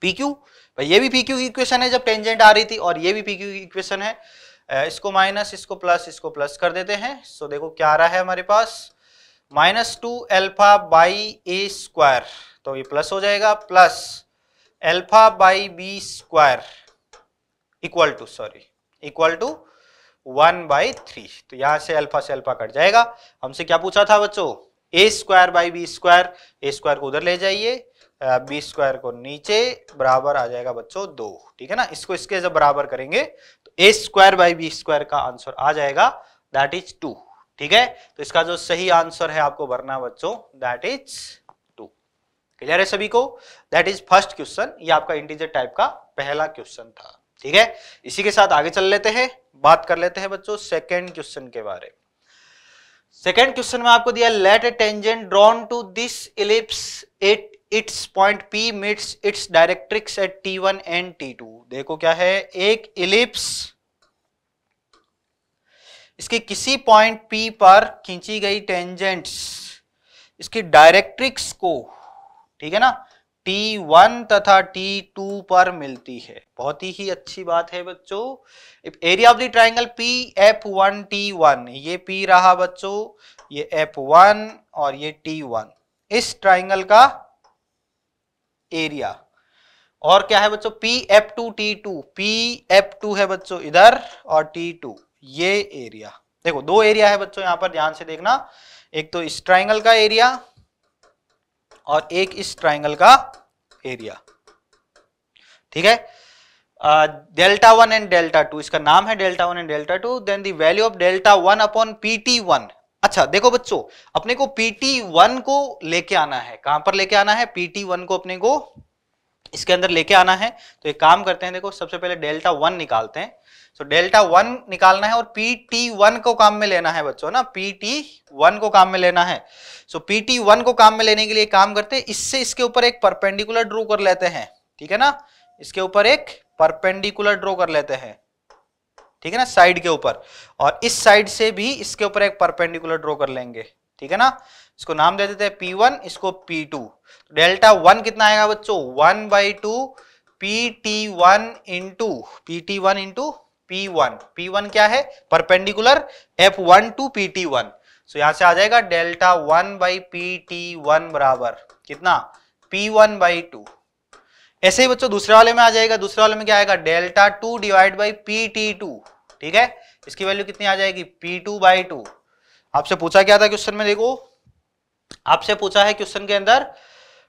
पी क्यू भाई ये भी पी क्यू इक्वेशन है जब टेंजेंट आ रही थी और ये भी पी क्यू इक्वेशन है इसको माइनस इसको प्लस इसको प्लस कर देते हैं सो so, देखो क्या आ रहा है हमारे पास minus two alpha by A square तो ये प्लस हो जाएगा plus alpha by B square equal to sorry equal to one by three तो यहां से अल्फा से अल्फा कट जाएगा हमसे क्या पूछा था बच्चों a square by B square a square को उधर ले जाइए बी स्क्वायर को नीचे बराबर आ जाएगा बच्चों दो ठीक है ना इसको इसके जब बराबर करेंगे तो a square by B square का आंसर आ जाएगा दैट इज टू ठीक है तो इसका जो सही आंसर है आपको भरना बच्चों दैट इज टू क्लियर है सभी को दैट इज फर्स्ट क्वेश्चन ये आपका इंटीजर टाइप का पहला क्वेश्चन था ठीक है इसी के साथ आगे चल लेते हैं बात कर लेते हैं बच्चों सेकेंड क्वेश्चन के बारे सेकेंड क्वेश्चन में आपको दिया let a tangent drawn to this ellipse at its point P meets its directrix at T one and T two देखो क्या है एक इलिप्स इसके किसी पॉइंट पी पर खींची गई टेंजेंट्स इसकी डायरेक्ट्रिक्स को ठीक है ना T1 तथा T2 पर मिलती है बहुत ही अच्छी बात है बच्चों area of the triangle P F one T one ये P रहा बच्चों ये F1 और ये T1 इस ट्राइंगल का एरिया और क्या है बच्चों P F two T two P F two है बच्चों इधर और टी टू ये एरिया देखो दो एरिया है बच्चों यहां पर ध्यान से देखना एक तो इस ट्राइंगल का एरिया और एक इस ट्राइंगल का एरिया ठीक है delta one and delta two इसका नाम है delta one and delta two then the value of delta one upon PT one अच्छा देखो बच्चों अपने को पीटी वन को लेके आना है कहां पर लेके आना है पीटी वन को अपने को इसके अंदर लेके आना है तो एक काम करते हैं देखो सबसे पहले डेल्टा वन निकालते हैं सो डेल्टा वन निकालना है और पी टी वन को काम में लेना है बच्चों ना पी टी वन को काम में लेना है सो पी टी वन को काम में लेने के लिए काम करते हैं इससे इसके ऊपर एक परपेंडिकुलर ड्रॉ कर लेते हैं ठीक है ना इसके ऊपर एक परपेंडिकुलर ड्रॉ कर लेते हैं ठीक है ना साइड के ऊपर और इस साइड से भी इसके ऊपर एक परपेंडिकुलर ड्रॉ कर लेंगे ठीक है ना इसको नाम दे देते हैं पी वन इसको पी टू डेल्टा वन कितना आएगा बच्चों one by two P T one into P T one into P1 P1 क्या है perpendicular F1 one two P T one so यहां से आ जाएगा delta one by P T one बराबर कितना P1 वन बाई टू ऐसे ही बच्चों दूसरे वाले में आ जाएगा दूसरे वाले में क्या आएगा delta two divide by P T two ठीक है इसकी वैल्यू कितनी आ जाएगी P2 टू बाई टू आपसे पूछा क्या था क्वेश्चन में देखो आपसे पूछा है क्वेश्चन के अंदर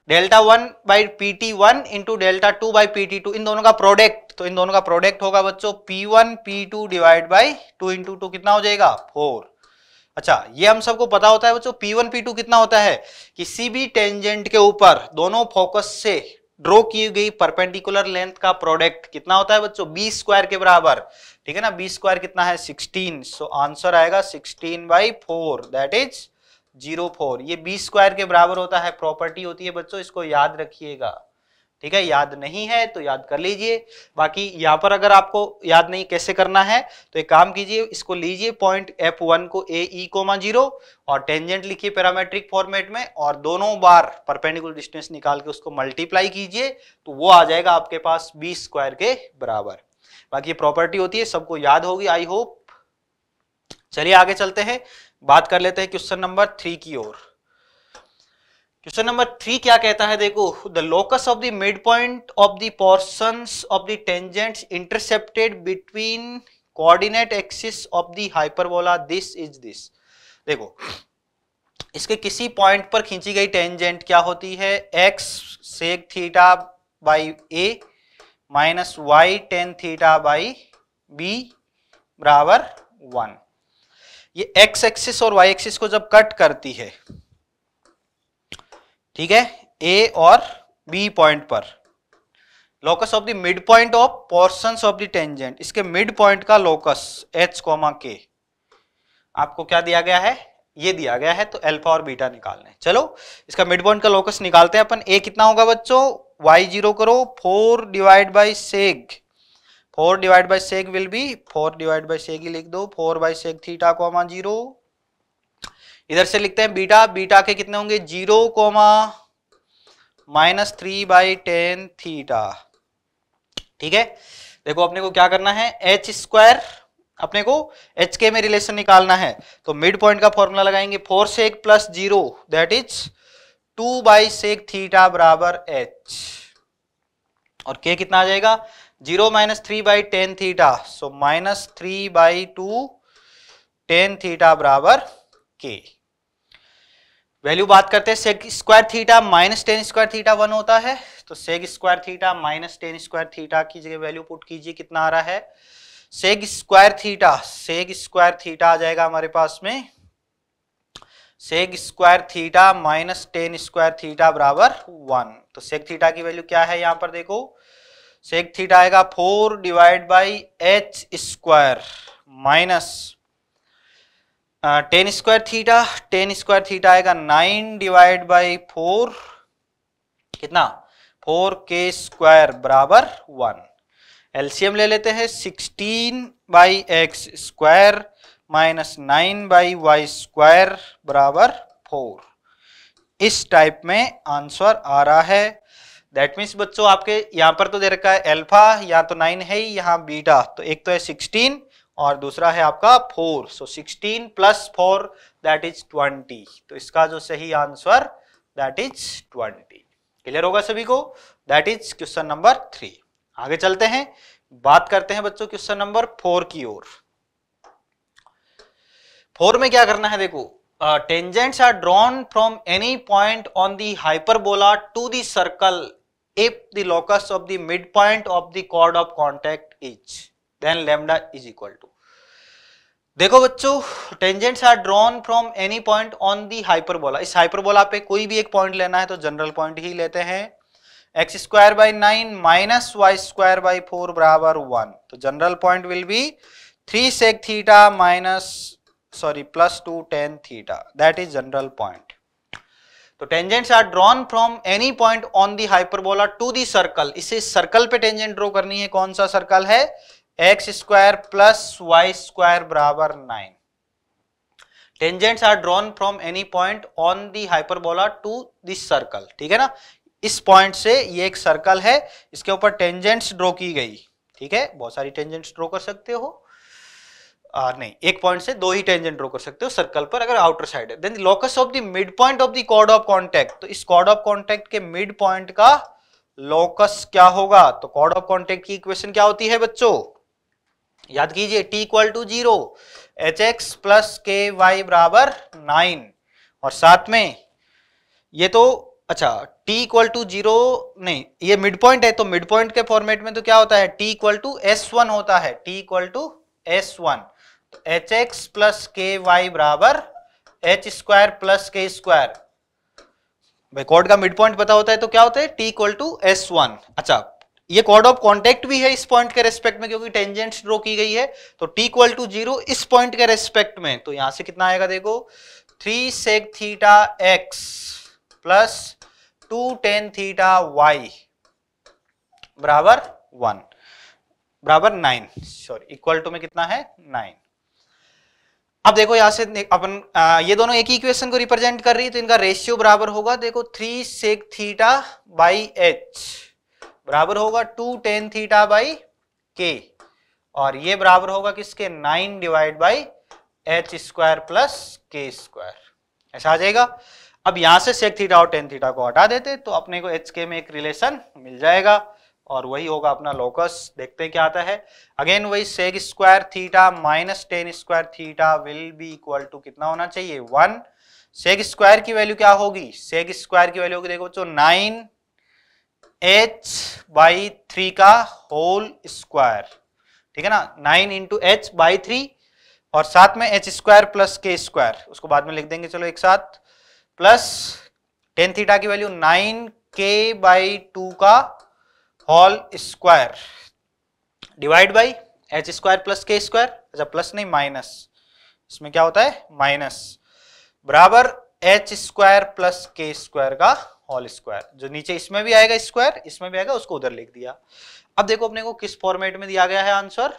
delta one by P T one into delta two by P T two इन दोनों का प्रोडक्ट तो इन दोनों का प्रोडक्ट होगा बच्चों P1 P2 two divide by two into two कितना हो जाएगा फोर अच्छा ये हम सबको पता होता है बच्चों P1 P2 कितना होता है किसी भी टेंजेंट के ऊपर दोनों फोकस से ड्रॉ की गई परपेंडिकुलर लेंथ का प्रोडक्ट कितना होता है बच्चों बी स्क्वायर के बराबर ठीक है ना बी स्क्वायर कितना है 16 सो आंसर आएगा 16 by four that is zero four ये बी स्क्वायर के बराबर होता है प्रॉपर्टी होती है बच्चों इसको याद रखिएगा ठीक है याद नहीं है तो याद कर लीजिए बाकी यहाँ पर अगर आपको याद नहीं कैसे करना है तो एक काम कीजिए इसको लीजिए पॉइंट एफ वन को ए ई कोमा जीरो और टेंजेंट लिखिए पैरामेट्रिक फॉर्मेट में और दोनों बार परपेंडिकुलर डिस्टेंस निकाल के उसको मल्टीप्लाई कीजिए तो वो आ जाएगा आपके पास बी स्क्वायर के बराबर बाकी प्रॉपर्टी होती है सबको याद होगी आई होप चलिए आगे चलते हैं बात कर लेते हैं क्वेश्चन नंबर थ्री की ओर क्वेश्चन नंबर थ्री क्या कहता है देखो the locus of the mid point of the portion of the tangents intercepted between coordinate axis of the hyperbola this is this देखो इसके किसी पॉइंट पर खींची गई टेंजेंट क्या होती है x sec theta by a minus y tan theta by b बराबर वन ये एक्स एक्सिस और वाई एक्सिस को जब कट करती है ठीक है ए और बी पॉइंट पर locus of the mid point of portion of the tangent इसके मिड पॉइंट का लोकस एच कोमा के आपको क्या दिया गया है ये दिया गया है तो अल्फा और बीटा निकालने चलो इसका मिड पॉइंट का लोकस निकालते हैं अपन ए कितना होगा बच्चों वाई जीरो करो four divide by sec four divide by sec will be four divide by sec ही लिख दो four by sec theta comma zero इधर से लिखते हैं बीटा बीटा के कितने होंगे zero comma minus three by tan theta ठीक है देखो अपने को क्या करना है एच स्क्वायर अपने को एच के में रिलेशन निकालना है तो मिड पॉइंट का फॉर्मूला लगाएंगे four sec plus zero that is two by sec theta बराबर एच और के कितना आ जाएगा zero minus three by tan theta so minus three by two tan theta बराबर के वैल्यू बात करते हैं sec square theta minus tan square theta one होता है तो sec square theta minus tan square theta की जगह वैल्यू पुट कीजिए कितना आ रहा है sec square theta sec square theta आ जाएगा हमारे पास में sec square theta minus tan square theta बराबर वन तो सेक थीटा की वैल्यू क्या है यहां पर देखो सेक थीटा आएगा four divide by H square minus tan square theta tan square theta आएगा नाइन डिवाइड बाई फोर कितना फोर के स्क्वायर बराबर वन एलसीएम ले लेते हैं sixteen by x square minus nine by y square बराबर four इस type में answer आ रहा है दैट मीन्स बच्चों आपके यहाँ पर तो दे रखा है एल्फा यहाँ तो नाइन है ही यहाँ बीटा तो एक तो है सिक्सटीन और दूसरा है आपका four so sixteen plus four that is twenty तो इसका जो सही answer that is twenty clear होगा सभी को that is question number three आगे चलते हैं बात करते हैं बच्चों क्वेश्चन नंबर फोर की ओर फोर में क्या करना है देखो tangents are drawn from any point on the hyperbola to the circle दॉकस of locus of the midpoint of the chord of contact then lambda is equal to देखो बच्चों tangents are drawn from any point on the hyperbola इस hyperbola पे कोई भी एक point लेना है तो जनरल पॉइंट ही लेते हैं x square by nine minus y square by four बराबर वन तो general point will be three sec theta minus sorry plus two tan theta that is general point तो tangents are drawn from any point on the hyperbola to the circle इसे circle पे tangent draw करनी है कौन सा circle है x square plus Y square बराबर nine tangents are drawn from any point on the hyperbola to this circle ठीक है ना इस पॉइंट से ये एक सर्कल है इसके ऊपर टेंजेंट्स ड्रॉ की गई ठीक है बहुत सारी टेंजेंट्स ड्रॉ कर सकते हो आ, नहीं एक पॉइंट से दो ही टेंजेंट ड्रॉ कर सकते हो सर्कल पर अगर आउटर साइड है then locus of the mid point of the chord of contact तो इस कॉर्ड ऑफ कॉन्टेक्ट के मिड पॉइंट का लोकस क्या होगा तो कॉर्ड ऑफ कॉन्टेक्ट की इक्वेशन क्या होती है बच्चों याद कीजिए t equal to zero H x plus के वाई बराबर नाइन और साथ में ये तो अच्छा t इक्वल टू जीरो नहीं ये मिड पॉइंट है तो मिड पॉइंट के फॉर्मेट में तो क्या होता है t equal to S one होता है t equal to S one तो एच एक्स प्लस के वाई बराबर एच स्क्वायर प्लस के स्क्वायर भाई कोड का मिड पॉइंट पता होता है तो क्या होता है t equal to S one अच्छा ये कॉर्ड ऑफ कॉन्टेक्ट भी है इस पॉइंट के रेस्पेक्ट में क्योंकि टेंजेंट ड्रो की गई है तो टी इक्वल टू जीरो इस पॉइंट के रेस्पेक्ट में तो यहां से कितना आएगा देखो three sec theta x plus two tan theta y बराबर वन बराबर नाइन सॉरी इक्वल टू में कितना है नाइन अब देखो यहां से अपन ये दोनों एक ही इक्वेशन को रिप्रेजेंट कर रही है तो इनका रेशियो बराबर होगा देखो three sec theta by H बराबर होगा टू टेन थीटा बाई के और ये बराबर होगा किसके nine divide by H square plus के स्क्वायर ऐसा आ जाएगा अब यहां से सेक थीटा और टेन थीटा को हटा देते तो अपने को एच के में एक रिलेशन मिल जाएगा और वही होगा अपना लोकस देखते हैं क्या आता है अगेन वही sec square theta minus tan square theta will be equal to कितना होना चाहिए वन सेक स्क्वायर की वैल्यू क्या होगी सेक स्क्वायर की वैल्यू होगी देखो बच्चों नाइन एच बाई थ्री का होल स्क्वायर ठीक है ना nine into H by three और साथ में एच स्क्वायर प्लस के स्क्वायर उसको बाद में लिख देंगे चलो एक साथ प्लस टेन थीटा की वैल्यू नाइन के बाई टू का whole square divide by H square plus के स्क्वायर अच्छा प्लस नहीं माइनस इसमें क्या होता है माइनस बराबर एच स्क्वायर प्लस के स्क्वायर का होल स्क्वायर जो नीचे इसमें भी आएगा स्क्वायर इसमें भी आएगा उसको उधर लिख दिया अब देखो अपने को किस फॉर्मेट में दिया गया है आंसर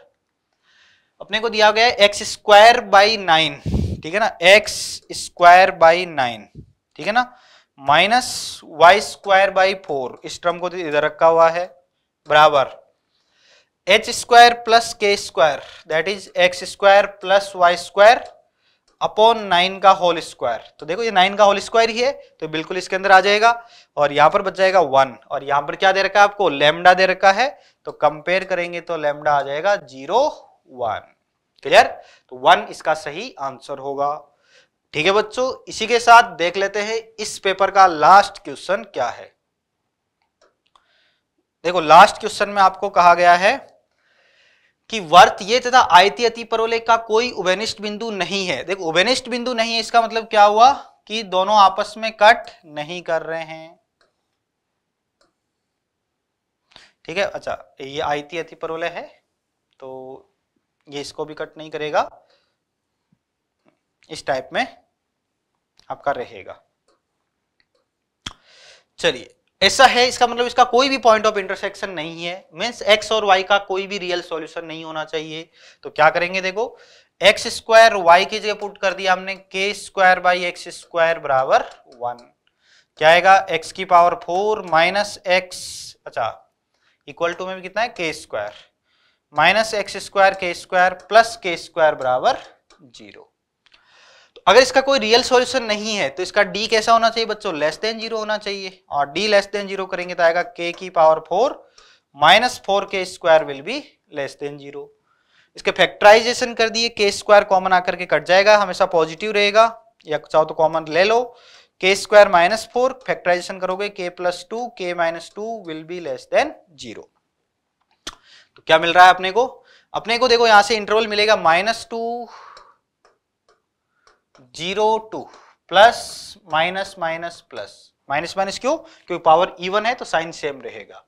अपने को दिया गया है एक्स स्क्वायर बाई नाइन ठीक है ना एक्स स्क्वायर बाई नाइन ठीक है ना minus y square by four इस टर्म को तो इधर रखा हुआ है बराबर एच स्क्वायर प्लस के square that is x square plus Y square upon nine का होल स्क्वायर तो देखो ये नाइन का होल स्क्वायर ही है तो बिल्कुल इसके अंदर आ जाएगा और यहां पर बच जाएगा वन और यहां पर क्या दे रखा है आपको लेमडा दे रखा है तो कंपेयर करेंगे तो लेमडा आ जाएगा जीरो वन क्लियर तो वन इसका सही आंसर होगा ठीक है बच्चों इसी के साथ देख लेते हैं इस पेपर का लास्ट क्वेश्चन क्या है देखो लास्ट क्वेश्चन में आपको कहा गया है कि वर्त ये तथा आयती अति परोले का कोई उभनिष्ठ बिंदु नहीं है देखो उभनिष्ठ बिंदु नहीं है इसका मतलब क्या हुआ कि दोनों आपस में कट नहीं कर रहे हैं ठीक है अच्छा ये आयती अति परोले है तो ये इसको भी कट नहीं करेगा इस टाइप में आपका रहेगा चलिए ऐसा है इसका मतलब इसका कोई भी पॉइंट ऑफ इंटरसेक्शन नहीं है मीन्स एक्स और वाई का कोई भी रियल सॉल्यूशन नहीं होना चाहिए तो क्या करेंगे देखो एक्स स्क्वायर वाई की जगह पुट कर दिया हमने K square by x square बराबर वन क्या आएगा एक्स की पावर फोर माइनस एक्स अच्छा इक्वल टू में भी कितना है K square minus x square K square plus के स्क्वायर बराबर जीरो अगर इसका कोई रियल सॉल्यूशन नहीं है तो इसका डी कैसा होना चाहिए बच्चों लेस देन जीरो होना चाहिए और डी लेस देन जीरो करेंगे तो आएगा के की power four minus four K square will be less than zero इसके फैक्टराइजेशन कर दिए के स्क्वायर कॉमन आकर के कट जाएगा हमेशा पॉजिटिव रहेगा या चाहो तो कॉमन ले लो के स्क्वायर माइनस फोर फैक्टराइजेशन करोगे K plus two K minus two will be less than zero तो क्या मिल रहा है अपने को अपने को देखो यहां से इंटरवल मिलेगा minus two zero two plus minus minus plus minus minus क्यों क्योंकि पावर इवन है तो साइन सेम रहेगा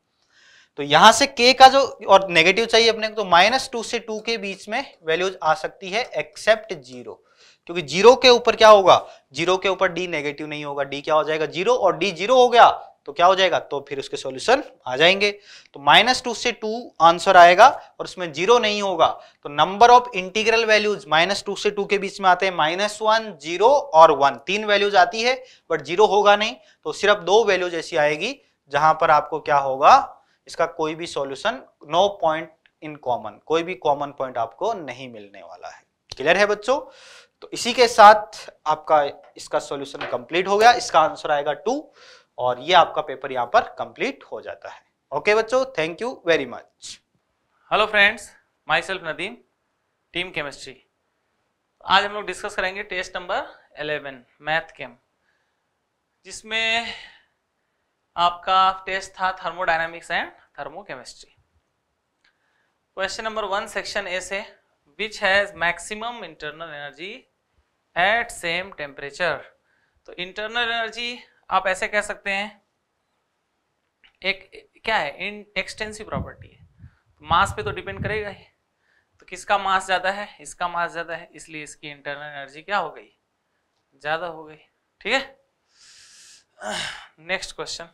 तो यहां से के का जो और नेगेटिव चाहिए अपने को तो माइनस टू से टू के बीच में वैल्यूज आ सकती है एक्सेप्ट जीरो क्योंकि जीरो के ऊपर क्या होगा जीरो के ऊपर डी नेगेटिव नहीं होगा डी क्या हो जाएगा जीरो और डी जीरो हो गया तो क्या हो जाएगा तो फिर उसके सॉल्यूशन आ जाएंगे तो माइनस टू से टू आंसर आएगा और उसमें जीरो नहीं होगा तो number of integral values minus two से टू के बीच में आते हैं माइनस वन जीरो और वन तीन वैल्यूज आती है बट जीरो होगा नहीं तो सिर्फ दो वैल्यूज ऐसी आएगी जहां पर आपको क्या होगा इसका कोई भी solution no point in common कोई भी कॉमन पॉइंट आपको नहीं मिलने वाला है क्लियर है बच्चों तो इसी के साथ आपका इसका सॉल्यूशन कंप्लीट हो गया इसका आंसर आएगा टू और ये आपका पेपर यहाँ पर कंप्लीट हो जाता है ओके बच्चों thank you very much hello friends myself Nadeem team chemistry आज हम लोग डिस्कस करेंगे टेस्ट नंबर 11 मैथ केम जिसमें आपका टेस्ट था thermodynamics and thermochemistry question number one section A से which has maximum internal energy at same temperature तो internal energy आप ऐसे कह सकते हैं एक क्या है इन एक्सटेंसिव प्रॉपर्टी है तो मास पे तो डिपेंड करेगा ही तो किसका मास ज़्यादा है इसका मास ज़्यादा है इसलिए इसकी इंटरनल एनर्जी क्या हो गई ज़्यादा हो गई ठीक है नेक्स्ट क्वेश्चन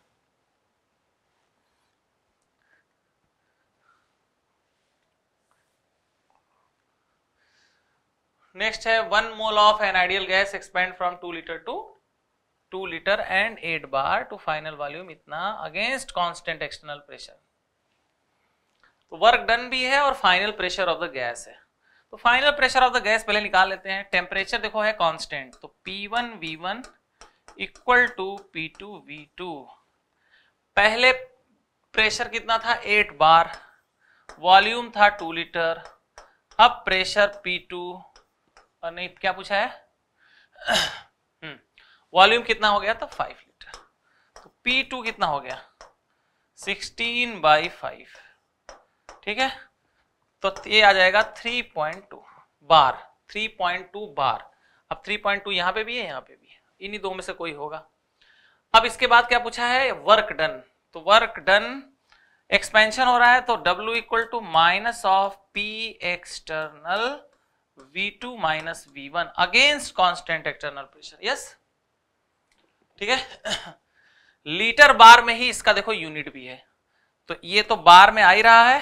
नेक्स्ट है one mole of an ideal gas expand from two litre to two litre and eight bar to final volume इतना अगेंस्ट कांस्टेंट एक्सटर्नल प्रेशर तो वर्क डन भी है और final pressure of the gas है तो final pressure of the gas पहले निकाल लेते हैं टेम्परेचर देखो है कॉन्स्टेंट तो P one V one equal to P two V two पहले प्रेशर कितना था एट बार वॉल्यूम था टू लीटर अब प्रेशर पी टू और नहीं क्या पूछा है वॉल्यूम कितना हो गया था तो फाइव लीटर तो पी टू कितना हो गया सिक्सटीन बाई फाइव ठीक है तो ये आ जाएगा three point two bar three point two bar अब थ्री पॉइंट टू यहाँ पे भी है यहाँ पे भी है इन्हीं दो में से कोई होगा अब इसके बाद क्या पूछा है वर्क डन तो वर्क डन एक्सपेंशन हो रहा है तो W equal to minus of P external V2 two minus V against constant external pressure yes ठीक है लीटर बार में ही इसका देखो यूनिट भी है तो ये तो बार में आ ही रहा है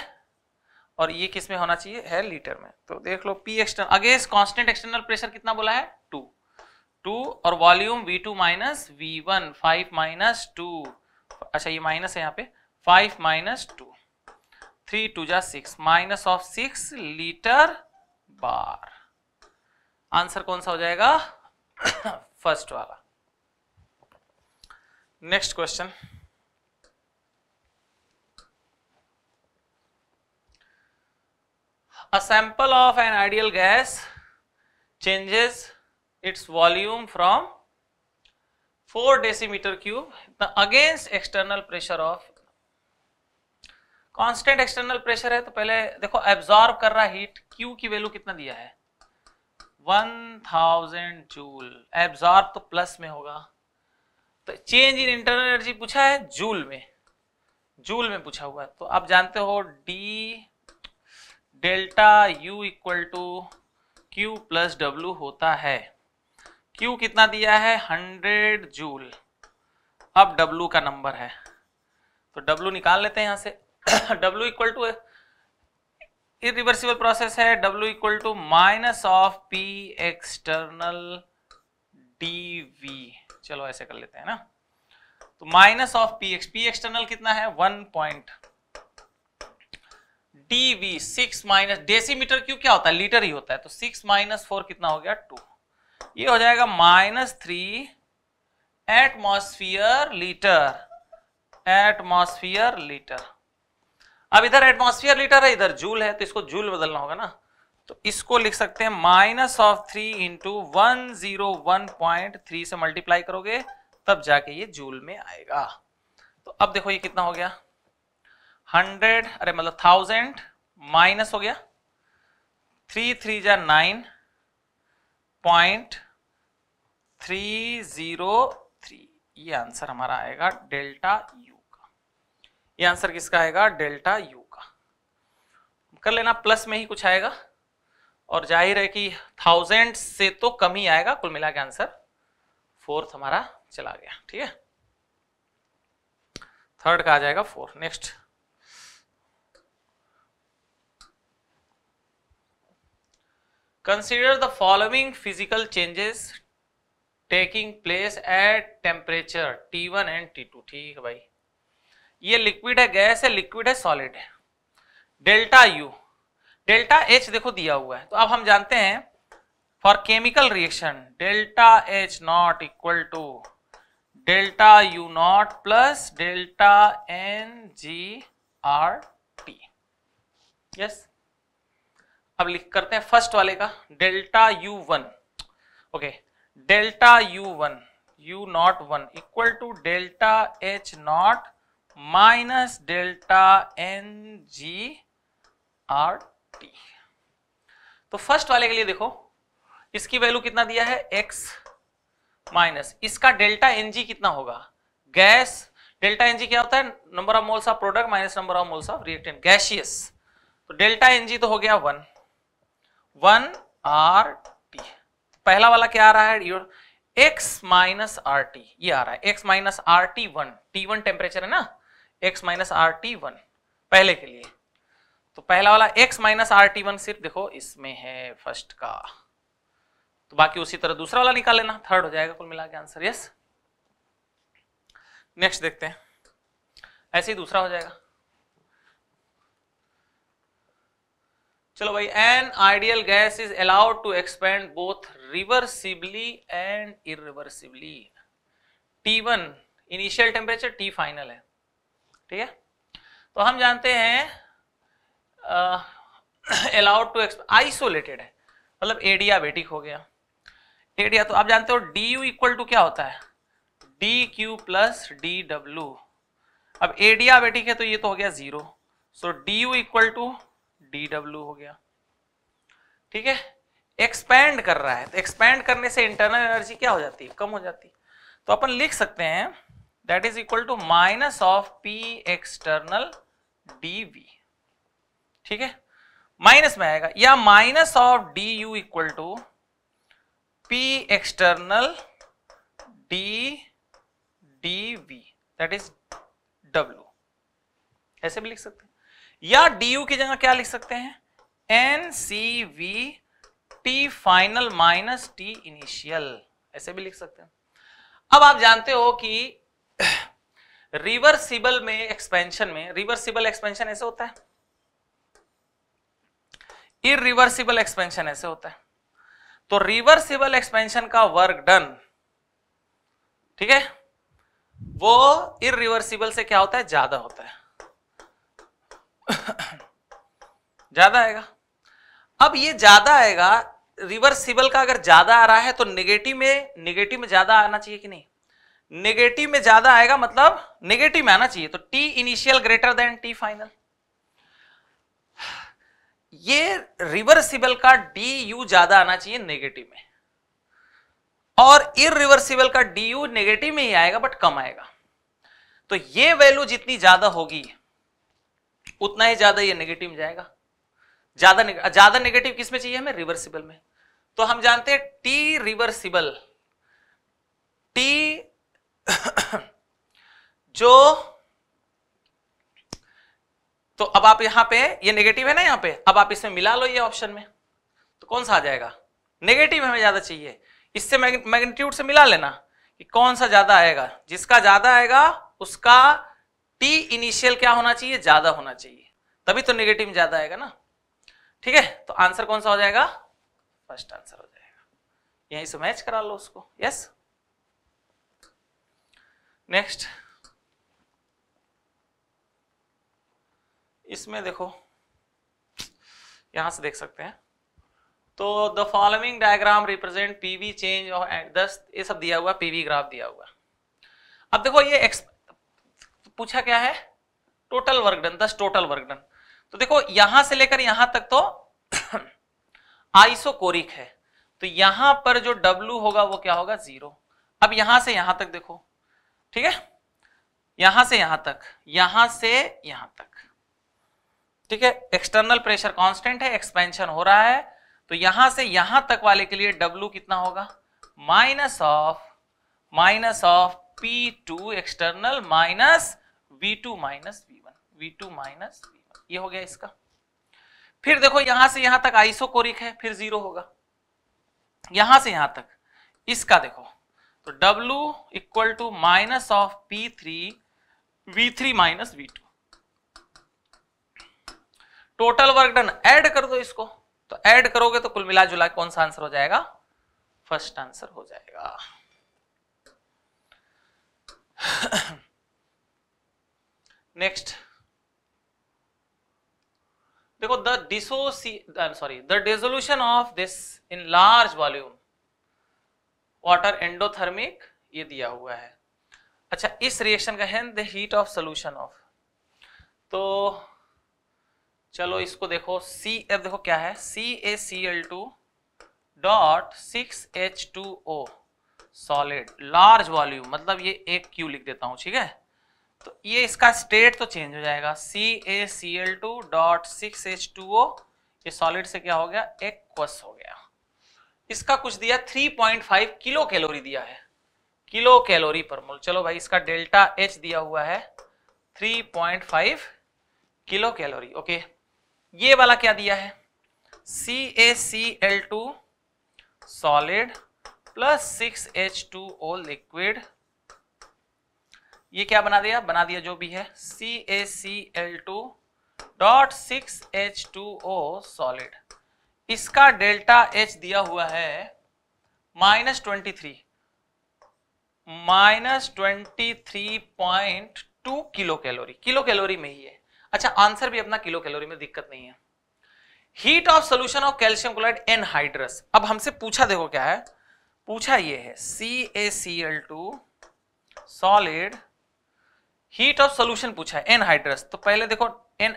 और ये किस में होना चाहिए है लीटर में तो देख लो P external against constant external pressure कितना बोला है टू टू और volume V two minus V one five minus two अच्छा ये माइनस है यहाँ पे five minus two three two जा six minus of six litre bar answer कौन सा हो जाएगा [coughs] फर्स्ट वाला next question a sample of an ideal gas changes its volume from four decimetre cube the against external pressure of constant external pressure है तो पहले देखो absorb कर रहा हीट क्यू की वैल्यू कितना दिया है वन थाउजेंड जूल एब्जॉर्ब तो प्लस में होगा तो चेंज इन इंटरनल एनर्जी पूछा है जूल में जूल में पूछा हुआ है तो आप जानते हो D delta U equal to Q plus W होता है क्यू कितना दिया है हंड्रेड जूल अब डब्ल्यू का नंबर है तो डब्ल्यू निकाल लेते हैं यहां से W equal to reversible process है W equal to minus of P external D V चलो ऐसे कर लेते हैं ना तो minus of P X P external कितना है one point D V six minus decimetre क्यों क्या होता है लीटर ही होता है तो सिक्स माइनस फोर कितना हो गया टू ये हो जाएगा minus three atmosphere litre atmosphere litre अब इधर एटमोस्फियर लीटर है इधर जूल है तो इसको जूल बदलना होगा ना तो इसको लिख सकते हैं minus of three into one zero one point three से मल्टीप्लाई करोगे तब जाके ये जूल में आएगा तो अब देखो ये कितना हो गया हंड्रेड अरे मतलब थाउजेंड माइनस हो गया थ्री थ्री जा nine point three zero three ये आंसर हमारा आएगा डेल्टा यू का ये आंसर किसका आएगा डेल्टा यू का कर लेना प्लस में ही कुछ आएगा और जाहिर है कि थाउजेंड से तो कम ही आएगा कुल मिला के आंसर फोर्थ हमारा चला गया ठीक है थर्ड का आ जाएगा four next following physical changes taking place at temperature T one T1 T two ठीक है भाई ये लिक्विड है गैस है लिक्विड है सॉलिड है डेल्टा यू डेल्टा एच देखो दिया हुआ है तो अब हम जानते हैं for chemical reaction delta H not equal to delta U not plus delta N G R T yes अब लिख करते हैं फर्स्ट वाले का delta U one okay delta U one U not one equal to delta H not minus delta N G R T तो first वाले के लिए देखो इसकी वैल्यू कितना दिया है एक्स माइनस इसका डेल्टा एनजी कितना होगा गैस डेल्टा एनजी क्या होता है number of moles of product minus number of moles of reactant gaseous तो डेल्टा एनजी तो हो गया वन वन आर टी पहला वाला क्या आ रहा है your X minus R T ये आ रहा है X minus R T one T one temperature है ना X minus R T one पहले के लिए तो पहला वाला x minus R T one सिर्फ देखो इसमें है फर्स्ट का तो बाकी उसी तरह दूसरा वाला निकाल लेना थर्ड हो जाएगा कुल मिला के आंसर यस नेक्स्ट देखते हैं ऐसे ही दूसरा हो जाएगा चलो भाई an ideal gas is allowed to expand both reversibly and irreversibly T one initial temperature T final है ठीक है तो हम जानते हैं अलाउड टू आइसोलेटेड है मतलब एडियाबेटिक हो गया एडिया तो आप जानते हो डी यू इक्वल टू क्या होता है D Q plus D W अब एडियाबेटिक है तो ये तो हो गया zero so D U equal to D W हो गया ठीक है एक्सपैंड कर रहा है तो एक्सपैंड करने से इंटरनल एनर्जी क्या हो जाती है कम हो जाती है तो अपन लिख सकते हैं that is equal to minus of P external D V ठीक है माइनस में आएगा या minus of D U equal to P external D D V that is W ऐसे भी लिख सकते हैं या डी यू की जगह क्या लिख सकते हैं N C V T final minus T initial ऐसे भी लिख सकते हैं अब आप जानते हो कि [clears throat] रिवर्सिबल में एक्सपेंशन में रिवर्सिबल एक्सपेंशन ऐसे होता है इरिवर्सिबल एक्सपेंशन ऐसे होता है तो रिवर्सिबल एक्सपेंशन का वर्क डन ठीक है वो इरिवर्सिबल से क्या होता है ज्यादा होता है [coughs] ज्यादा आएगा अब ये ज्यादा आएगा रिवर्सिबल का अगर ज्यादा आ रहा है तो निगेटिव में निगेटिव में ज्यादा आना चाहिए कि नहीं निगेटिव में ज्यादा आएगा मतलब निगेटिव में आना चाहिए तो T initial greater than T final ये रिवर्सिबल का डी यू ज्यादा आना चाहिए नेगेटिव में और इरिवर्सिबल का डी यू नेगेटिव में ही आएगा बट कम आएगा तो ये वैल्यू जितनी ज्यादा होगी उतना ही ज्यादा ये नेगेटिव में जाएगा ज्यादा ज्यादा नेगेटिव किस में चाहिए हमें रिवर्सिबल में तो हम जानते हैं टी रिवर्सिबल टी [coughs] जो तो अब आप यहां पे ये नेगेटिव है ना यहाँ पे अब आप इसमें मिला लो ये ऑप्शन में तो कौन सा आ जाएगा नेगेटिव हमें ज्यादा चाहिए इससे मैग्नीट्यूड से मिला लेना कि कौन सा ज्यादा आएगा जिसका ज्यादा आएगा उसका टी इनिशियल क्या होना चाहिए ज्यादा होना चाहिए तभी तो नेगेटिव ज्यादा आएगा ना ठीक है तो आंसर कौन सा हो जाएगा फर्स्ट आंसर हो जाएगा यहीं से मैच करा लो उसको यस नेक्स्ट इसमें देखो यहां से देख सकते हैं तो the following diagram represent PV change और दस ये सब दिया हुआ पीवी ग्राफ दिया हुआ अब देखो ये पूछा क्या है टोटल वर्क डन दस टोटल वर्क डन तो देखो यहां से लेकर यहां तक तो आइसोकोरिक [clears throat] है तो यहां पर जो W होगा वो क्या होगा जीरो अब यहां से यहां तक देखो ठीक है यहां से यहां तक यहां से यहां तक ठीक है एक्सटर्नल प्रेशर कांस्टेंट है एक्सपेंशन हो रहा है तो यहां से यहां तक वाले के लिए डब्ल्यू कितना होगा minus of minus of P two external minus V two minus V one V two minus V one ये हो गया इसका फिर देखो यहां से यहां तक आइसोकोरिक है फिर जीरो होगा यहां से यहां तक इसका देखो तो W equal to minus of P three V three minus V two total work done add कर दो इसको तो ऐड करोगे तो कुल मिला जुला कौन सा आंसर हो जाएगा फर्स्ट आंसर हो जाएगा नेक्स्ट देखो द डिसोसी sorry the dissolution of this in large volume water endothermic ये दिया हुआ है अच्छा इस रिएक्शन का है the heat of solution of तो चलो इसको देखो सी अब देखो क्या है C A C L two dot six H two O solid large volume मतलब ये एक क्यू लिख देता हूँ ठीक है तो ये इसका स्टेट तो चेंज हो जाएगा C A C L two dot six H two O ये सॉलिड से क्या हो गया एक्वस हो गया इसका कुछ दिया 3.5 किलो कैलोरी दिया है किलो कैलोरी पर मोल चलो भाई इसका डेल्टा एच दिया हुआ है 3.5 किलो कैलोरी ओके ये वाला क्या दिया है C A C L two solid plus six H two O liquid ये क्या बना दिया बना दिया जो भी है C A C L two dot six H two O solid इसका डेल्टा एच दिया हुआ है minus twenty three minus twenty three point two kilo calorie kilo calorie में ही है अच्छा आंसर भी अपना किलो कैलोरी में दिक्कत नहीं है heat of solution of calcium chloride anhydrous अब हमसे पूछा देखो क्या है पूछा ये है C A C L two solid heat of solution पूछा है एन हाइड्रस तो पहले देखो एन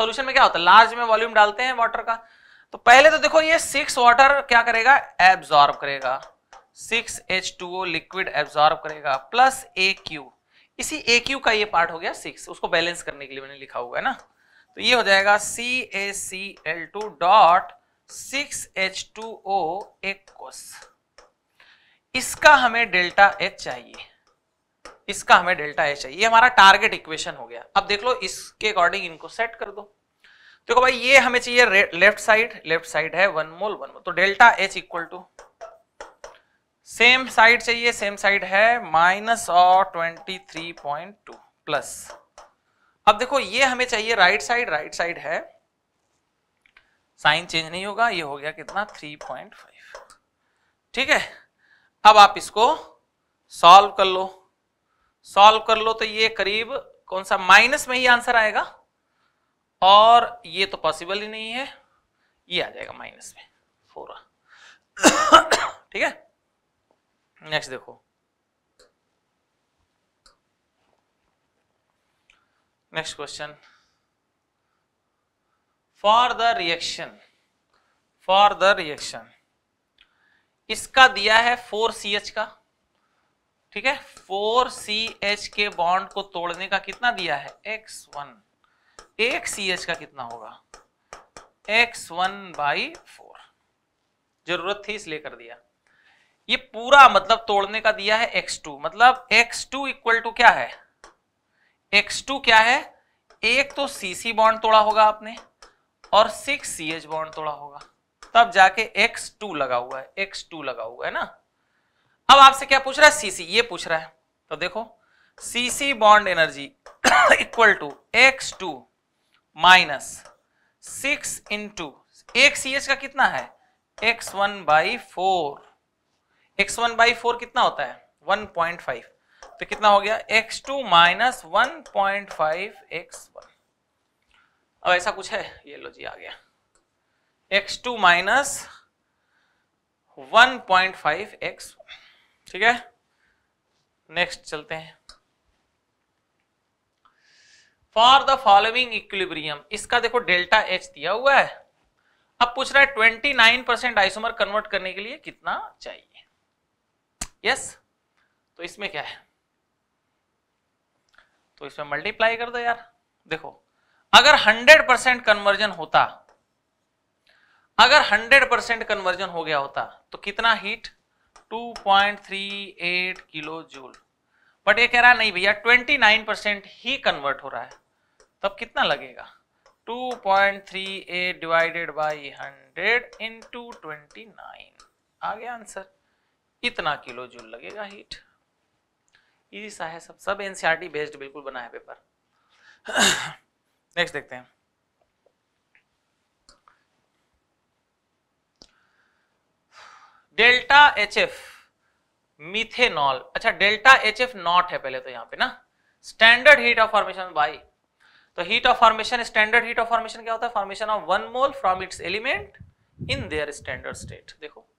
सोल्यूशन में क्या होता है लार्ज में वॉल्यूम डालते हैं वाटर का तो पहले तो देखो ये सिक्स वाटर क्या करेगा एब्जॉर्ब करेगा six H two O liquid absorb करेगा प्लस ए क्यू इसी ए क्यू का ये पार्ट हो गया सिक्स उसको बैलेंस करने के लिए मैंने लिखा हुआ है ना तो ये हो जाएगा C A C L two dot six H two O X इसका हमें डेल्टा एच चाहिए इसका हमें डेल्टा एच चाहिए ये हमारा टारगेट इक्वेशन हो गया अब देख लो इसके अकॉर्डिंग इनको सेट कर दो देखो तो भाई ये हमें चाहिए लेफ्ट साइड लेफ्ट साइड है वन मोल वन मोल तो delta H equal to same side चाहिए सेम साइड है माइनस और twenty three point two plus अब देखो ये हमें चाहिए राइट साइड राइट साइड है साइन चेंज नहीं होगा ये हो गया कितना थ्री पॉइंट फाइव ठीक है अब आप इसको सॉल्व कर लो सॉल्व कर लो तो ये करीब कौन सा माइनस में ही आंसर आएगा और ये तो पॉसिबल ही नहीं है ये आ जाएगा माइनस में फोर [coughs] ठीक है नेक्स्ट देखो next question for the reaction for the reaction इसका दिया है फोर सी एच का ठीक है फोर सी एच के बॉन्ड को तोड़ने का कितना दिया है एक्स वन एक सी एच का कितना होगा एक्स वन बाई फोर जरूरत थी इसलिए कर दिया ये पूरा मतलब तोड़ने का दिया है x2 मतलब x2 इक्वल टू क्या है x2 क्या है एक तो सी बॉन्ड तोड़ा होगा आपने और सिक्स सी एच बॉन्ड तोड़ा होगा तब जाके एक्स टू लगा हुआ है एक्स टू लगा हुआ है ना अब आपसे क्या पूछ रहा है सीसी ये पूछ रहा है तो देखो CC bond energy equal to X two minus six into एक सी एच का कितना है X one by four X one by four कितना होता है 1.5 तो कितना हो गया X two minus one point अब ऐसा कुछ है ये लो जी आ गया X two minus one point ठीक है नेक्स्ट चलते हैं फॉर द फॉलोइंग इक्विब्रियम इसका देखो डेल्टा एच दिया हुआ है अब पूछ रहा है 29% आइसोमर कन्वर्ट करने के लिए कितना चाहिए यस तो इसमें क्या है तो इसमें मल्टीप्लाई कर दो यार देखो अगर 100 परसेंट कन्वर्जन होता अगर 100 परसेंट कन्वर्जन हो गया होता तो कितना हीट 2.38 किलो जूल बट ये कह रहा नहीं भैया 29 परसेंट ही कन्वर्ट हो रहा है तब कितना लगेगा 2.38 डिवाइडेड बाय 100 इनटू 29 आ गया आंसर इतना किलो जूल लगेगा हीट इजी सा है सब सब एनसीईआरटी बेस्ड e बिल्कुल बना है पेपर नेक्स्ट देखते हैं डेल्टा एच एफ मिथेनॉल अच्छा डेल्टा एच एफ नॉट है पहले तो यहां पे ना standard heat of formation by तो heat of formation standard heat of formation क्या होता है formation of one mole from its element in their standard state देखो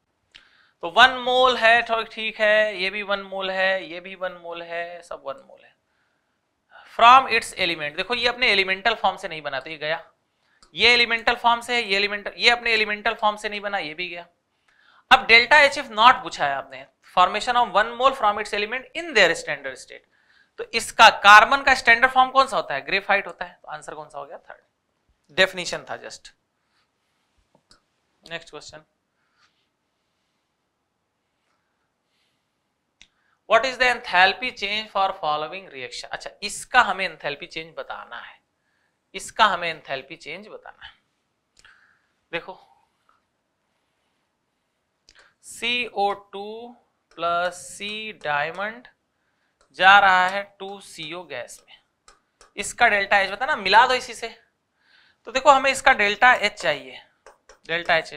तो वन मोल है ठीक है ये भी वन मोल है ये भी वन मोल है सब वन मोल है फ्रॉम इट्स एलिमेंट देखो ये अपने एलिमेंटल फॉर्म से नहीं बना तो ये गया ये एलिमेंटल फॉर्म से है ये एलिमेंटल ये अपने एलिमेंटल फॉर्म से नहीं बना ये भी गया अब डेल्टा एच एफ नॉट पूछा है आपने formation of one mole from its element in their standard state तो इसका कार्बन का स्टैंडर्ड फॉर्म कौन सा होता है ग्रेफाइट होता है तो आंसर कौन सा हो गया थर्ड डेफिनेशन था just next question what is the enthalpy change for following reaction अच्छा इसका हमें एंथैल्पी चेंज बताना है इसका हमें एंथैल्पी चेंज बताना है देखो CO2 प्लस सी डायमंड जा रहा है टू सीओ गैस में इसका डेल्टा एच बताना मिला दो इसी से तो देखो हमें इसका डेल्टा एच चाहिए डेल्टा एच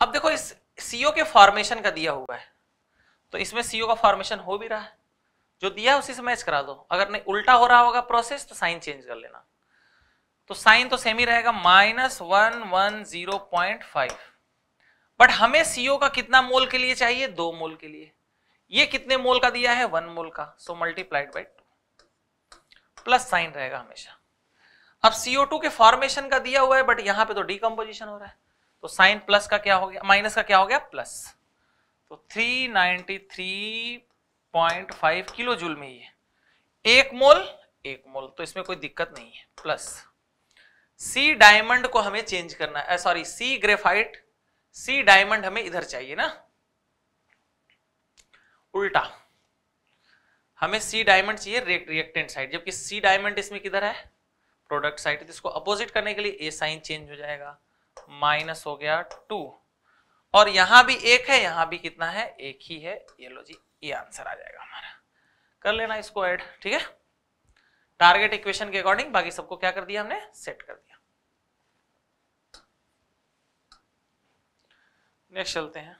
अब देखो इस सीओ के फॉर्मेशन का दिया हुआ है तो इसमें सीओ का फॉर्मेशन हो भी रहा है जो दिया है उसी से मैच करा दो अगर नहीं उल्टा हो रहा होगा प्रोसेस तो साइन चेंज कर लेना तो साइन तो सेम ही रहेगा minus one one zero point five but हमें सीओ का कितना मोल के लिए चाहिए दो मोल के लिए ये कितने मोल का दिया है वन मोल का so multiplied by two plus sign रहेगा हमेशा अब सीओ टू के फॉर्मेशन का दिया हुआ है बट यहां पे तो डीकम्पोजिशन हो रहा है तो साइन प्लस का क्या हो गया माइनस का क्या हो गया प्लस तो 393.5 किलो जूल में है एक मोल एक मोल तो इसमें कोई दिक्कत नहीं है प्लस सी डायमंड को हमें चेंज करना है sorry C graphite C diamond हमें इधर चाहिए ना उल्टा हमें सी डायमंड चाहिए रिएक्टेंट साइड जबकि सी डायमंड इसमें किधर है प्रोडक्ट तो साइड इसको अपोजिट करने के लिए ए साइन चेंज हो जाएगा माइनस हो गया टू और यहां भी एक है यहां भी कितना है एक ही है ये लो जी ये आंसर आ जाएगा हमारा कर लेना इसको ऐड ठीक है टारगेट इक्वेशन के अकॉर्डिंग बाकी सबको क्या कर दिया हमने सेट कर दिया नेक्स्ट चलते हैं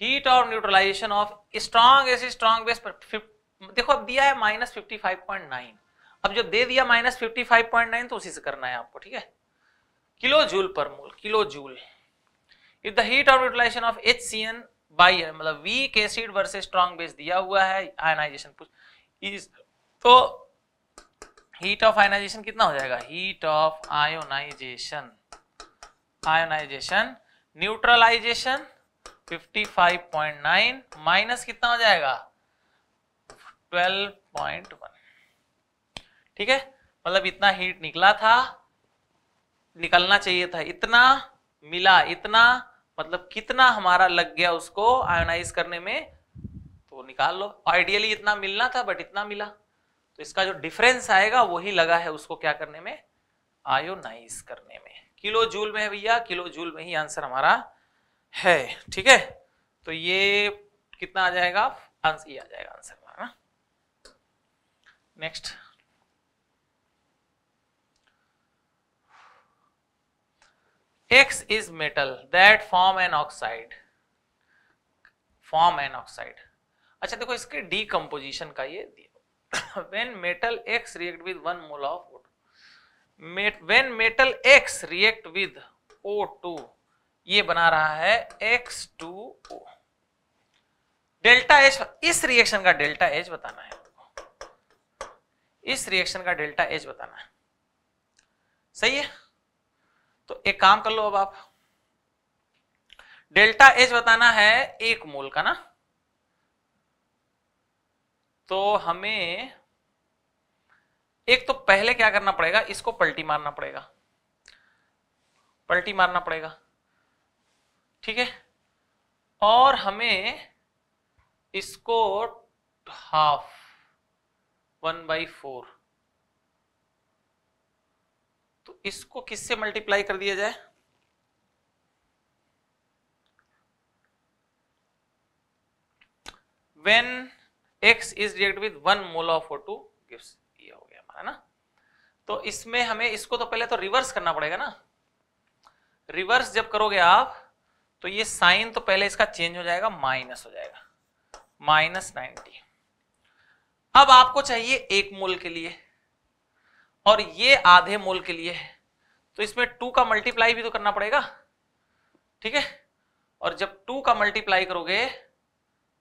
हीट और neutralization of strong acid strong base देखो अब दिया है minus fifty five point nine अब जब दे दिया minus fifty five point nine तो उसी से करना है आपको ठीक है kilo joule per mole kilo joule if the heat of utilization of H C N by मतलब weak acid versus strong base दिया हुआ है आयनाइजेशन इज तो हीट ऑफ आयनाइजेशन कितना हो जाएगा heat of ionization ionization neutralization 55.9 minus कितना हो जाएगा 12.1 ठीक है मतलब इतना हीट निकला था निकलना चाहिए था इतना मिला इतना मतलब कितना हमारा लग गया उसको आयोनाइज करने में तो निकाल लो आइडियली इतना मिलना था बट इतना मिला तो इसका जो डिफरेंस आएगा वही लगा है उसको क्या करने में आयोनाइज करने में किलो जूल में है भैया किलो जूल में ही आंसर हमारा है ठीक है तो ये कितना आ जाएगा आंसर ये आ जाएगा आंसर हमारा next X is metal that form an oxide. Form an oxide. अच्छा देखो इसके डीकम्पोजिशन का ये दिया when metal X react with one mole of O two when metal X react with two ये बना रहा है X two O delta H इस रिएक्शन का डेल्टा एच बताना है इस रिएक्शन का डेल्टा एच बताना है सही है तो एक काम कर लो अब आप डेल्टा एच बताना है एक मोल का ना तो हमें एक तो पहले क्या करना पड़ेगा इसको पलटी मारना पड़ेगा पलटी मारना पड़ेगा ठीक है और हमें इसको हाफ वन बाई फोर तो इसको किससे मल्टीप्लाई कर दिया जाए when X is react with one mole of O two gives ये हो गया हमारा ना तो इसमें हमें इसको तो पहले तो रिवर्स करना पड़ेगा ना रिवर्स जब करोगे आप तो ये साइन तो पहले इसका चेंज हो जाएगा माइनस हो जाएगा माइनस नाइनटी अब आपको चाहिए एक मोल के लिए और ये आधे मोल के लिए है तो इसमें टू का मल्टीप्लाई भी तो करना पड़ेगा ठीक है और जब टू का मल्टीप्लाई करोगे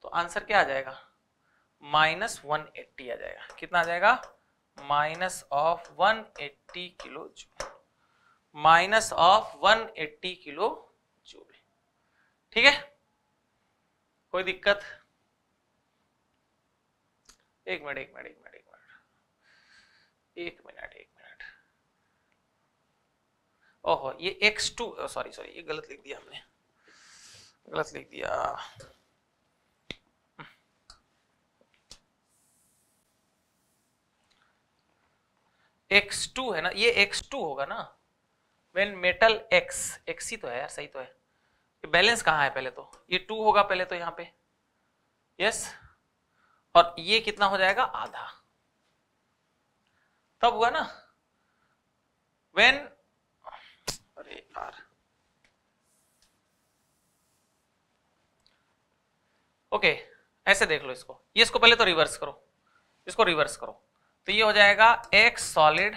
तो आंसर क्या आ जाएगा माइनस वन एट्टी आ जाएगा कितना आ जाएगा minus of one eighty kilo joule minus of one eighty kilo joule ठीक है कोई दिक्कत एक मिनट एक मिनट एक मिनट एक मिनट एक मिनट ओहो ये x2 सॉरी सॉरी ये गलत लिख दिया हमने गलत लिख दिया x2 है ना ये x2 होगा ना वेन मेटल एक्स एक्स ही तो है यार सही तो है ये बैलेंस कहाँ है पहले तो ये टू होगा पहले तो यहाँ पे यस yes? और ये कितना हो जाएगा आधा तब हुआ ना वेन अरे यार ओके ऐसे देख लो इसको ये इसको पहले तो रिवर्स करो इसको रिवर्स करो तो ये हो जाएगा x solid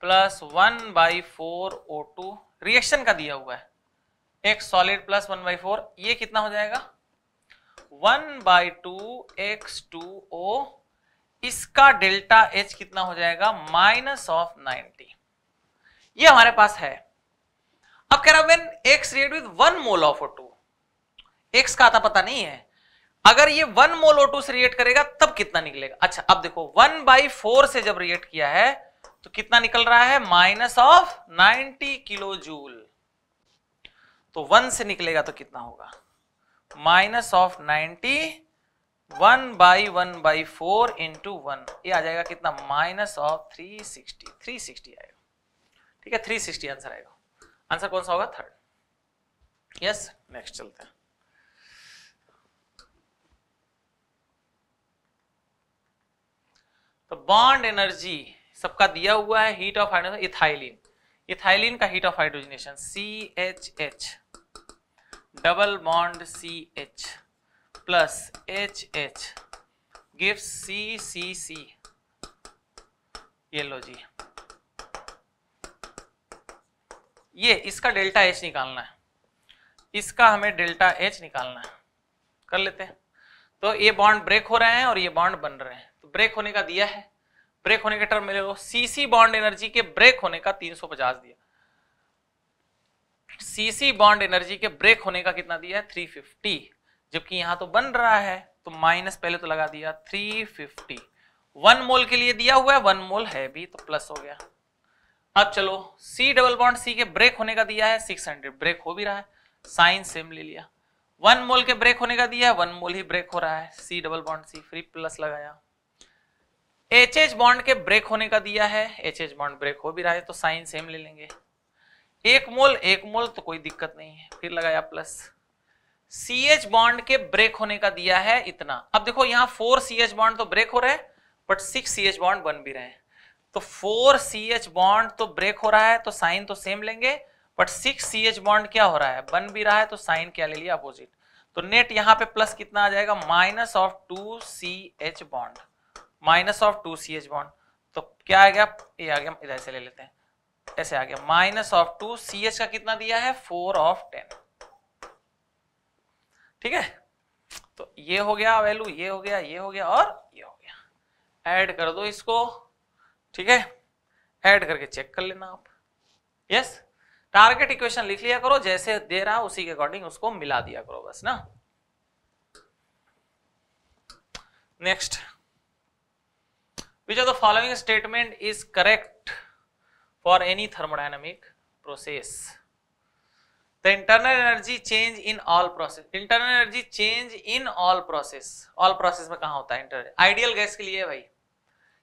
plus one by four O two reaction का दिया हुआ है x solid plus one by four ये कितना हो जाएगा one by two X two O इसका डेल्टा एच कितना हो जाएगा माइनस ऑफ 90 ये हमारे पास है अब कह रहा when X react with one mole of O X का आता पता नहीं है अगर ये वन मोल ओ से रिएक्ट करेगा तब कितना निकलेगा अच्छा अब देखो वन बाई फोर से जब रिएक्ट किया है तो कितना निकल रहा है माइनस ऑफ 90 किलो जूल तो वन से निकलेगा तो कितना होगा minus of ninety one by one by four into one ये आ जाएगा कितना minus of three sixty three sixty आएगा ठीक है थ्री सिक्सटी आंसर आएगा आंसर कौन सा होगा थर्ड यस नेक्स्ट चलते हैं तो बॉन्ड एनर्जी सबका दिया हुआ है heat of hydrogen ethylene ethylene का heat of hydrogenation C H H double bond C H plus HH gives CCC. ये लो जी ये इसका डेल्टा H निकालना है इसका हमें डेल्टा H निकालना है कर लेते हैं तो ये बॉन्ड ब्रेक हो रहे हैं और ये बॉन्ड बन रहे हैं तो ब्रेक होने का दिया है ब्रेक होने का टर्म मिले सीसी बॉन्ड एनर्जी के ब्रेक होने का 350 दिया सीसी बॉन्ड एनर्जी के ब्रेक होने का कितना दिया है 350 जबकि यहां तो बन रहा है तो माइनस पहले तो लगा दिया थ्री फिफ्टी वन मोल के लिए दिया हुआ है वन मोल है भी तो प्लस हो गया अब चलो सी डबल बॉन्ड C के ब्रेक होने का दिया है सिक्स हंड्रेड ब्रेक हो भी रहा है साइन सेम ले लिया वन मोल के ब्रेक होने का दिया है वन मोल ही ब्रेक हो रहा है C double bond C free plus लगाया एच एच बॉन्ड के ब्रेक होने का दिया है एच एच बॉन्ड ब्रेक हो भी रहा है तो साइन सेम ले लेंगे एक मोल एक मोल तो कोई दिक्कत नहीं है फिर लगाया प्लस सी एच बॉन्ड के ब्रेक होने का दिया है इतना अब देखो यहां फोर सी एच बॉन्ड तो ब्रेक हो रहे हैं but six C H bond बन भी रहे हैं तो फोर सी एच बॉन्ड तो ब्रेक हो रहा है तो साइन तो सेम लेंगे but six C H bond क्या हो रहा है बन भी रहा है तो साइन क्या ले लिया अपोजिट तो नेट यहां पे प्लस कितना आ जाएगा minus of two C H bond minus of two C H bond तो क्या आ गया ये आ गया इधर से ले लेते हैं ऐसे आ गया minus of two C H का कितना दिया है फोर ऑफ टेन ठीक है तो ये हो गया वैल्यू ये हो गया ये हो गया और ये हो गया ऐड कर दो इसको ठीक है ऐड करके चेक कर लेना आप यस टारगेट इक्वेशन लिख लिया करो जैसे दे रहा उसी के अकॉर्डिंग उसको मिला दिया करो बस ना next which of the following statement is correct for any thermodynamic process the internal energy change in all process internal energy change in all process all process में कहा होता है इंटर आइडियल गैस के लिए भाई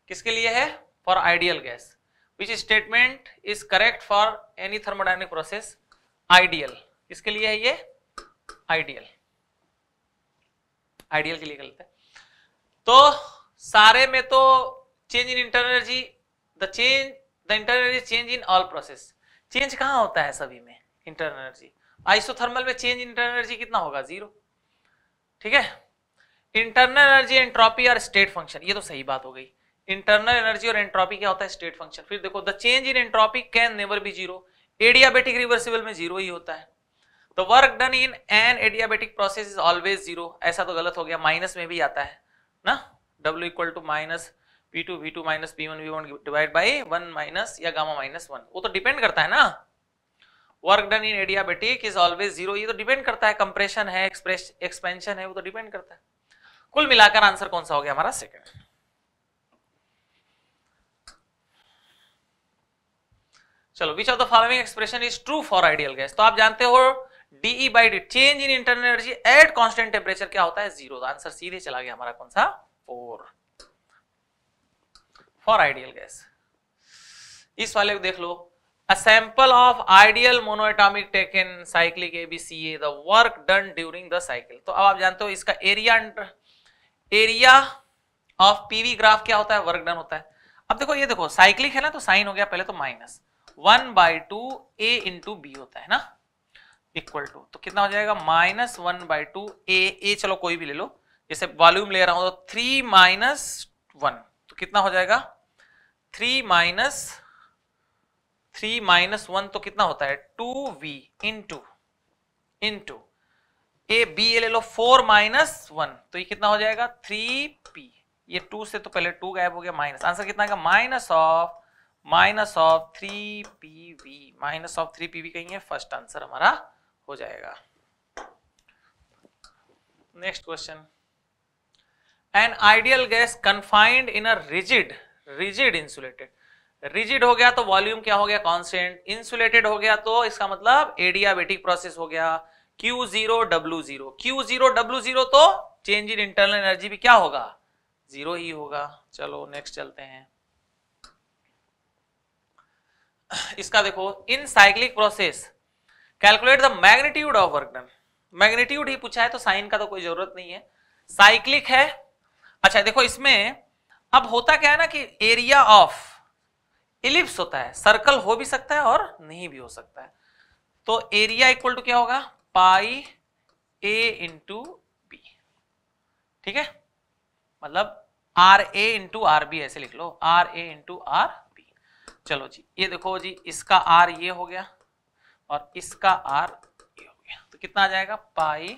किसके लिए है for ideal gas which statement is correct for any thermodynamic process ideal किसके लिए है ये आइडियल आइडियल के लिए गलत है तो सारे में तो change in internal energy the change the internal energy change in all process change कहाँ होता है सभी में इंटरनल एनर्जी आइसोथर्मल में चेंज इंटरनल एनर्जी कितना होगा जीरो ठीक है इंटरनल एनर्जी एंट्रॉपी और स्टेट फंक्शन ये तो सही बात हो गई इंटरनल एनर्जी और एंट्रॉपी क्या होता है स्टेट फंक्शन फिर देखो the change in entropy can never be zero adiabatic reversible में जीरो ही होता है the work done in an adiabatic process is always zero ऐसा तो गलत हो गया माइनस में भी आता है ना W equal to minus P two V two minus P one V one divide by one minus या गामा माइनस वन वो तो डिपेंड करता है ना work done in adiabatic is always zero ये तो डिपेंड करता है कंप्रेशन है एक्सपेंशन है वो तो डिपेंड करता है कुल मिलाकर आंसर कौन सा हो गया हमारा सेकेंड चलो which of the following expression is true for ideal gas तो आप जानते हो DE by D change in internal energy at constant temperature क्या होता है जीरो तो आंसर सीधे चला गया हमारा कौन सा फोर फॉर आइडियल गैस इस वाले को देख लो A sample of ideal monoatomic taken cyclic ABCA, the work done during the cycle. तो अब आप जानते हो इसका area area of PV graph क्या होता है work done होता है अब देखो ये देखो साइक्लिक है ना तो साइन हो गया पहले तो minus one by two A into B होता है ना इक्वल टू तो कितना हो जाएगा minus one by two A A चलो कोई भी ले लो जैसे वॉल्यूम ले रहा हूं तो थ्री माइनस वन तो कितना हो जाएगा three minus three minus one तो कितना होता है two V in two in two A B A ले लो फोर माइनस वन तो ये कितना हो जाएगा थ्री पी ये टू से तो पहले टू गायब हो गया माइनस आंसर कितना minus of minus of three P V minus of three P V कहीं है फर्स्ट आंसर हमारा हो जाएगा next question an ideal gas confined in a rigid rigid insulated rigid हो गया तो वॉल्यूम क्या हो गया कॉन्स्टेंट इंसुलेटेड हो गया तो इसका मतलब एडियाबेटिक प्रोसेस हो गया Q zero W zero Q zero W zero तो चेंज इन इंटरनल एनर्जी भी क्या होगा जीरो ही होगा चलो नेक्स्ट चलते हैं इसका देखो in cyclic process calculate the magnitude of work done magnitude ही पूछा है तो साइन का तो कोई जरूरत नहीं है साइक्लिक है अच्छा देखो इसमें अब होता क्या है ना कि एरिया ऑफ इलिप्स होता है सर्कल हो भी सकता है और नहीं भी हो सकता है तो एरिया इक्वल टू क्या होगा पाई ए इंटू बी ठीक है मतलब R A into R B ऐसे लिख लो R A into R B चलो जी ये देखो जी इसका आर ये हो गया और इसका आर ये हो गया तो कितना आ जाएगा pi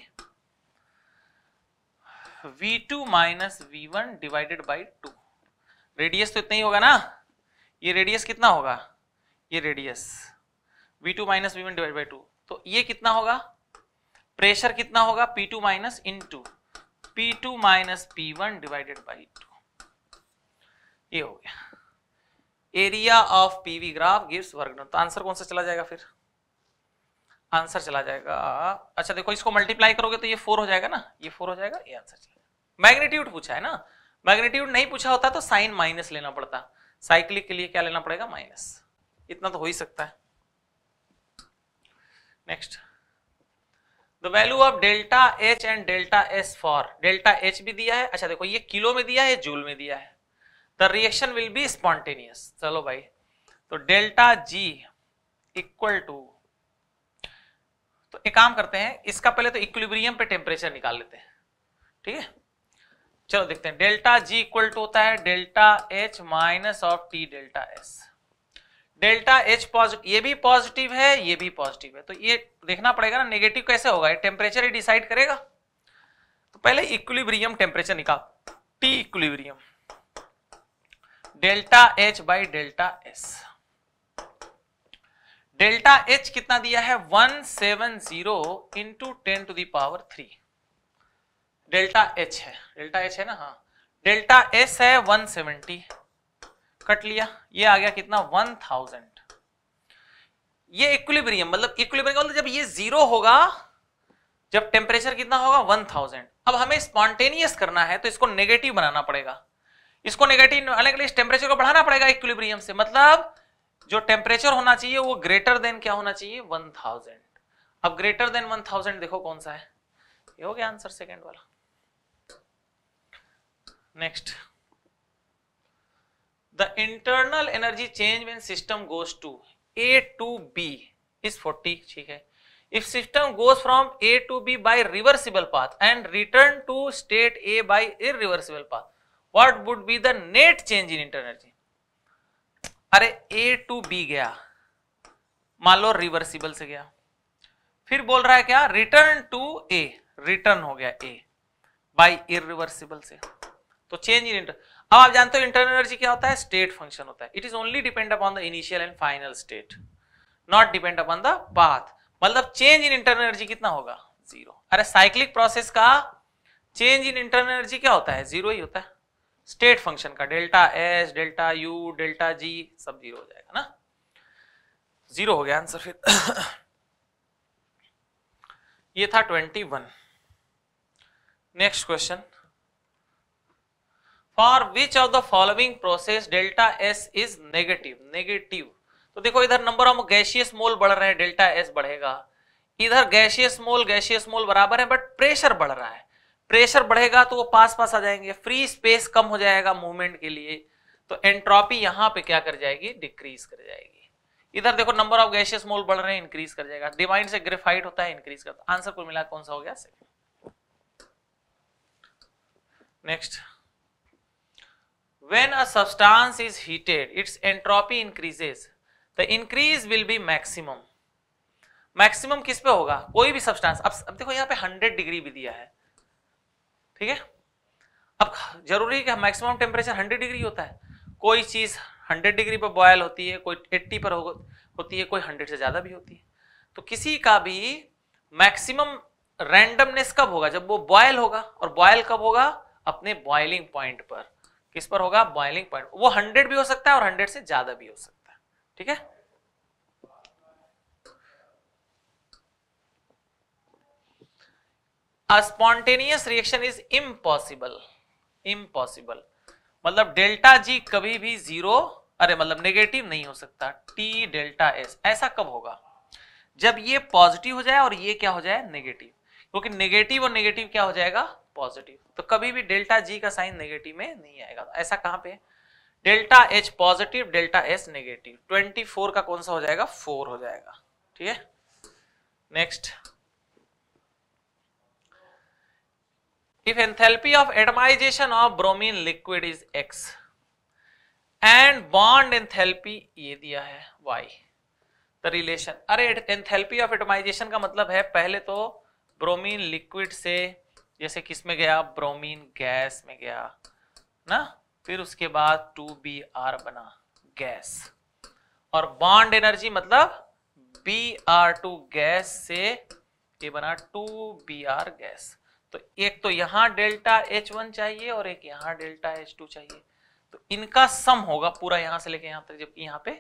V two minus V one divided by two radius तो इतना ही होगा ना ये रेडियस कितना होगा ये radius V2 two minus V one divide by two तो ये कितना होगा प्रेशर कितना होगा P2 two minus in two P two minus P one divided by two ये हो गया area of PV graph gives वर्ग तो आंसर कौन सा चला जाएगा फिर आंसर चला जाएगा अच्छा देखो इसको मल्टीप्लाई करोगे तो ये फोर हो जाएगा ना ये फोर हो जाएगा ये आंसर चला जाएगा पूछा है ना मैग्नेट्यूड नहीं पूछा होता तो साइन माइनस लेना पड़ता साइक्लिक के लिए क्या लेना पड़ेगा माइनस इतना तो हो ही सकता है next the value of delta H and delta S for delta H भी दिया है अच्छा देखो ये किलो में दिया है जूल में दिया है the reaction will be spontaneous चलो भाई तो डेल्टा जी इक्वल टू तो एक काम करते हैं इसका पहले तो इक्विलिब्रियम पे टेम्परेचर निकाल लेते हैं ठीक है चलो देखते हैं डेल्टा जी इक्वल टू होता है delta H minus of T delta S delta H positive ये भी पॉजिटिव है ये भी पॉजिटिव है तो ये देखना पड़ेगा ना नेगेटिव कैसे होगा ये टेम्परेचर ही डिसाइड करेगा तो पहले इक्विलिब्रियम टेम्परेचर निकाल T equilibrium delta H by delta S delta H कितना दिया है one seven zero into ten to the power three delta H है डेल्टा एच है ना हाँ डेल्टा एस है 170 कट लिया ये आ गया कितना 1000 ये इक्विलिब्रियम मतलब इक्विलिब्रियम मतलब जब ये जीरो होगा जब टेम्परेचर कितना होगा 1000 अब हमें स्पॉन्टेनियस करना है तो इसको नेगेटिव बनाना पड़ेगा इसको नेगेटिव बनाने के लिए इस टेम्परेचर को बढ़ाना पड़ेगा इक्विलिब्रियम से मतलब जो टेम्परेचर होना चाहिए वो ग्रेटर देन क्या होना चाहिए 1000 अब ग्रेटर देन 1000 देखो कौन सा है ये हो गया आंसर सेकेंड वाला next the internal energy change when system goes to A to B is 40 ठीक है if system goes from A to B by reversible path and return to state A by irreversible path what would be the net change in internal energy अरे A to B गया मान लो reversible से गया फिर बोल रहा है क्या रिटर्न टू ए रिटर्न हो गया ए बाय इरिवर्सिबल से तो चेंज इन इंटर अब आप जानते हो इंटरनल एनर्जी क्या होता है स्टेट फंक्शन होता है it is only depend upon the initial and final state not depend upon the path मतलब चेंज इन इंटरनल एनर्जी कितना होगा जीरो अरे साइक्लिक प्रोसेस का चेंज इन इंटरनल एनर्जी क्या होता है जीरो ही होता है स्टेट फंक्शन का delta S delta U delta G सब जीरो हो जाएगा ना जीरो हो गया आंसर फिर [coughs] ये था twenty one next question for which of the following process delta S is negative negative तो देखो इधर नंबर ऑफ गैशियस मोल बढ़ रहे हैं डेल्टा एस बढ़ेगा इधर गैशियस मोल गैशियस मोल बराबर है बट प्रेशर बढ़ रहा है प्रेशर बढ़ेगा तो वो पास पास आ जाएंगे फ्री स्पेस कम हो जाएगा मूवमेंट के लिए तो एंट्रॉपी यहां पे क्या कर जाएगी डिक्रीज कर जाएगी इधर देखो नंबर ऑफ गैशियस मोल बढ़ रहे हैं इंक्रीज कर जाएगा डिवाइन से ग्रेफाइट होता है इंक्रीज करता आंसर कुल मिला कौन सा हो गया next when a substance is heated its entropy increases the increase will be maximum maximum किस पे होगा कोई भी सब्सटेंस अब अब देखो यहाँ पे 100 डिग्री भी दिया है ठीक है अब जरूरी है कि मैक्सिमम टेम्परेचर 100 डिग्री होता है कोई चीज़ 100 डिग्री पर बॉयल होती है कोई 80 पर हो, होती है कोई 100 से ज़्यादा भी होती है तो किसी का भी मैक्सिमम रैंडमनेस कब होगा जब वो बॉयल होगा और बॉयल कब होगा अपने बॉयलिंग पॉइंट पर किस पर होगा बॉइलिंग पॉइंट वो हंड्रेड भी हो सकता है और हंड्रेड से ज्यादा भी हो सकता है ठीक है spontaneous reaction is impossible impossible मतलब डेल्टा जी कभी भी जीरो अरे मतलब नेगेटिव नहीं हो सकता टी डेल्टा एस ऐसा कब होगा जब ये पॉजिटिव हो जाए और ये क्या हो जाए नेगेटिव क्योंकि नेगेटिव और नेगेटिव क्या हो जाएगा पॉजिटिव तो कभी भी डेल्टा जी का साइन नेगेटिव में नहीं आएगा तो ऐसा कहाँ पे delta H positive delta S negative 24 का कौन सा हो जाएगा 4 हो जाएगा ठीक है next if enthalpy of atomization of bromine liquid is X and bond enthalpy ये दिया है वाई द रिलेशन अरे enthalpy ऑफ एटमाइजेशन का मतलब है पहले तो ब्रोमीन लिक्विड से जैसे किस में गया ब्रोमीन गैस में गया ना फिर उसके बाद टू बी आर बना गैस और बॉन्ड एनर्जी मतलब बी आर टू गैस से ये बना टू बी आर गैस तो एक तो यहां डेल्टा एच वन चाहिए और एक यहां डेल्टा एच टू चाहिए तो इनका सम होगा पूरा यहां से लेके यहां तक जबकि यहां पे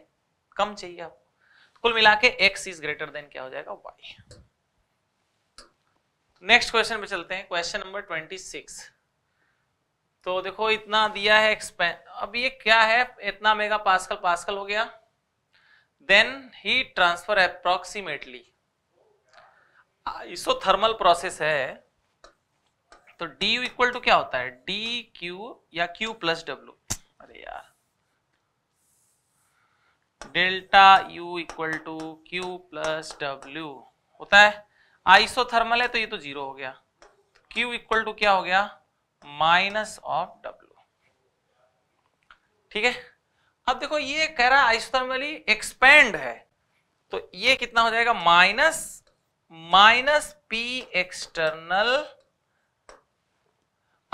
कम चाहिए आपको कुल मिला के एक्स इज ग्रेटर देन क्या हो जाएगा वाई नेक्स्ट क्वेश्चन पे चलते हैं क्वेश्चन नंबर ट्वेंटी सिक्स तो देखो इतना दिया है एक्सपे अब ये क्या है इतना मेगा पास्कल पास्कल हो गया देन ही transfer approximately isothermal process है तो डी इक्वल टू क्या होता है डी क्यू या क्यू प्लस डब्ल्यू अरे यार delta U equal to Q plus W होता है आइसोथर्मल है तो ये तो जीरो हो गया Q इक्वल टू क्या हो गया माइनस ऑफ W ठीक है अब देखो ये कह रहा आइसोथर्मली एक्सपेंड है तो ये कितना हो जाएगा minus minus P external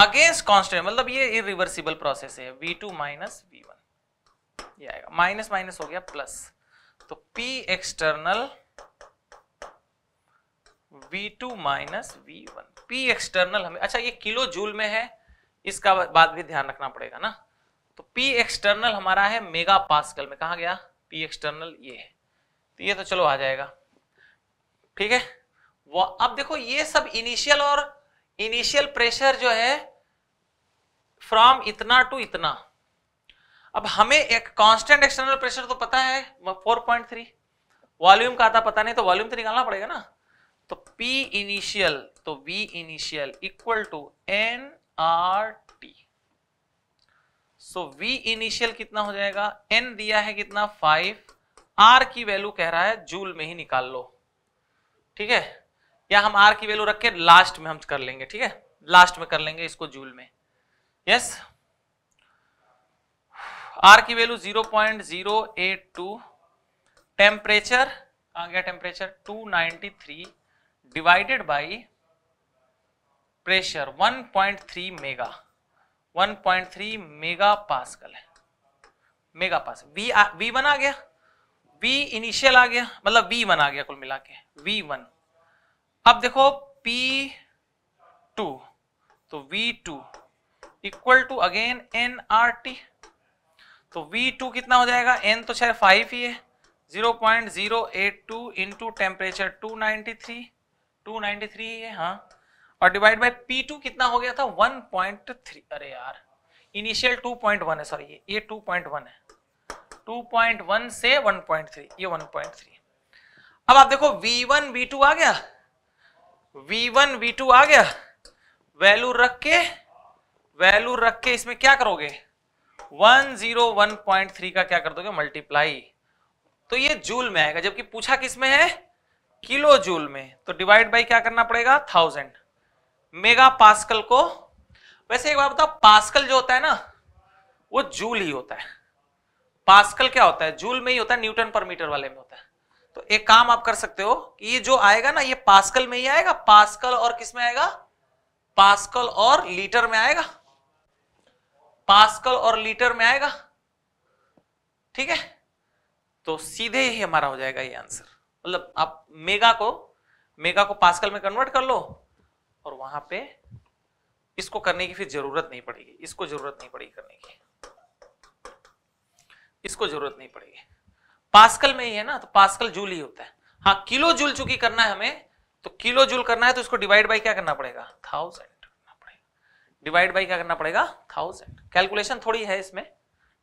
against constant मतलब ये इरिवर्सिबल प्रोसेस है V2 two minus V one ये आएगा माइनस माइनस हो गया प्लस तो P external V2 two minus V one P external हमें अच्छा ये किलो जूल में है इसका बात भी ध्यान रखना पड़ेगा ना तो P एक्सटर्नल हमारा है मेगा पास्कल में कहा गया P एक्सटर्नल ये है तो ये तो चलो आ जाएगा ठीक है वो अब देखो ये सब इनिशियल और इनिशियल प्रेशर जो है फ्रॉम इतना टू इतना अब हमें एक कांस्टेंट एक्सटर्नल प्रेशर तो पता है 4.3 वॉल्यूम का आता पता नहीं तो वॉल्यूम तो निकालना पड़ेगा ना तो P इनिशियल तो V initial equal to N R T so V initial कितना हो जाएगा N दिया है कितना फाइव R की वैल्यू कह रहा है जूल में ही निकाल लो ठीक है या हम R की वैल्यू रख के लास्ट में हम कर लेंगे ठीक है लास्ट में कर लेंगे इसको जूल में यस R की वैल्यू 0.082 टेम्परेचर आ गया temperature three divided by pressure 1.3 mega 1.3 mega pascal है मेगा पास वी आ, वी वन आ गया वी इनिशियल आ गया मतलब वी वन आ गया कुल मिला के वी वन अब देखो पी टू तो V two equal to again N R T तो वी टू कितना हो जाएगा एन तो शायद फाइव ही है zero point zero eight two into temperature two ninety three 293 है हाँ और डिवाइड बाय P2 कितना हो गया था 1.3 अरे यार इनिशियल 2.1 है सॉरी ये ये 2.1 है 2.1 से 1.3 ये 1.3 अब आप देखो V1 V2 आ गया V1 V2 आ गया वैल्यू रख के वैल्यू रख के इसमें क्या करोगे 101.3 का क्या कर दोगे मल्टीप्लाई तो ये जूल में आएगा जबकि पूछा किसमें है किलो जूल में तो डिवाइड बाई क्या करना पड़ेगा थाउजेंड मेगा पास्कल को वैसे एक बार बताओ पास्कल जो होता है ना वो जूल ही होता है पास्कल क्या होता है जूल में ही होता है न्यूटन पर मीटर वाले में होता है तो एक काम आप कर सकते हो कि ये जो आएगा ना ये पास्कल में ही आएगा पास्कल और किस में आएगा पास्कल और लीटर में आएगा पास्कल और लीटर में आएगा ठीक है तो सीधे ही हमारा हो जाएगा ये आंसर मतलब आप मेगा को मेगा को पास्कल में कन्वर्ट कर लो और वहां पे इसको करने की फिर जरूरत नहीं पड़ेगी इसको जरूरत नहीं पड़ेगी करने की इसको जरूरत नहीं पड़ेगी पास्कल में ही है ना तो पास्कल जूल ही होता है हाँ किलो जूल चुकी करना है हमें तो किलो जूल करना है तो इसको डिवाइड बाई क्या करना पड़ेगा थाउजेंड करना पड़ेगा डिवाइड बाई क्या करना पड़ेगा थाउजेंड कैलकुलेशन थोड़ी है इसमें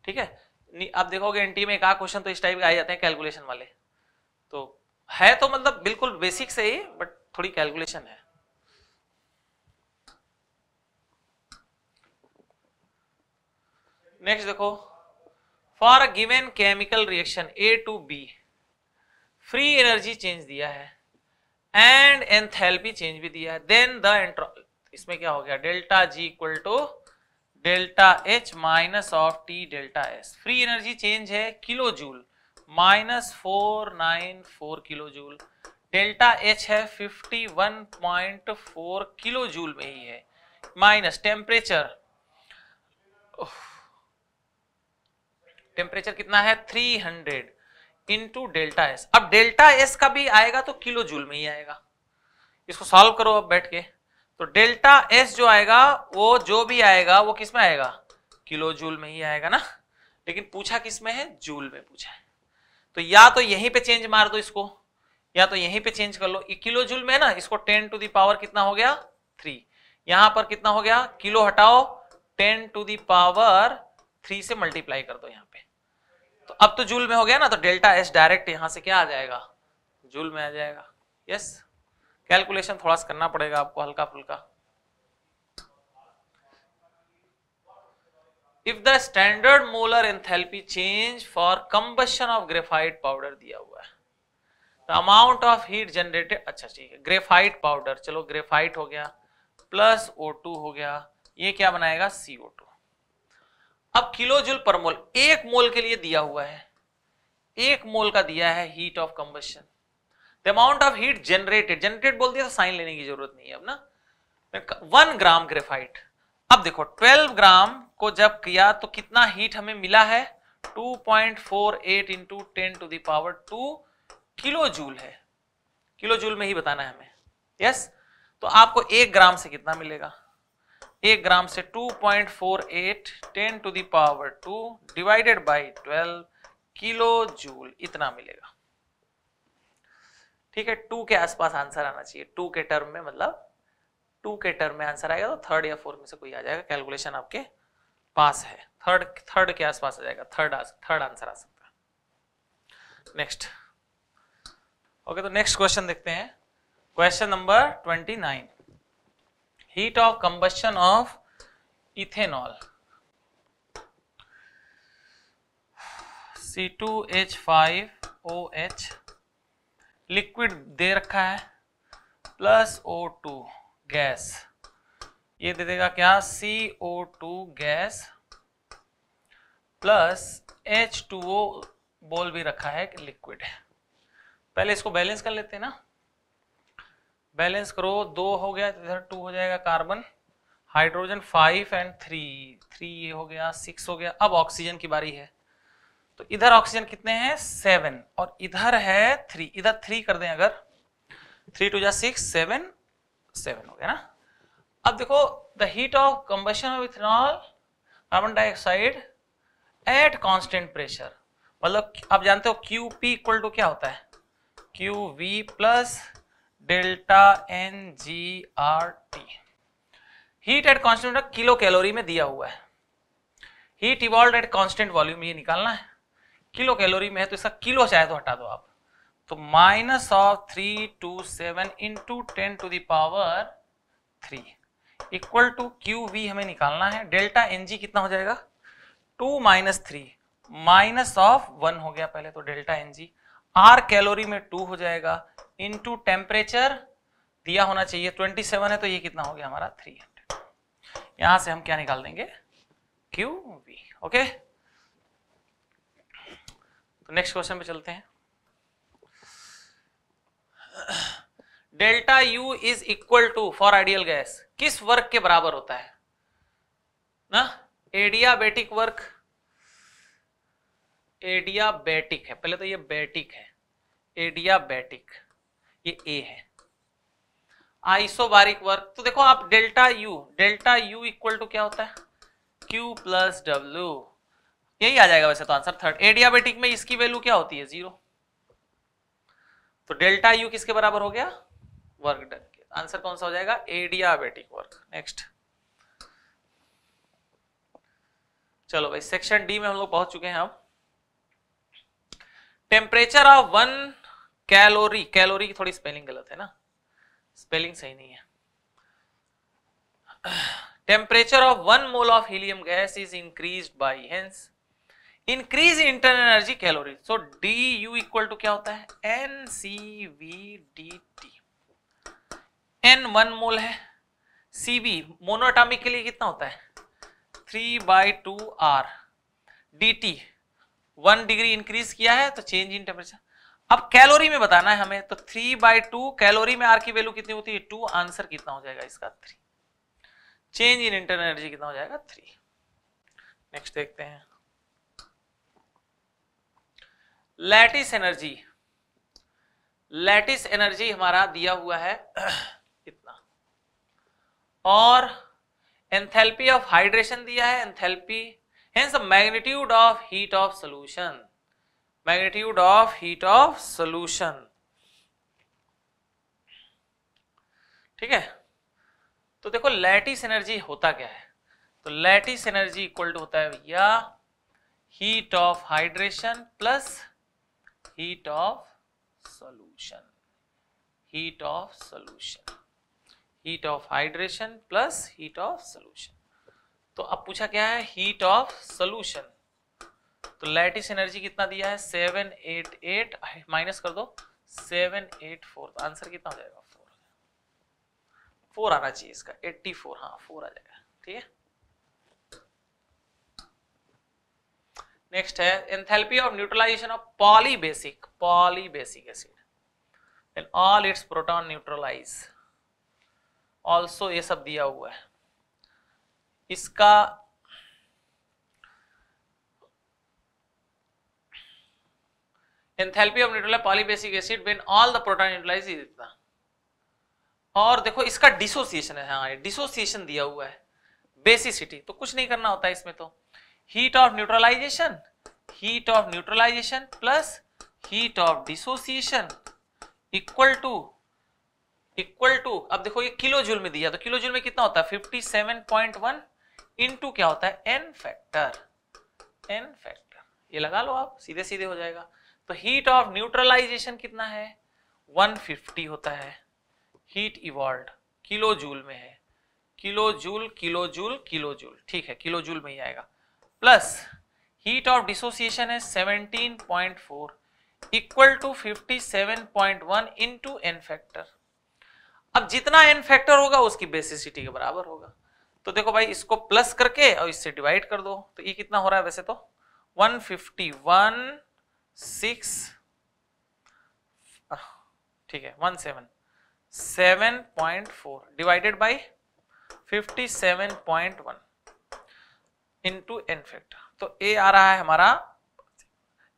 ठीक है आप देखोगे एनटी में एक क्वेश्चन तो इस टाइप के आ जाते हैं कैलकुलेशन वाले तो है तो मतलब बिल्कुल बेसिक से ही बट थोड़ी कैलकुलेशन है नेक्स्ट देखो for a given chemical reaction A to B free energy change दिया है एंड एंथैल्पी चेंज भी दिया है देन द एंट्रो इसमें क्या हो गया delta G equal to delta H minus of T delta S free energy change है kilo joule minus four nine four kilo joule delta H है fifty one point four kilo joule में ही है minus temperature temperature कितना है three hundred into delta S अब delta S का भी आएगा तो किलो जूल में ही आएगा इसको सॉल्व करो अब बैठ के तो डेल्टा एस जो आएगा वो जो भी आएगा वो किस में आएगा किलो जूल में ही आएगा ना लेकिन पूछा किस में है जूल में पूछा है तो या तो यहीं पे चेंज मार दो इसको या तो यहीं पे चेंज कर लो किलो जूल में ना इसको टेन टू दावर कितना हो गया थ्री यहां पर कितना हो गया किलो हटाओ टेन टू दावर थ्री से मल्टीप्लाई कर दो यहाँ पे तो अब तो जूल में हो गया ना तो डेल्टा एस डायरेक्ट यहां से क्या आ जाएगा जूल में आ जाएगा यस कैलकुलेशन थोड़ा सा करना पड़ेगा आपको हल्का फुल्का if the standard molar enthalpy change for combustion of graphite powder दिया हुआ है the amount of heat generated अच्छा ठीक है ग्रेफाइट पाउडर चलो ग्रेफाइट हो गया प्लस ओ टू हो गया ये क्या बनाएगा सी ओ टू अब किलो जूल पर मोल एक मोल के लिए दिया हुआ है एक मोल का दिया है heat of combustion the amount of heat generated generated बोल दिया तो साइन लेने की जरूरत नहीं है अब ना वन ग्राम ग्रेफाइट अब देखो 12 ग्राम को जब किया तो कितना हीट हमें मिला है 2.48 point four eight into ten to the power two kilo joule है किलो जूल में ही बताना है हमें यस yes? तो आपको एक ग्राम से कितना मिलेगा एक ग्राम से 2.48 point four eight ten to the power two divided by twelve kilo joule इतना मिलेगा ठीक है टू के आसपास आंसर आना चाहिए टू के टर्म में मतलब टू के टर्म में आंसर आएगा तो थर्ड या फोर्थ में से कोई आ जाएगा कैलकुलेशन आपके पास है थर्ड थर्ड के आसपास आ जाएगा थर्ड थर्ड आंसर आ सकता है नेक्स्ट ओके तो नेक्स्ट क्वेश्चन देखते हैं question number twenty nine heat of combustion of ethanol H liquid दे रखा है प्लस ओ टू गैस ये दे देगा क्या C O two gas plus H two O बोल भी रखा है कि लिक्विड है पहले इसको बैलेंस कर लेते हैं ना बैलेंस करो दो हो गया इधर टू हो जाएगा carbon hydrogen five and three three ये हो गया सिक्स हो गया अब ऑक्सीजन की बारी है तो इधर ऑक्सीजन कितने हैं सेवन और इधर है थ्री इधर थ्री कर दें अगर थ्री टू जा सिक्स सेवन सेवन हो गया ना अब देखो the heat of combustion of ethanol carbon dioxide at constant pressure मतलब आप जानते हो क्यू पी इक्वल टू क्या होता है Q V plus delta N G R T heat at constant kilo calorie में दिया हुआ है heat evolve at constant volume ये निकालना है किलो कैलोरी में है तो इसका किलो चाहे तो हटा दो आप तो minus of three two seven into ten to the power three equal to Q V हमें निकालना है डेल्टा एन जी कितना हो जाएगा two minus three minus of one हो गया पहले तो delta N G R calorie में टू हो जाएगा टू टेम्परेचर दिया होना चाहिए ट्वेंटी सेवन है तो ये कितना हो गया हमारा थ्री हंड्रेड यहां से हम क्या निकाल देंगे क्यू वी ओके तो नेक्स्ट क्वेश्चन पे चलते हैं delta U is equal to for ideal gas किस वर्क के बराबर होता है ना एडियाबेटिक वर्क एडियाबेटिक है पहले तो ये बेटिक है एडियाबेटिक ये ए है आइसोबारिक वर्क तो देखो आप delta U delta U equal to क्या होता है क्यू प्लस डब्ल्यू यही आ जाएगा वैसे तो आंसर थर्ड एडियाबेटिक में इसकी वैल्यू क्या होती है जीरो तो डेल्टा यू किसके बराबर हो गया वर्क डन आंसर कौन सा हो जाएगा एडियाबेटिक वर्क नेक्स्ट चलो भाई सेक्शन डी में हम लोग पहुंच चुके हैं अब temperature of one calorie calorie की थोड़ी स्पेलिंग गलत है ना स्पेलिंग सही नहीं है temperature of one mole of helium gas is increase by hence increase internal energy calorie so D U equal to क्या होता है N C V D T N one mole है सी बी मोनोटामिक के लिए कितना होता है three by two R D T one degree increase किया है तो चेंज इन टेम्परेचर अब कैलोरी में बताना है हमें तो थ्री बाई टू कैलोरी में आर की वैल्यू कितनी होती है टू आंसर कितना हो जाएगा इसका three change in internal energy कितना हो जाएगा थ्री नेक्स्ट देखते हैं लैटिस एनर्जी लैटिस एनर्जी हमारा दिया हुआ है और एंथैल्पी ऑफ हाइड्रेशन दिया है enthalpy hence magnitude of heat of solution magnitude of heat of solution ठीक है तो देखो लैटिस एनर्जी होता क्या है तो लैटिस एनर्जी इक्वल टू होता है भैया heat of hydration plus heat of solution heat of solution heat of hydration plus heat of solution तो अब पूछा क्या है हीट ऑफ सोल्यूशन तो लैटिस एनर्जी कितना दिया है सेवन एट एट माइनस कर दो सेवन एट फोर आंसर कितना हो जाएगा फोर फोर आना चाहिए इसका एट्टी फोर हाँ फोर आ जाएगा ठीक है नेक्स्ट है enthalpy of neutralization of polybasic polybasic acid and all its proton neutralize also ये सब दिया हुआ है इसका enthalpy of neutral polybasic acid been all the proton neutralize इतना और देखो इसका डिसोसिएशन है हाँ डिसोसिएशन दिया हुआ है बेसिसिटी तो कुछ नहीं करना होता है इसमें तो heat of neutralization heat of neutralization plus heat of dissociation equal to equal to अब देखो ये किलो जूल में दिया तो किलो जूल में कितना होता है 57.1 इनटू क्या होता है एन फैक्टर एन फैक्टर ये लगा लो आप सीधे सीधे हो जाएगा तो हीट ऑफ न्यूट्रलाइजेशन कितना है 150 होता है हीट इवॉल्व किलो जूल में है kilo joule kilo joule kilo joule ठीक है किलो जूल में ही आएगा प्लस हीट ऑफ डिसोसिएशन है 17.4 equal to 57.1 into N factor अब जितना एन फैक्टर होगा उसकी बेसिसिटी के बराबर होगा तो देखो भाई इसको प्लस करके और इससे डिवाइड कर दो तो ये कितना हो रहा है वैसे तो 151 सिक्स ठीक है 17 7.4 divided by 57.1 into N factor तो ए आ रहा है हमारा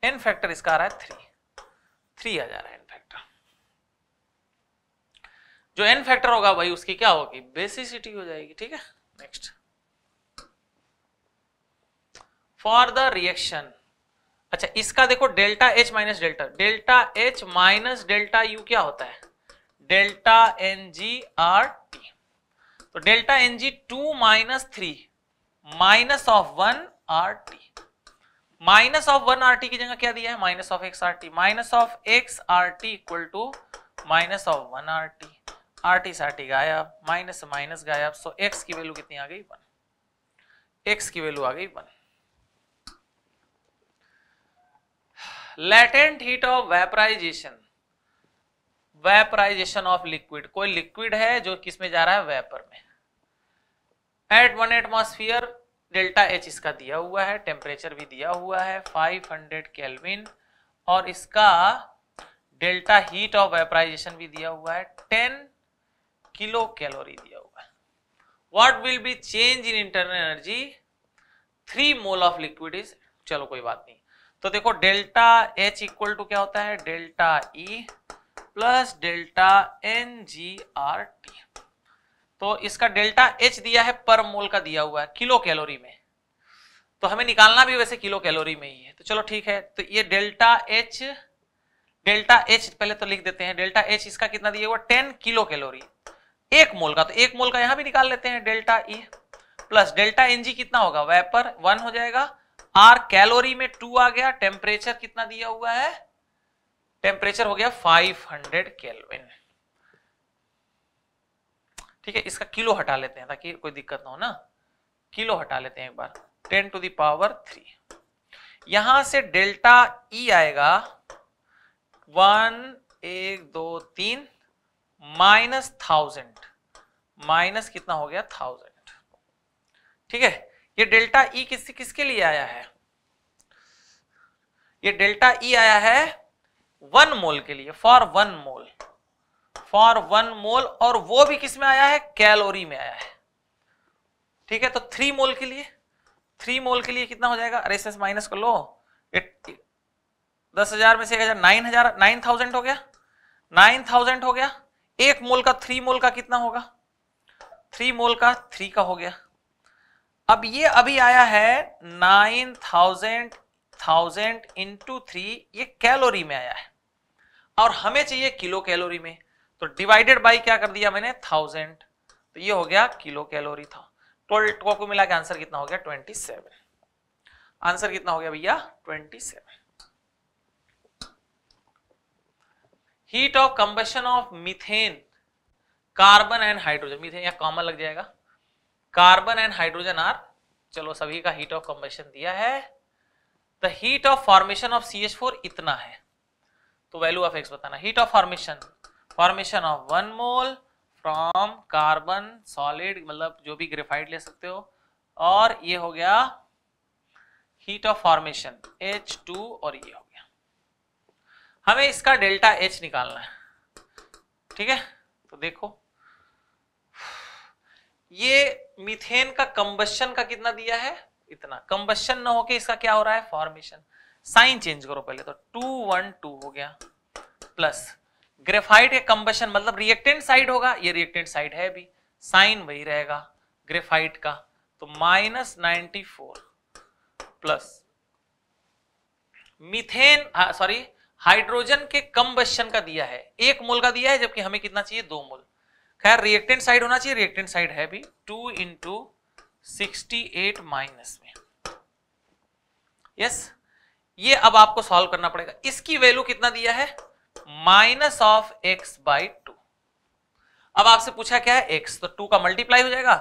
एन फैक्टर इसका आ रहा है थ्री थ्री आ जा रहा है जो एन फैक्टर होगा भाई उसकी क्या होगी बेसिसिटी हो जाएगी ठीक है नेक्स्ट फॉर द रिएक्शन अच्छा इसका देखो delta H minus delta delta H minus delta U क्या होता है delta N G R T तो delta N G two minus three minus of one R T minus of one R T की जगह क्या दिया है minus of X R T minus of X R T equal to minus of one R T RT साटी से गायब minus minus गायब सो x की वैल्यू कितनी आ गई वन एक्स की वैल्यू आ गई one latent heat of vaporization vaporization of liquid कोई लिक्विड है जो किसमें जा रहा है वेपर में at one atmosphere delta H इसका दिया हुआ है टेम्परेचर भी दिया हुआ है 500 हंड्रेड केल्विन और इसका डेल्टा हीट ऑफ वेपराइजेशन भी दिया हुआ है 10 किलो कैलोरी दिया हुआ है what will be change in internal energy three mole of liquid is चलो कोई बात नहीं तो देखो डेल्टा एच इक्वल टू क्या होता है delta E plus delta N G R T तो इसका डेल्टा एच दिया है पर मोल का दिया हुआ है किलो कैलोरी में तो हमें निकालना भी वैसे किलो कैलोरी में ही है तो चलो ठीक है तो ये डेल्टा एच डेल्टा एच पहले तो लिख देते हैं डेल्टा एच इसका कितना दिया हुआ टेन किलो कैलोरी एक मोल का तो एक मोल का यहां भी निकाल लेते हैं delta E e plus delta NG कितना होगा वेपर वन हो जाएगा आर कैलोरी में टू आ गया टेम्परेचर कितना दिया हुआ है टेम्परेचर हो गया 500 हंड्रेड केल्विन ठीक है इसका किलो हटा लेते हैं ताकि कोई दिक्कत ना हो ना किलो हटा लेते हैं एक बार टेन टू दावर थ्री यहां से डेल्टा ई e आएगा वन एक दो तीन माइनस थाउजेंड माइनस कितना हो गया थाउजेंड ठीक है ये डेल्टा ई किस किसके लिए आया है ये डेल्टा ई आया है वन मोल के लिए for one mole for one mole और वो भी किस में आया है कैलोरी में आया है ठीक है तो थ्री मोल के लिए थ्री मोल के लिए कितना हो जाएगा अरे इसमें माइनस कर लो दस हजार में से एक हजार नाइन हजार नाइन थाउजेंड हो गया नाइन थाउजेंड हो गया एक मोल का थ्री मोल का कितना होगा थ्री मोल का थ्री का हो गया अब ये अभी आया है nine thousand thousand into three ये कैलोरी में आया है और हमें चाहिए किलो कैलोरी में तो डिवाइडेड बाई क्या कर दिया मैंने थाउजेंड तो ये हो गया किलो कैलोरी था टोटल को मिला के आंसर कितना हो गया ट्वेंटी सेवन आंसर कितना हो गया भैया twenty seven heat of combustion of methane carbon and hydrogen methane या कॉमन लग जाएगा कार्बन एंड हाइड्रोजन आर चलो सभी का हीट ऑफ कंबेशन दिया है the heat of formation of C H four इतना है तो वैल्यू ऑफ एक्स बताना heat of formation formation of one mole from carbon solid मतलब जो भी ग्रेफाइट ले सकते हो और ये हो गया हीट ऑफ फॉर्मेशन H2 और ये हो हमें इसका डेल्टा एच निकालना है ठीक है तो देखो ये मिथेन का कंबशन का कितना दिया है इतना कंबशन ना होके इसका क्या हो रहा है फॉर्मेशन साइन चेंज करो पहले तो टू वन टू हो गया प्लस ग्रेफाइट के कंबशन मतलब रिएक्टेंट साइड होगा ये रिएक्टेंट साइड है भी साइन वही रहेगा ग्रेफाइट का तो minus ninety four plus methane sorry hydrogen के कम बशन का दिया है एक मोल का दिया है जबकि हमें कितना चाहिए दो मोल खैर रिएक्टेंट साइड होना चाहिए रिएक्टेंट साइड है भी टू इंटू माइनस में यस ये अब आपको सॉल्व करना पड़ेगा इसकी वैल्यू कितना दिया है minus of X by two अब आपसे पूछा क्या है एक्स तो टू का मल्टीप्लाई हो जाएगा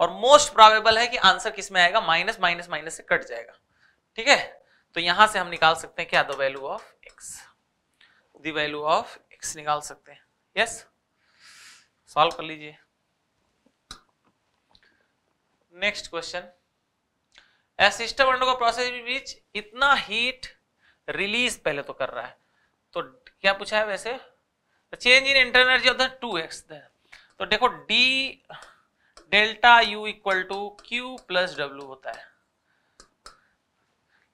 और मोस्ट प्रॉबेबल है कि आंसर किस में आएगा माइनस माइनस माइनस से कट जाएगा ठीक है तो यहां से हम निकाल सकते हैं क्या the value of X the value of X निकाल सकते हैं यस सॉल्व कर लीजिए next question a system under process बीच इतना हीट रिलीज पहले तो कर रहा है तो क्या पूछा है वैसे change in inter energy of the two X तो देखो D delta U equal to Q plus W होता है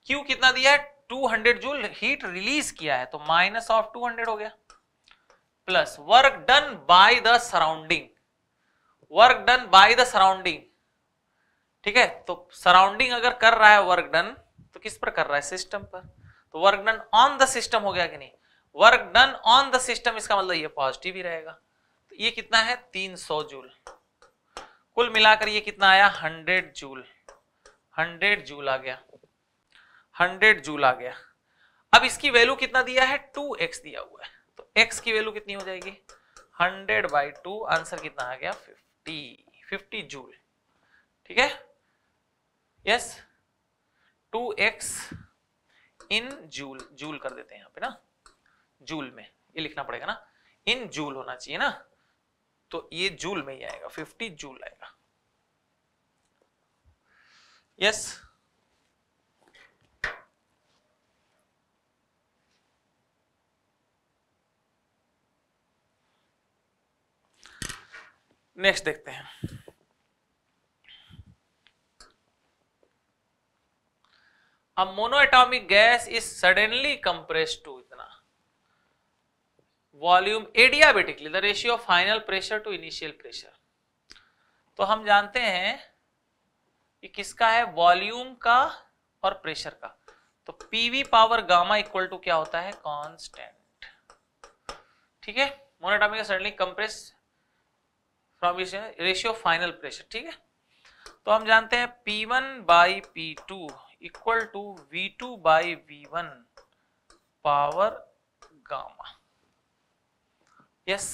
क्यू कितना दिया है 200 जूल हीट रिलीज किया है तो माइनस ऑफ 200 हो गया plus work done by the surrounding work done by the surrounding ठीक है तो सराउंडिंग अगर कर रहा है वर्क डन तो किस पर कर रहा है सिस्टम पर तो work done on the system हो गया कि नहीं work done on the system इसका मतलब ये पॉजिटिव ही रहेगा तो ये कितना है 300 जूल कुल मिलाकर ये कितना आया 100 जूल 100 जूल आ गया हंड्रेड जूल आ गया अब इसकी वैल्यू कितना दिया है टू एक्स दिया हुआ है तो एक्स की वैल्यू कितनी हो जाएगी हंड्रेड बाई टू आंसर कितना आ गया फिफ्टी फिफ्टी जूल ठीक है yes two x in joule joule कर देते हैं यहां पे ना जूल में ये लिखना पड़ेगा ना इन जूल होना चाहिए ना तो ये जूल में ही आएगा 50 जूल आएगा यस yes. नेक्स्ट देखते हैं अब monoatomic gas is suddenly compress to इतना volume adiabatically the ratio of final pressure to initial pressure तो हम जानते हैं कि किसका है वॉल्यूम का और प्रेशर का तो PV power gamma equal to क्या होता है कांस्टेंट ठीक है monatomic suddenly compress combination ratio final pressure ठीक है तो हम जानते हैं P one by P two equal to V two by V one power gamma yes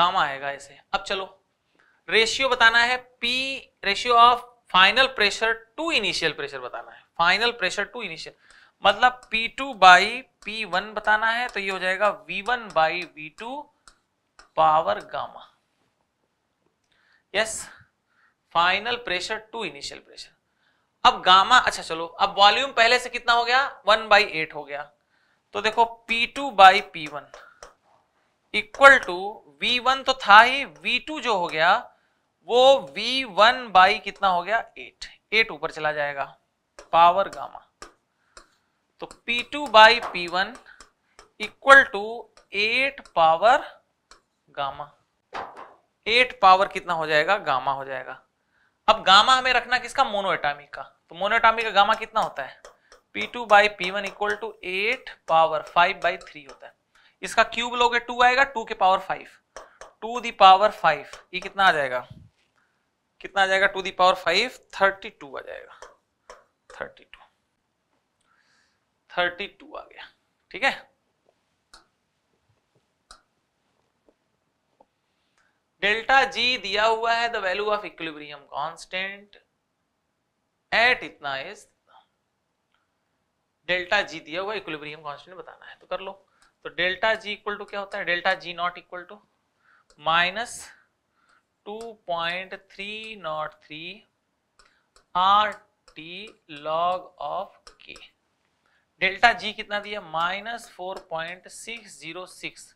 gamma आएगा इसे अब चलो रेशियो बताना है P ratio of final pressure to initial pressure बताना है फाइनल प्रेशर टू इनिशियल मतलब P2 टू बाई पी बताना है तो ये हो जाएगा V1 one by V power gamma yes final pressure to initial pressure अब गामा अच्छा चलो अब वॉल्यूम पहले से कितना हो गया वन बाई एट हो गया तो देखो P two by P one equal to V one तो था ही वी टू जो हो गया वो वी वन बाई कितना हो गया एट एट ऊपर चला जाएगा पावर गामा तो P two by P one equal to eight power gamma eight power कितना हो जाएगा गामा हो जाएगा अब गामा हमें रखना किसका मोनोएटामी का तो मोनोएटामी का गामा कितना होता है P two by P one equal to eight power five by three होता है इसका क्यूब लोगे टू आएगा टू के power five two the power five ये कितना आ जाएगा कितना आ जाएगा two the power five thirty two आ जाएगा थर्टी टू थर्टी टू आ गया ठीक है डेल्टा जी दिया हुआ है the value of equilibrium constant at इतना इस डेल्टा जी दिया हुआ इक्विलिब्रियम कांस्टेंट बताना है तो कर लो तो डेल्टा जी इक्वल टू क्या होता है delta G nought equal to minus two point three nought three R T log of K delta G कितना दिया minus four point six zero six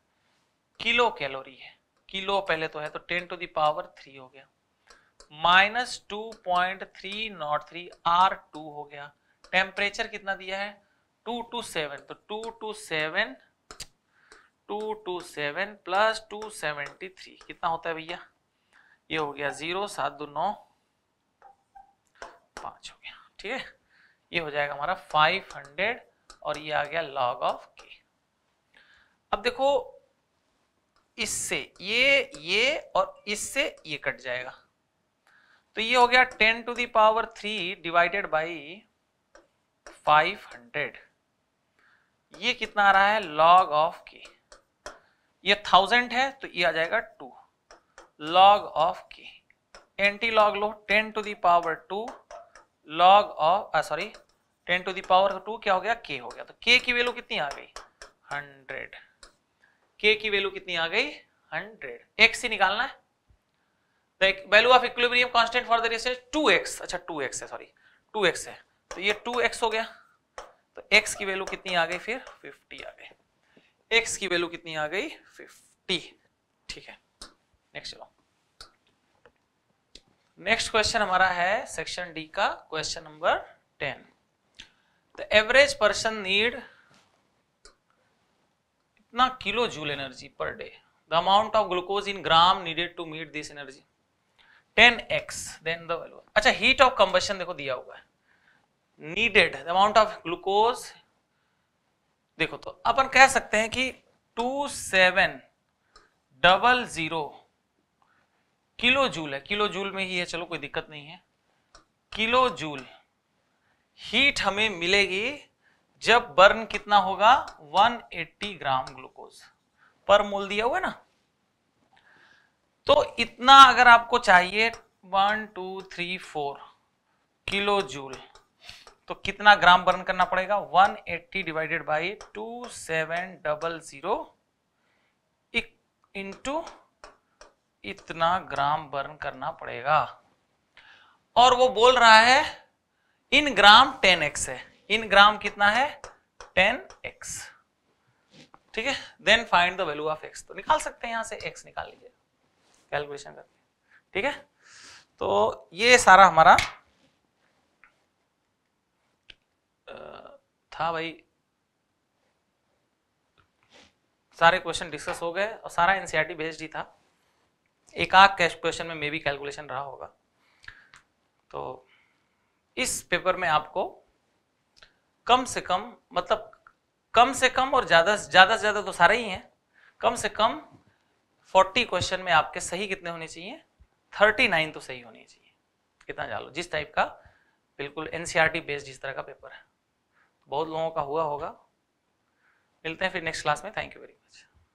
kilo calorie है किलो पहले तो है तो टेन टू दावर थ्री हो गया minus two point three nought three R two हो गया टेम्परेचर कितना दिया है टू टू सेवन तो two two seven two two seven plus two seventy three कितना होता है भैया ये हो गया जीरो सात दो नौ पांच हो गया ठीक है ये हो जाएगा हमारा फाइव हंड्रेड और ये आ गया लॉग ऑफ के अब देखो इससे ये ये और इससे ये कट जाएगा तो ये हो गया ten to the power three divided by five hundred ये कितना आ रहा है लॉग ऑफ के ये थाउजेंड है तो ये आ जाएगा two log of K antilog लो ten to the power two log of sorry ten to the power two क्या हो गया के हो गया तो के की वैल्यू कितनी आ गई हंड्रेड के की वैल्यू कितनी आ गई हंड्रेड एक्स ही निकालना है value of equilibrium constant for the races 2x अच्छा 2x है सॉरी 2x है तो ये 2x हो गया तो x की वैल्यू कितनी आ गई फिर 50 आ गई x की वैल्यू कितनी आ गई 50 ठीक है नेक्स्ट चलो नेक्स्ट क्वेश्चन हमारा है सेक्शन डी का question number 10 the average person need कितना kilo joule energy per day the amount of glucose in gram needed to meet this energy 10x then the अच्छा हीट ऑफ कंबेशन देखो दिया हुआ है needed the amount of glucose देखो तो अपन कह सकते हैं कि two seven double zero kilo joule है किलो जूल में ही है चलो कोई दिक्कत नहीं है किलो जूल हीट हमें मिलेगी जब बर्न कितना होगा 180 ग्राम ग्लूकोज पर मोल दिया हुआ ना तो इतना अगर आपको चाहिए one two three four kilo joule तो कितना ग्राम बर्न करना पड़ेगा 180 divided by two seven double zero into इतना ग्राम बर्न करना पड़ेगा और वो बोल रहा है इन ग्राम 10x है इन ग्राम कितना है टेन एक्स ठीक है then find the value of x तो निकाल सकते हैं यहां से एक्स निकाल लीजिए कैलकुलेशन करके ठीक है तो ये सारा हमारा था भाई सारे क्वेश्चन डिस्कस हो गए और सारा एनसीईआरटी बेस्ड e ही था एक आध कैश क्वेश्चन में मे भी कैलकुलेशन रहा होगा तो इस पेपर में आपको कम से कम मतलब कम से कम और ज़्यादा से ज़्यादा से ज़्यादा तो सारे ही हैं कम से कम 40 क्वेश्चन में आपके सही कितने होने चाहिए 39 तो सही होने चाहिए कितना जान जिस टाइप का बिल्कुल एनसीईआरटी बेस्ड e जिस तरह का पेपर है बहुत लोगों का हुआ होगा मिलते हैं फिर नेक्स्ट क्लास में थैंक यू वेरी मच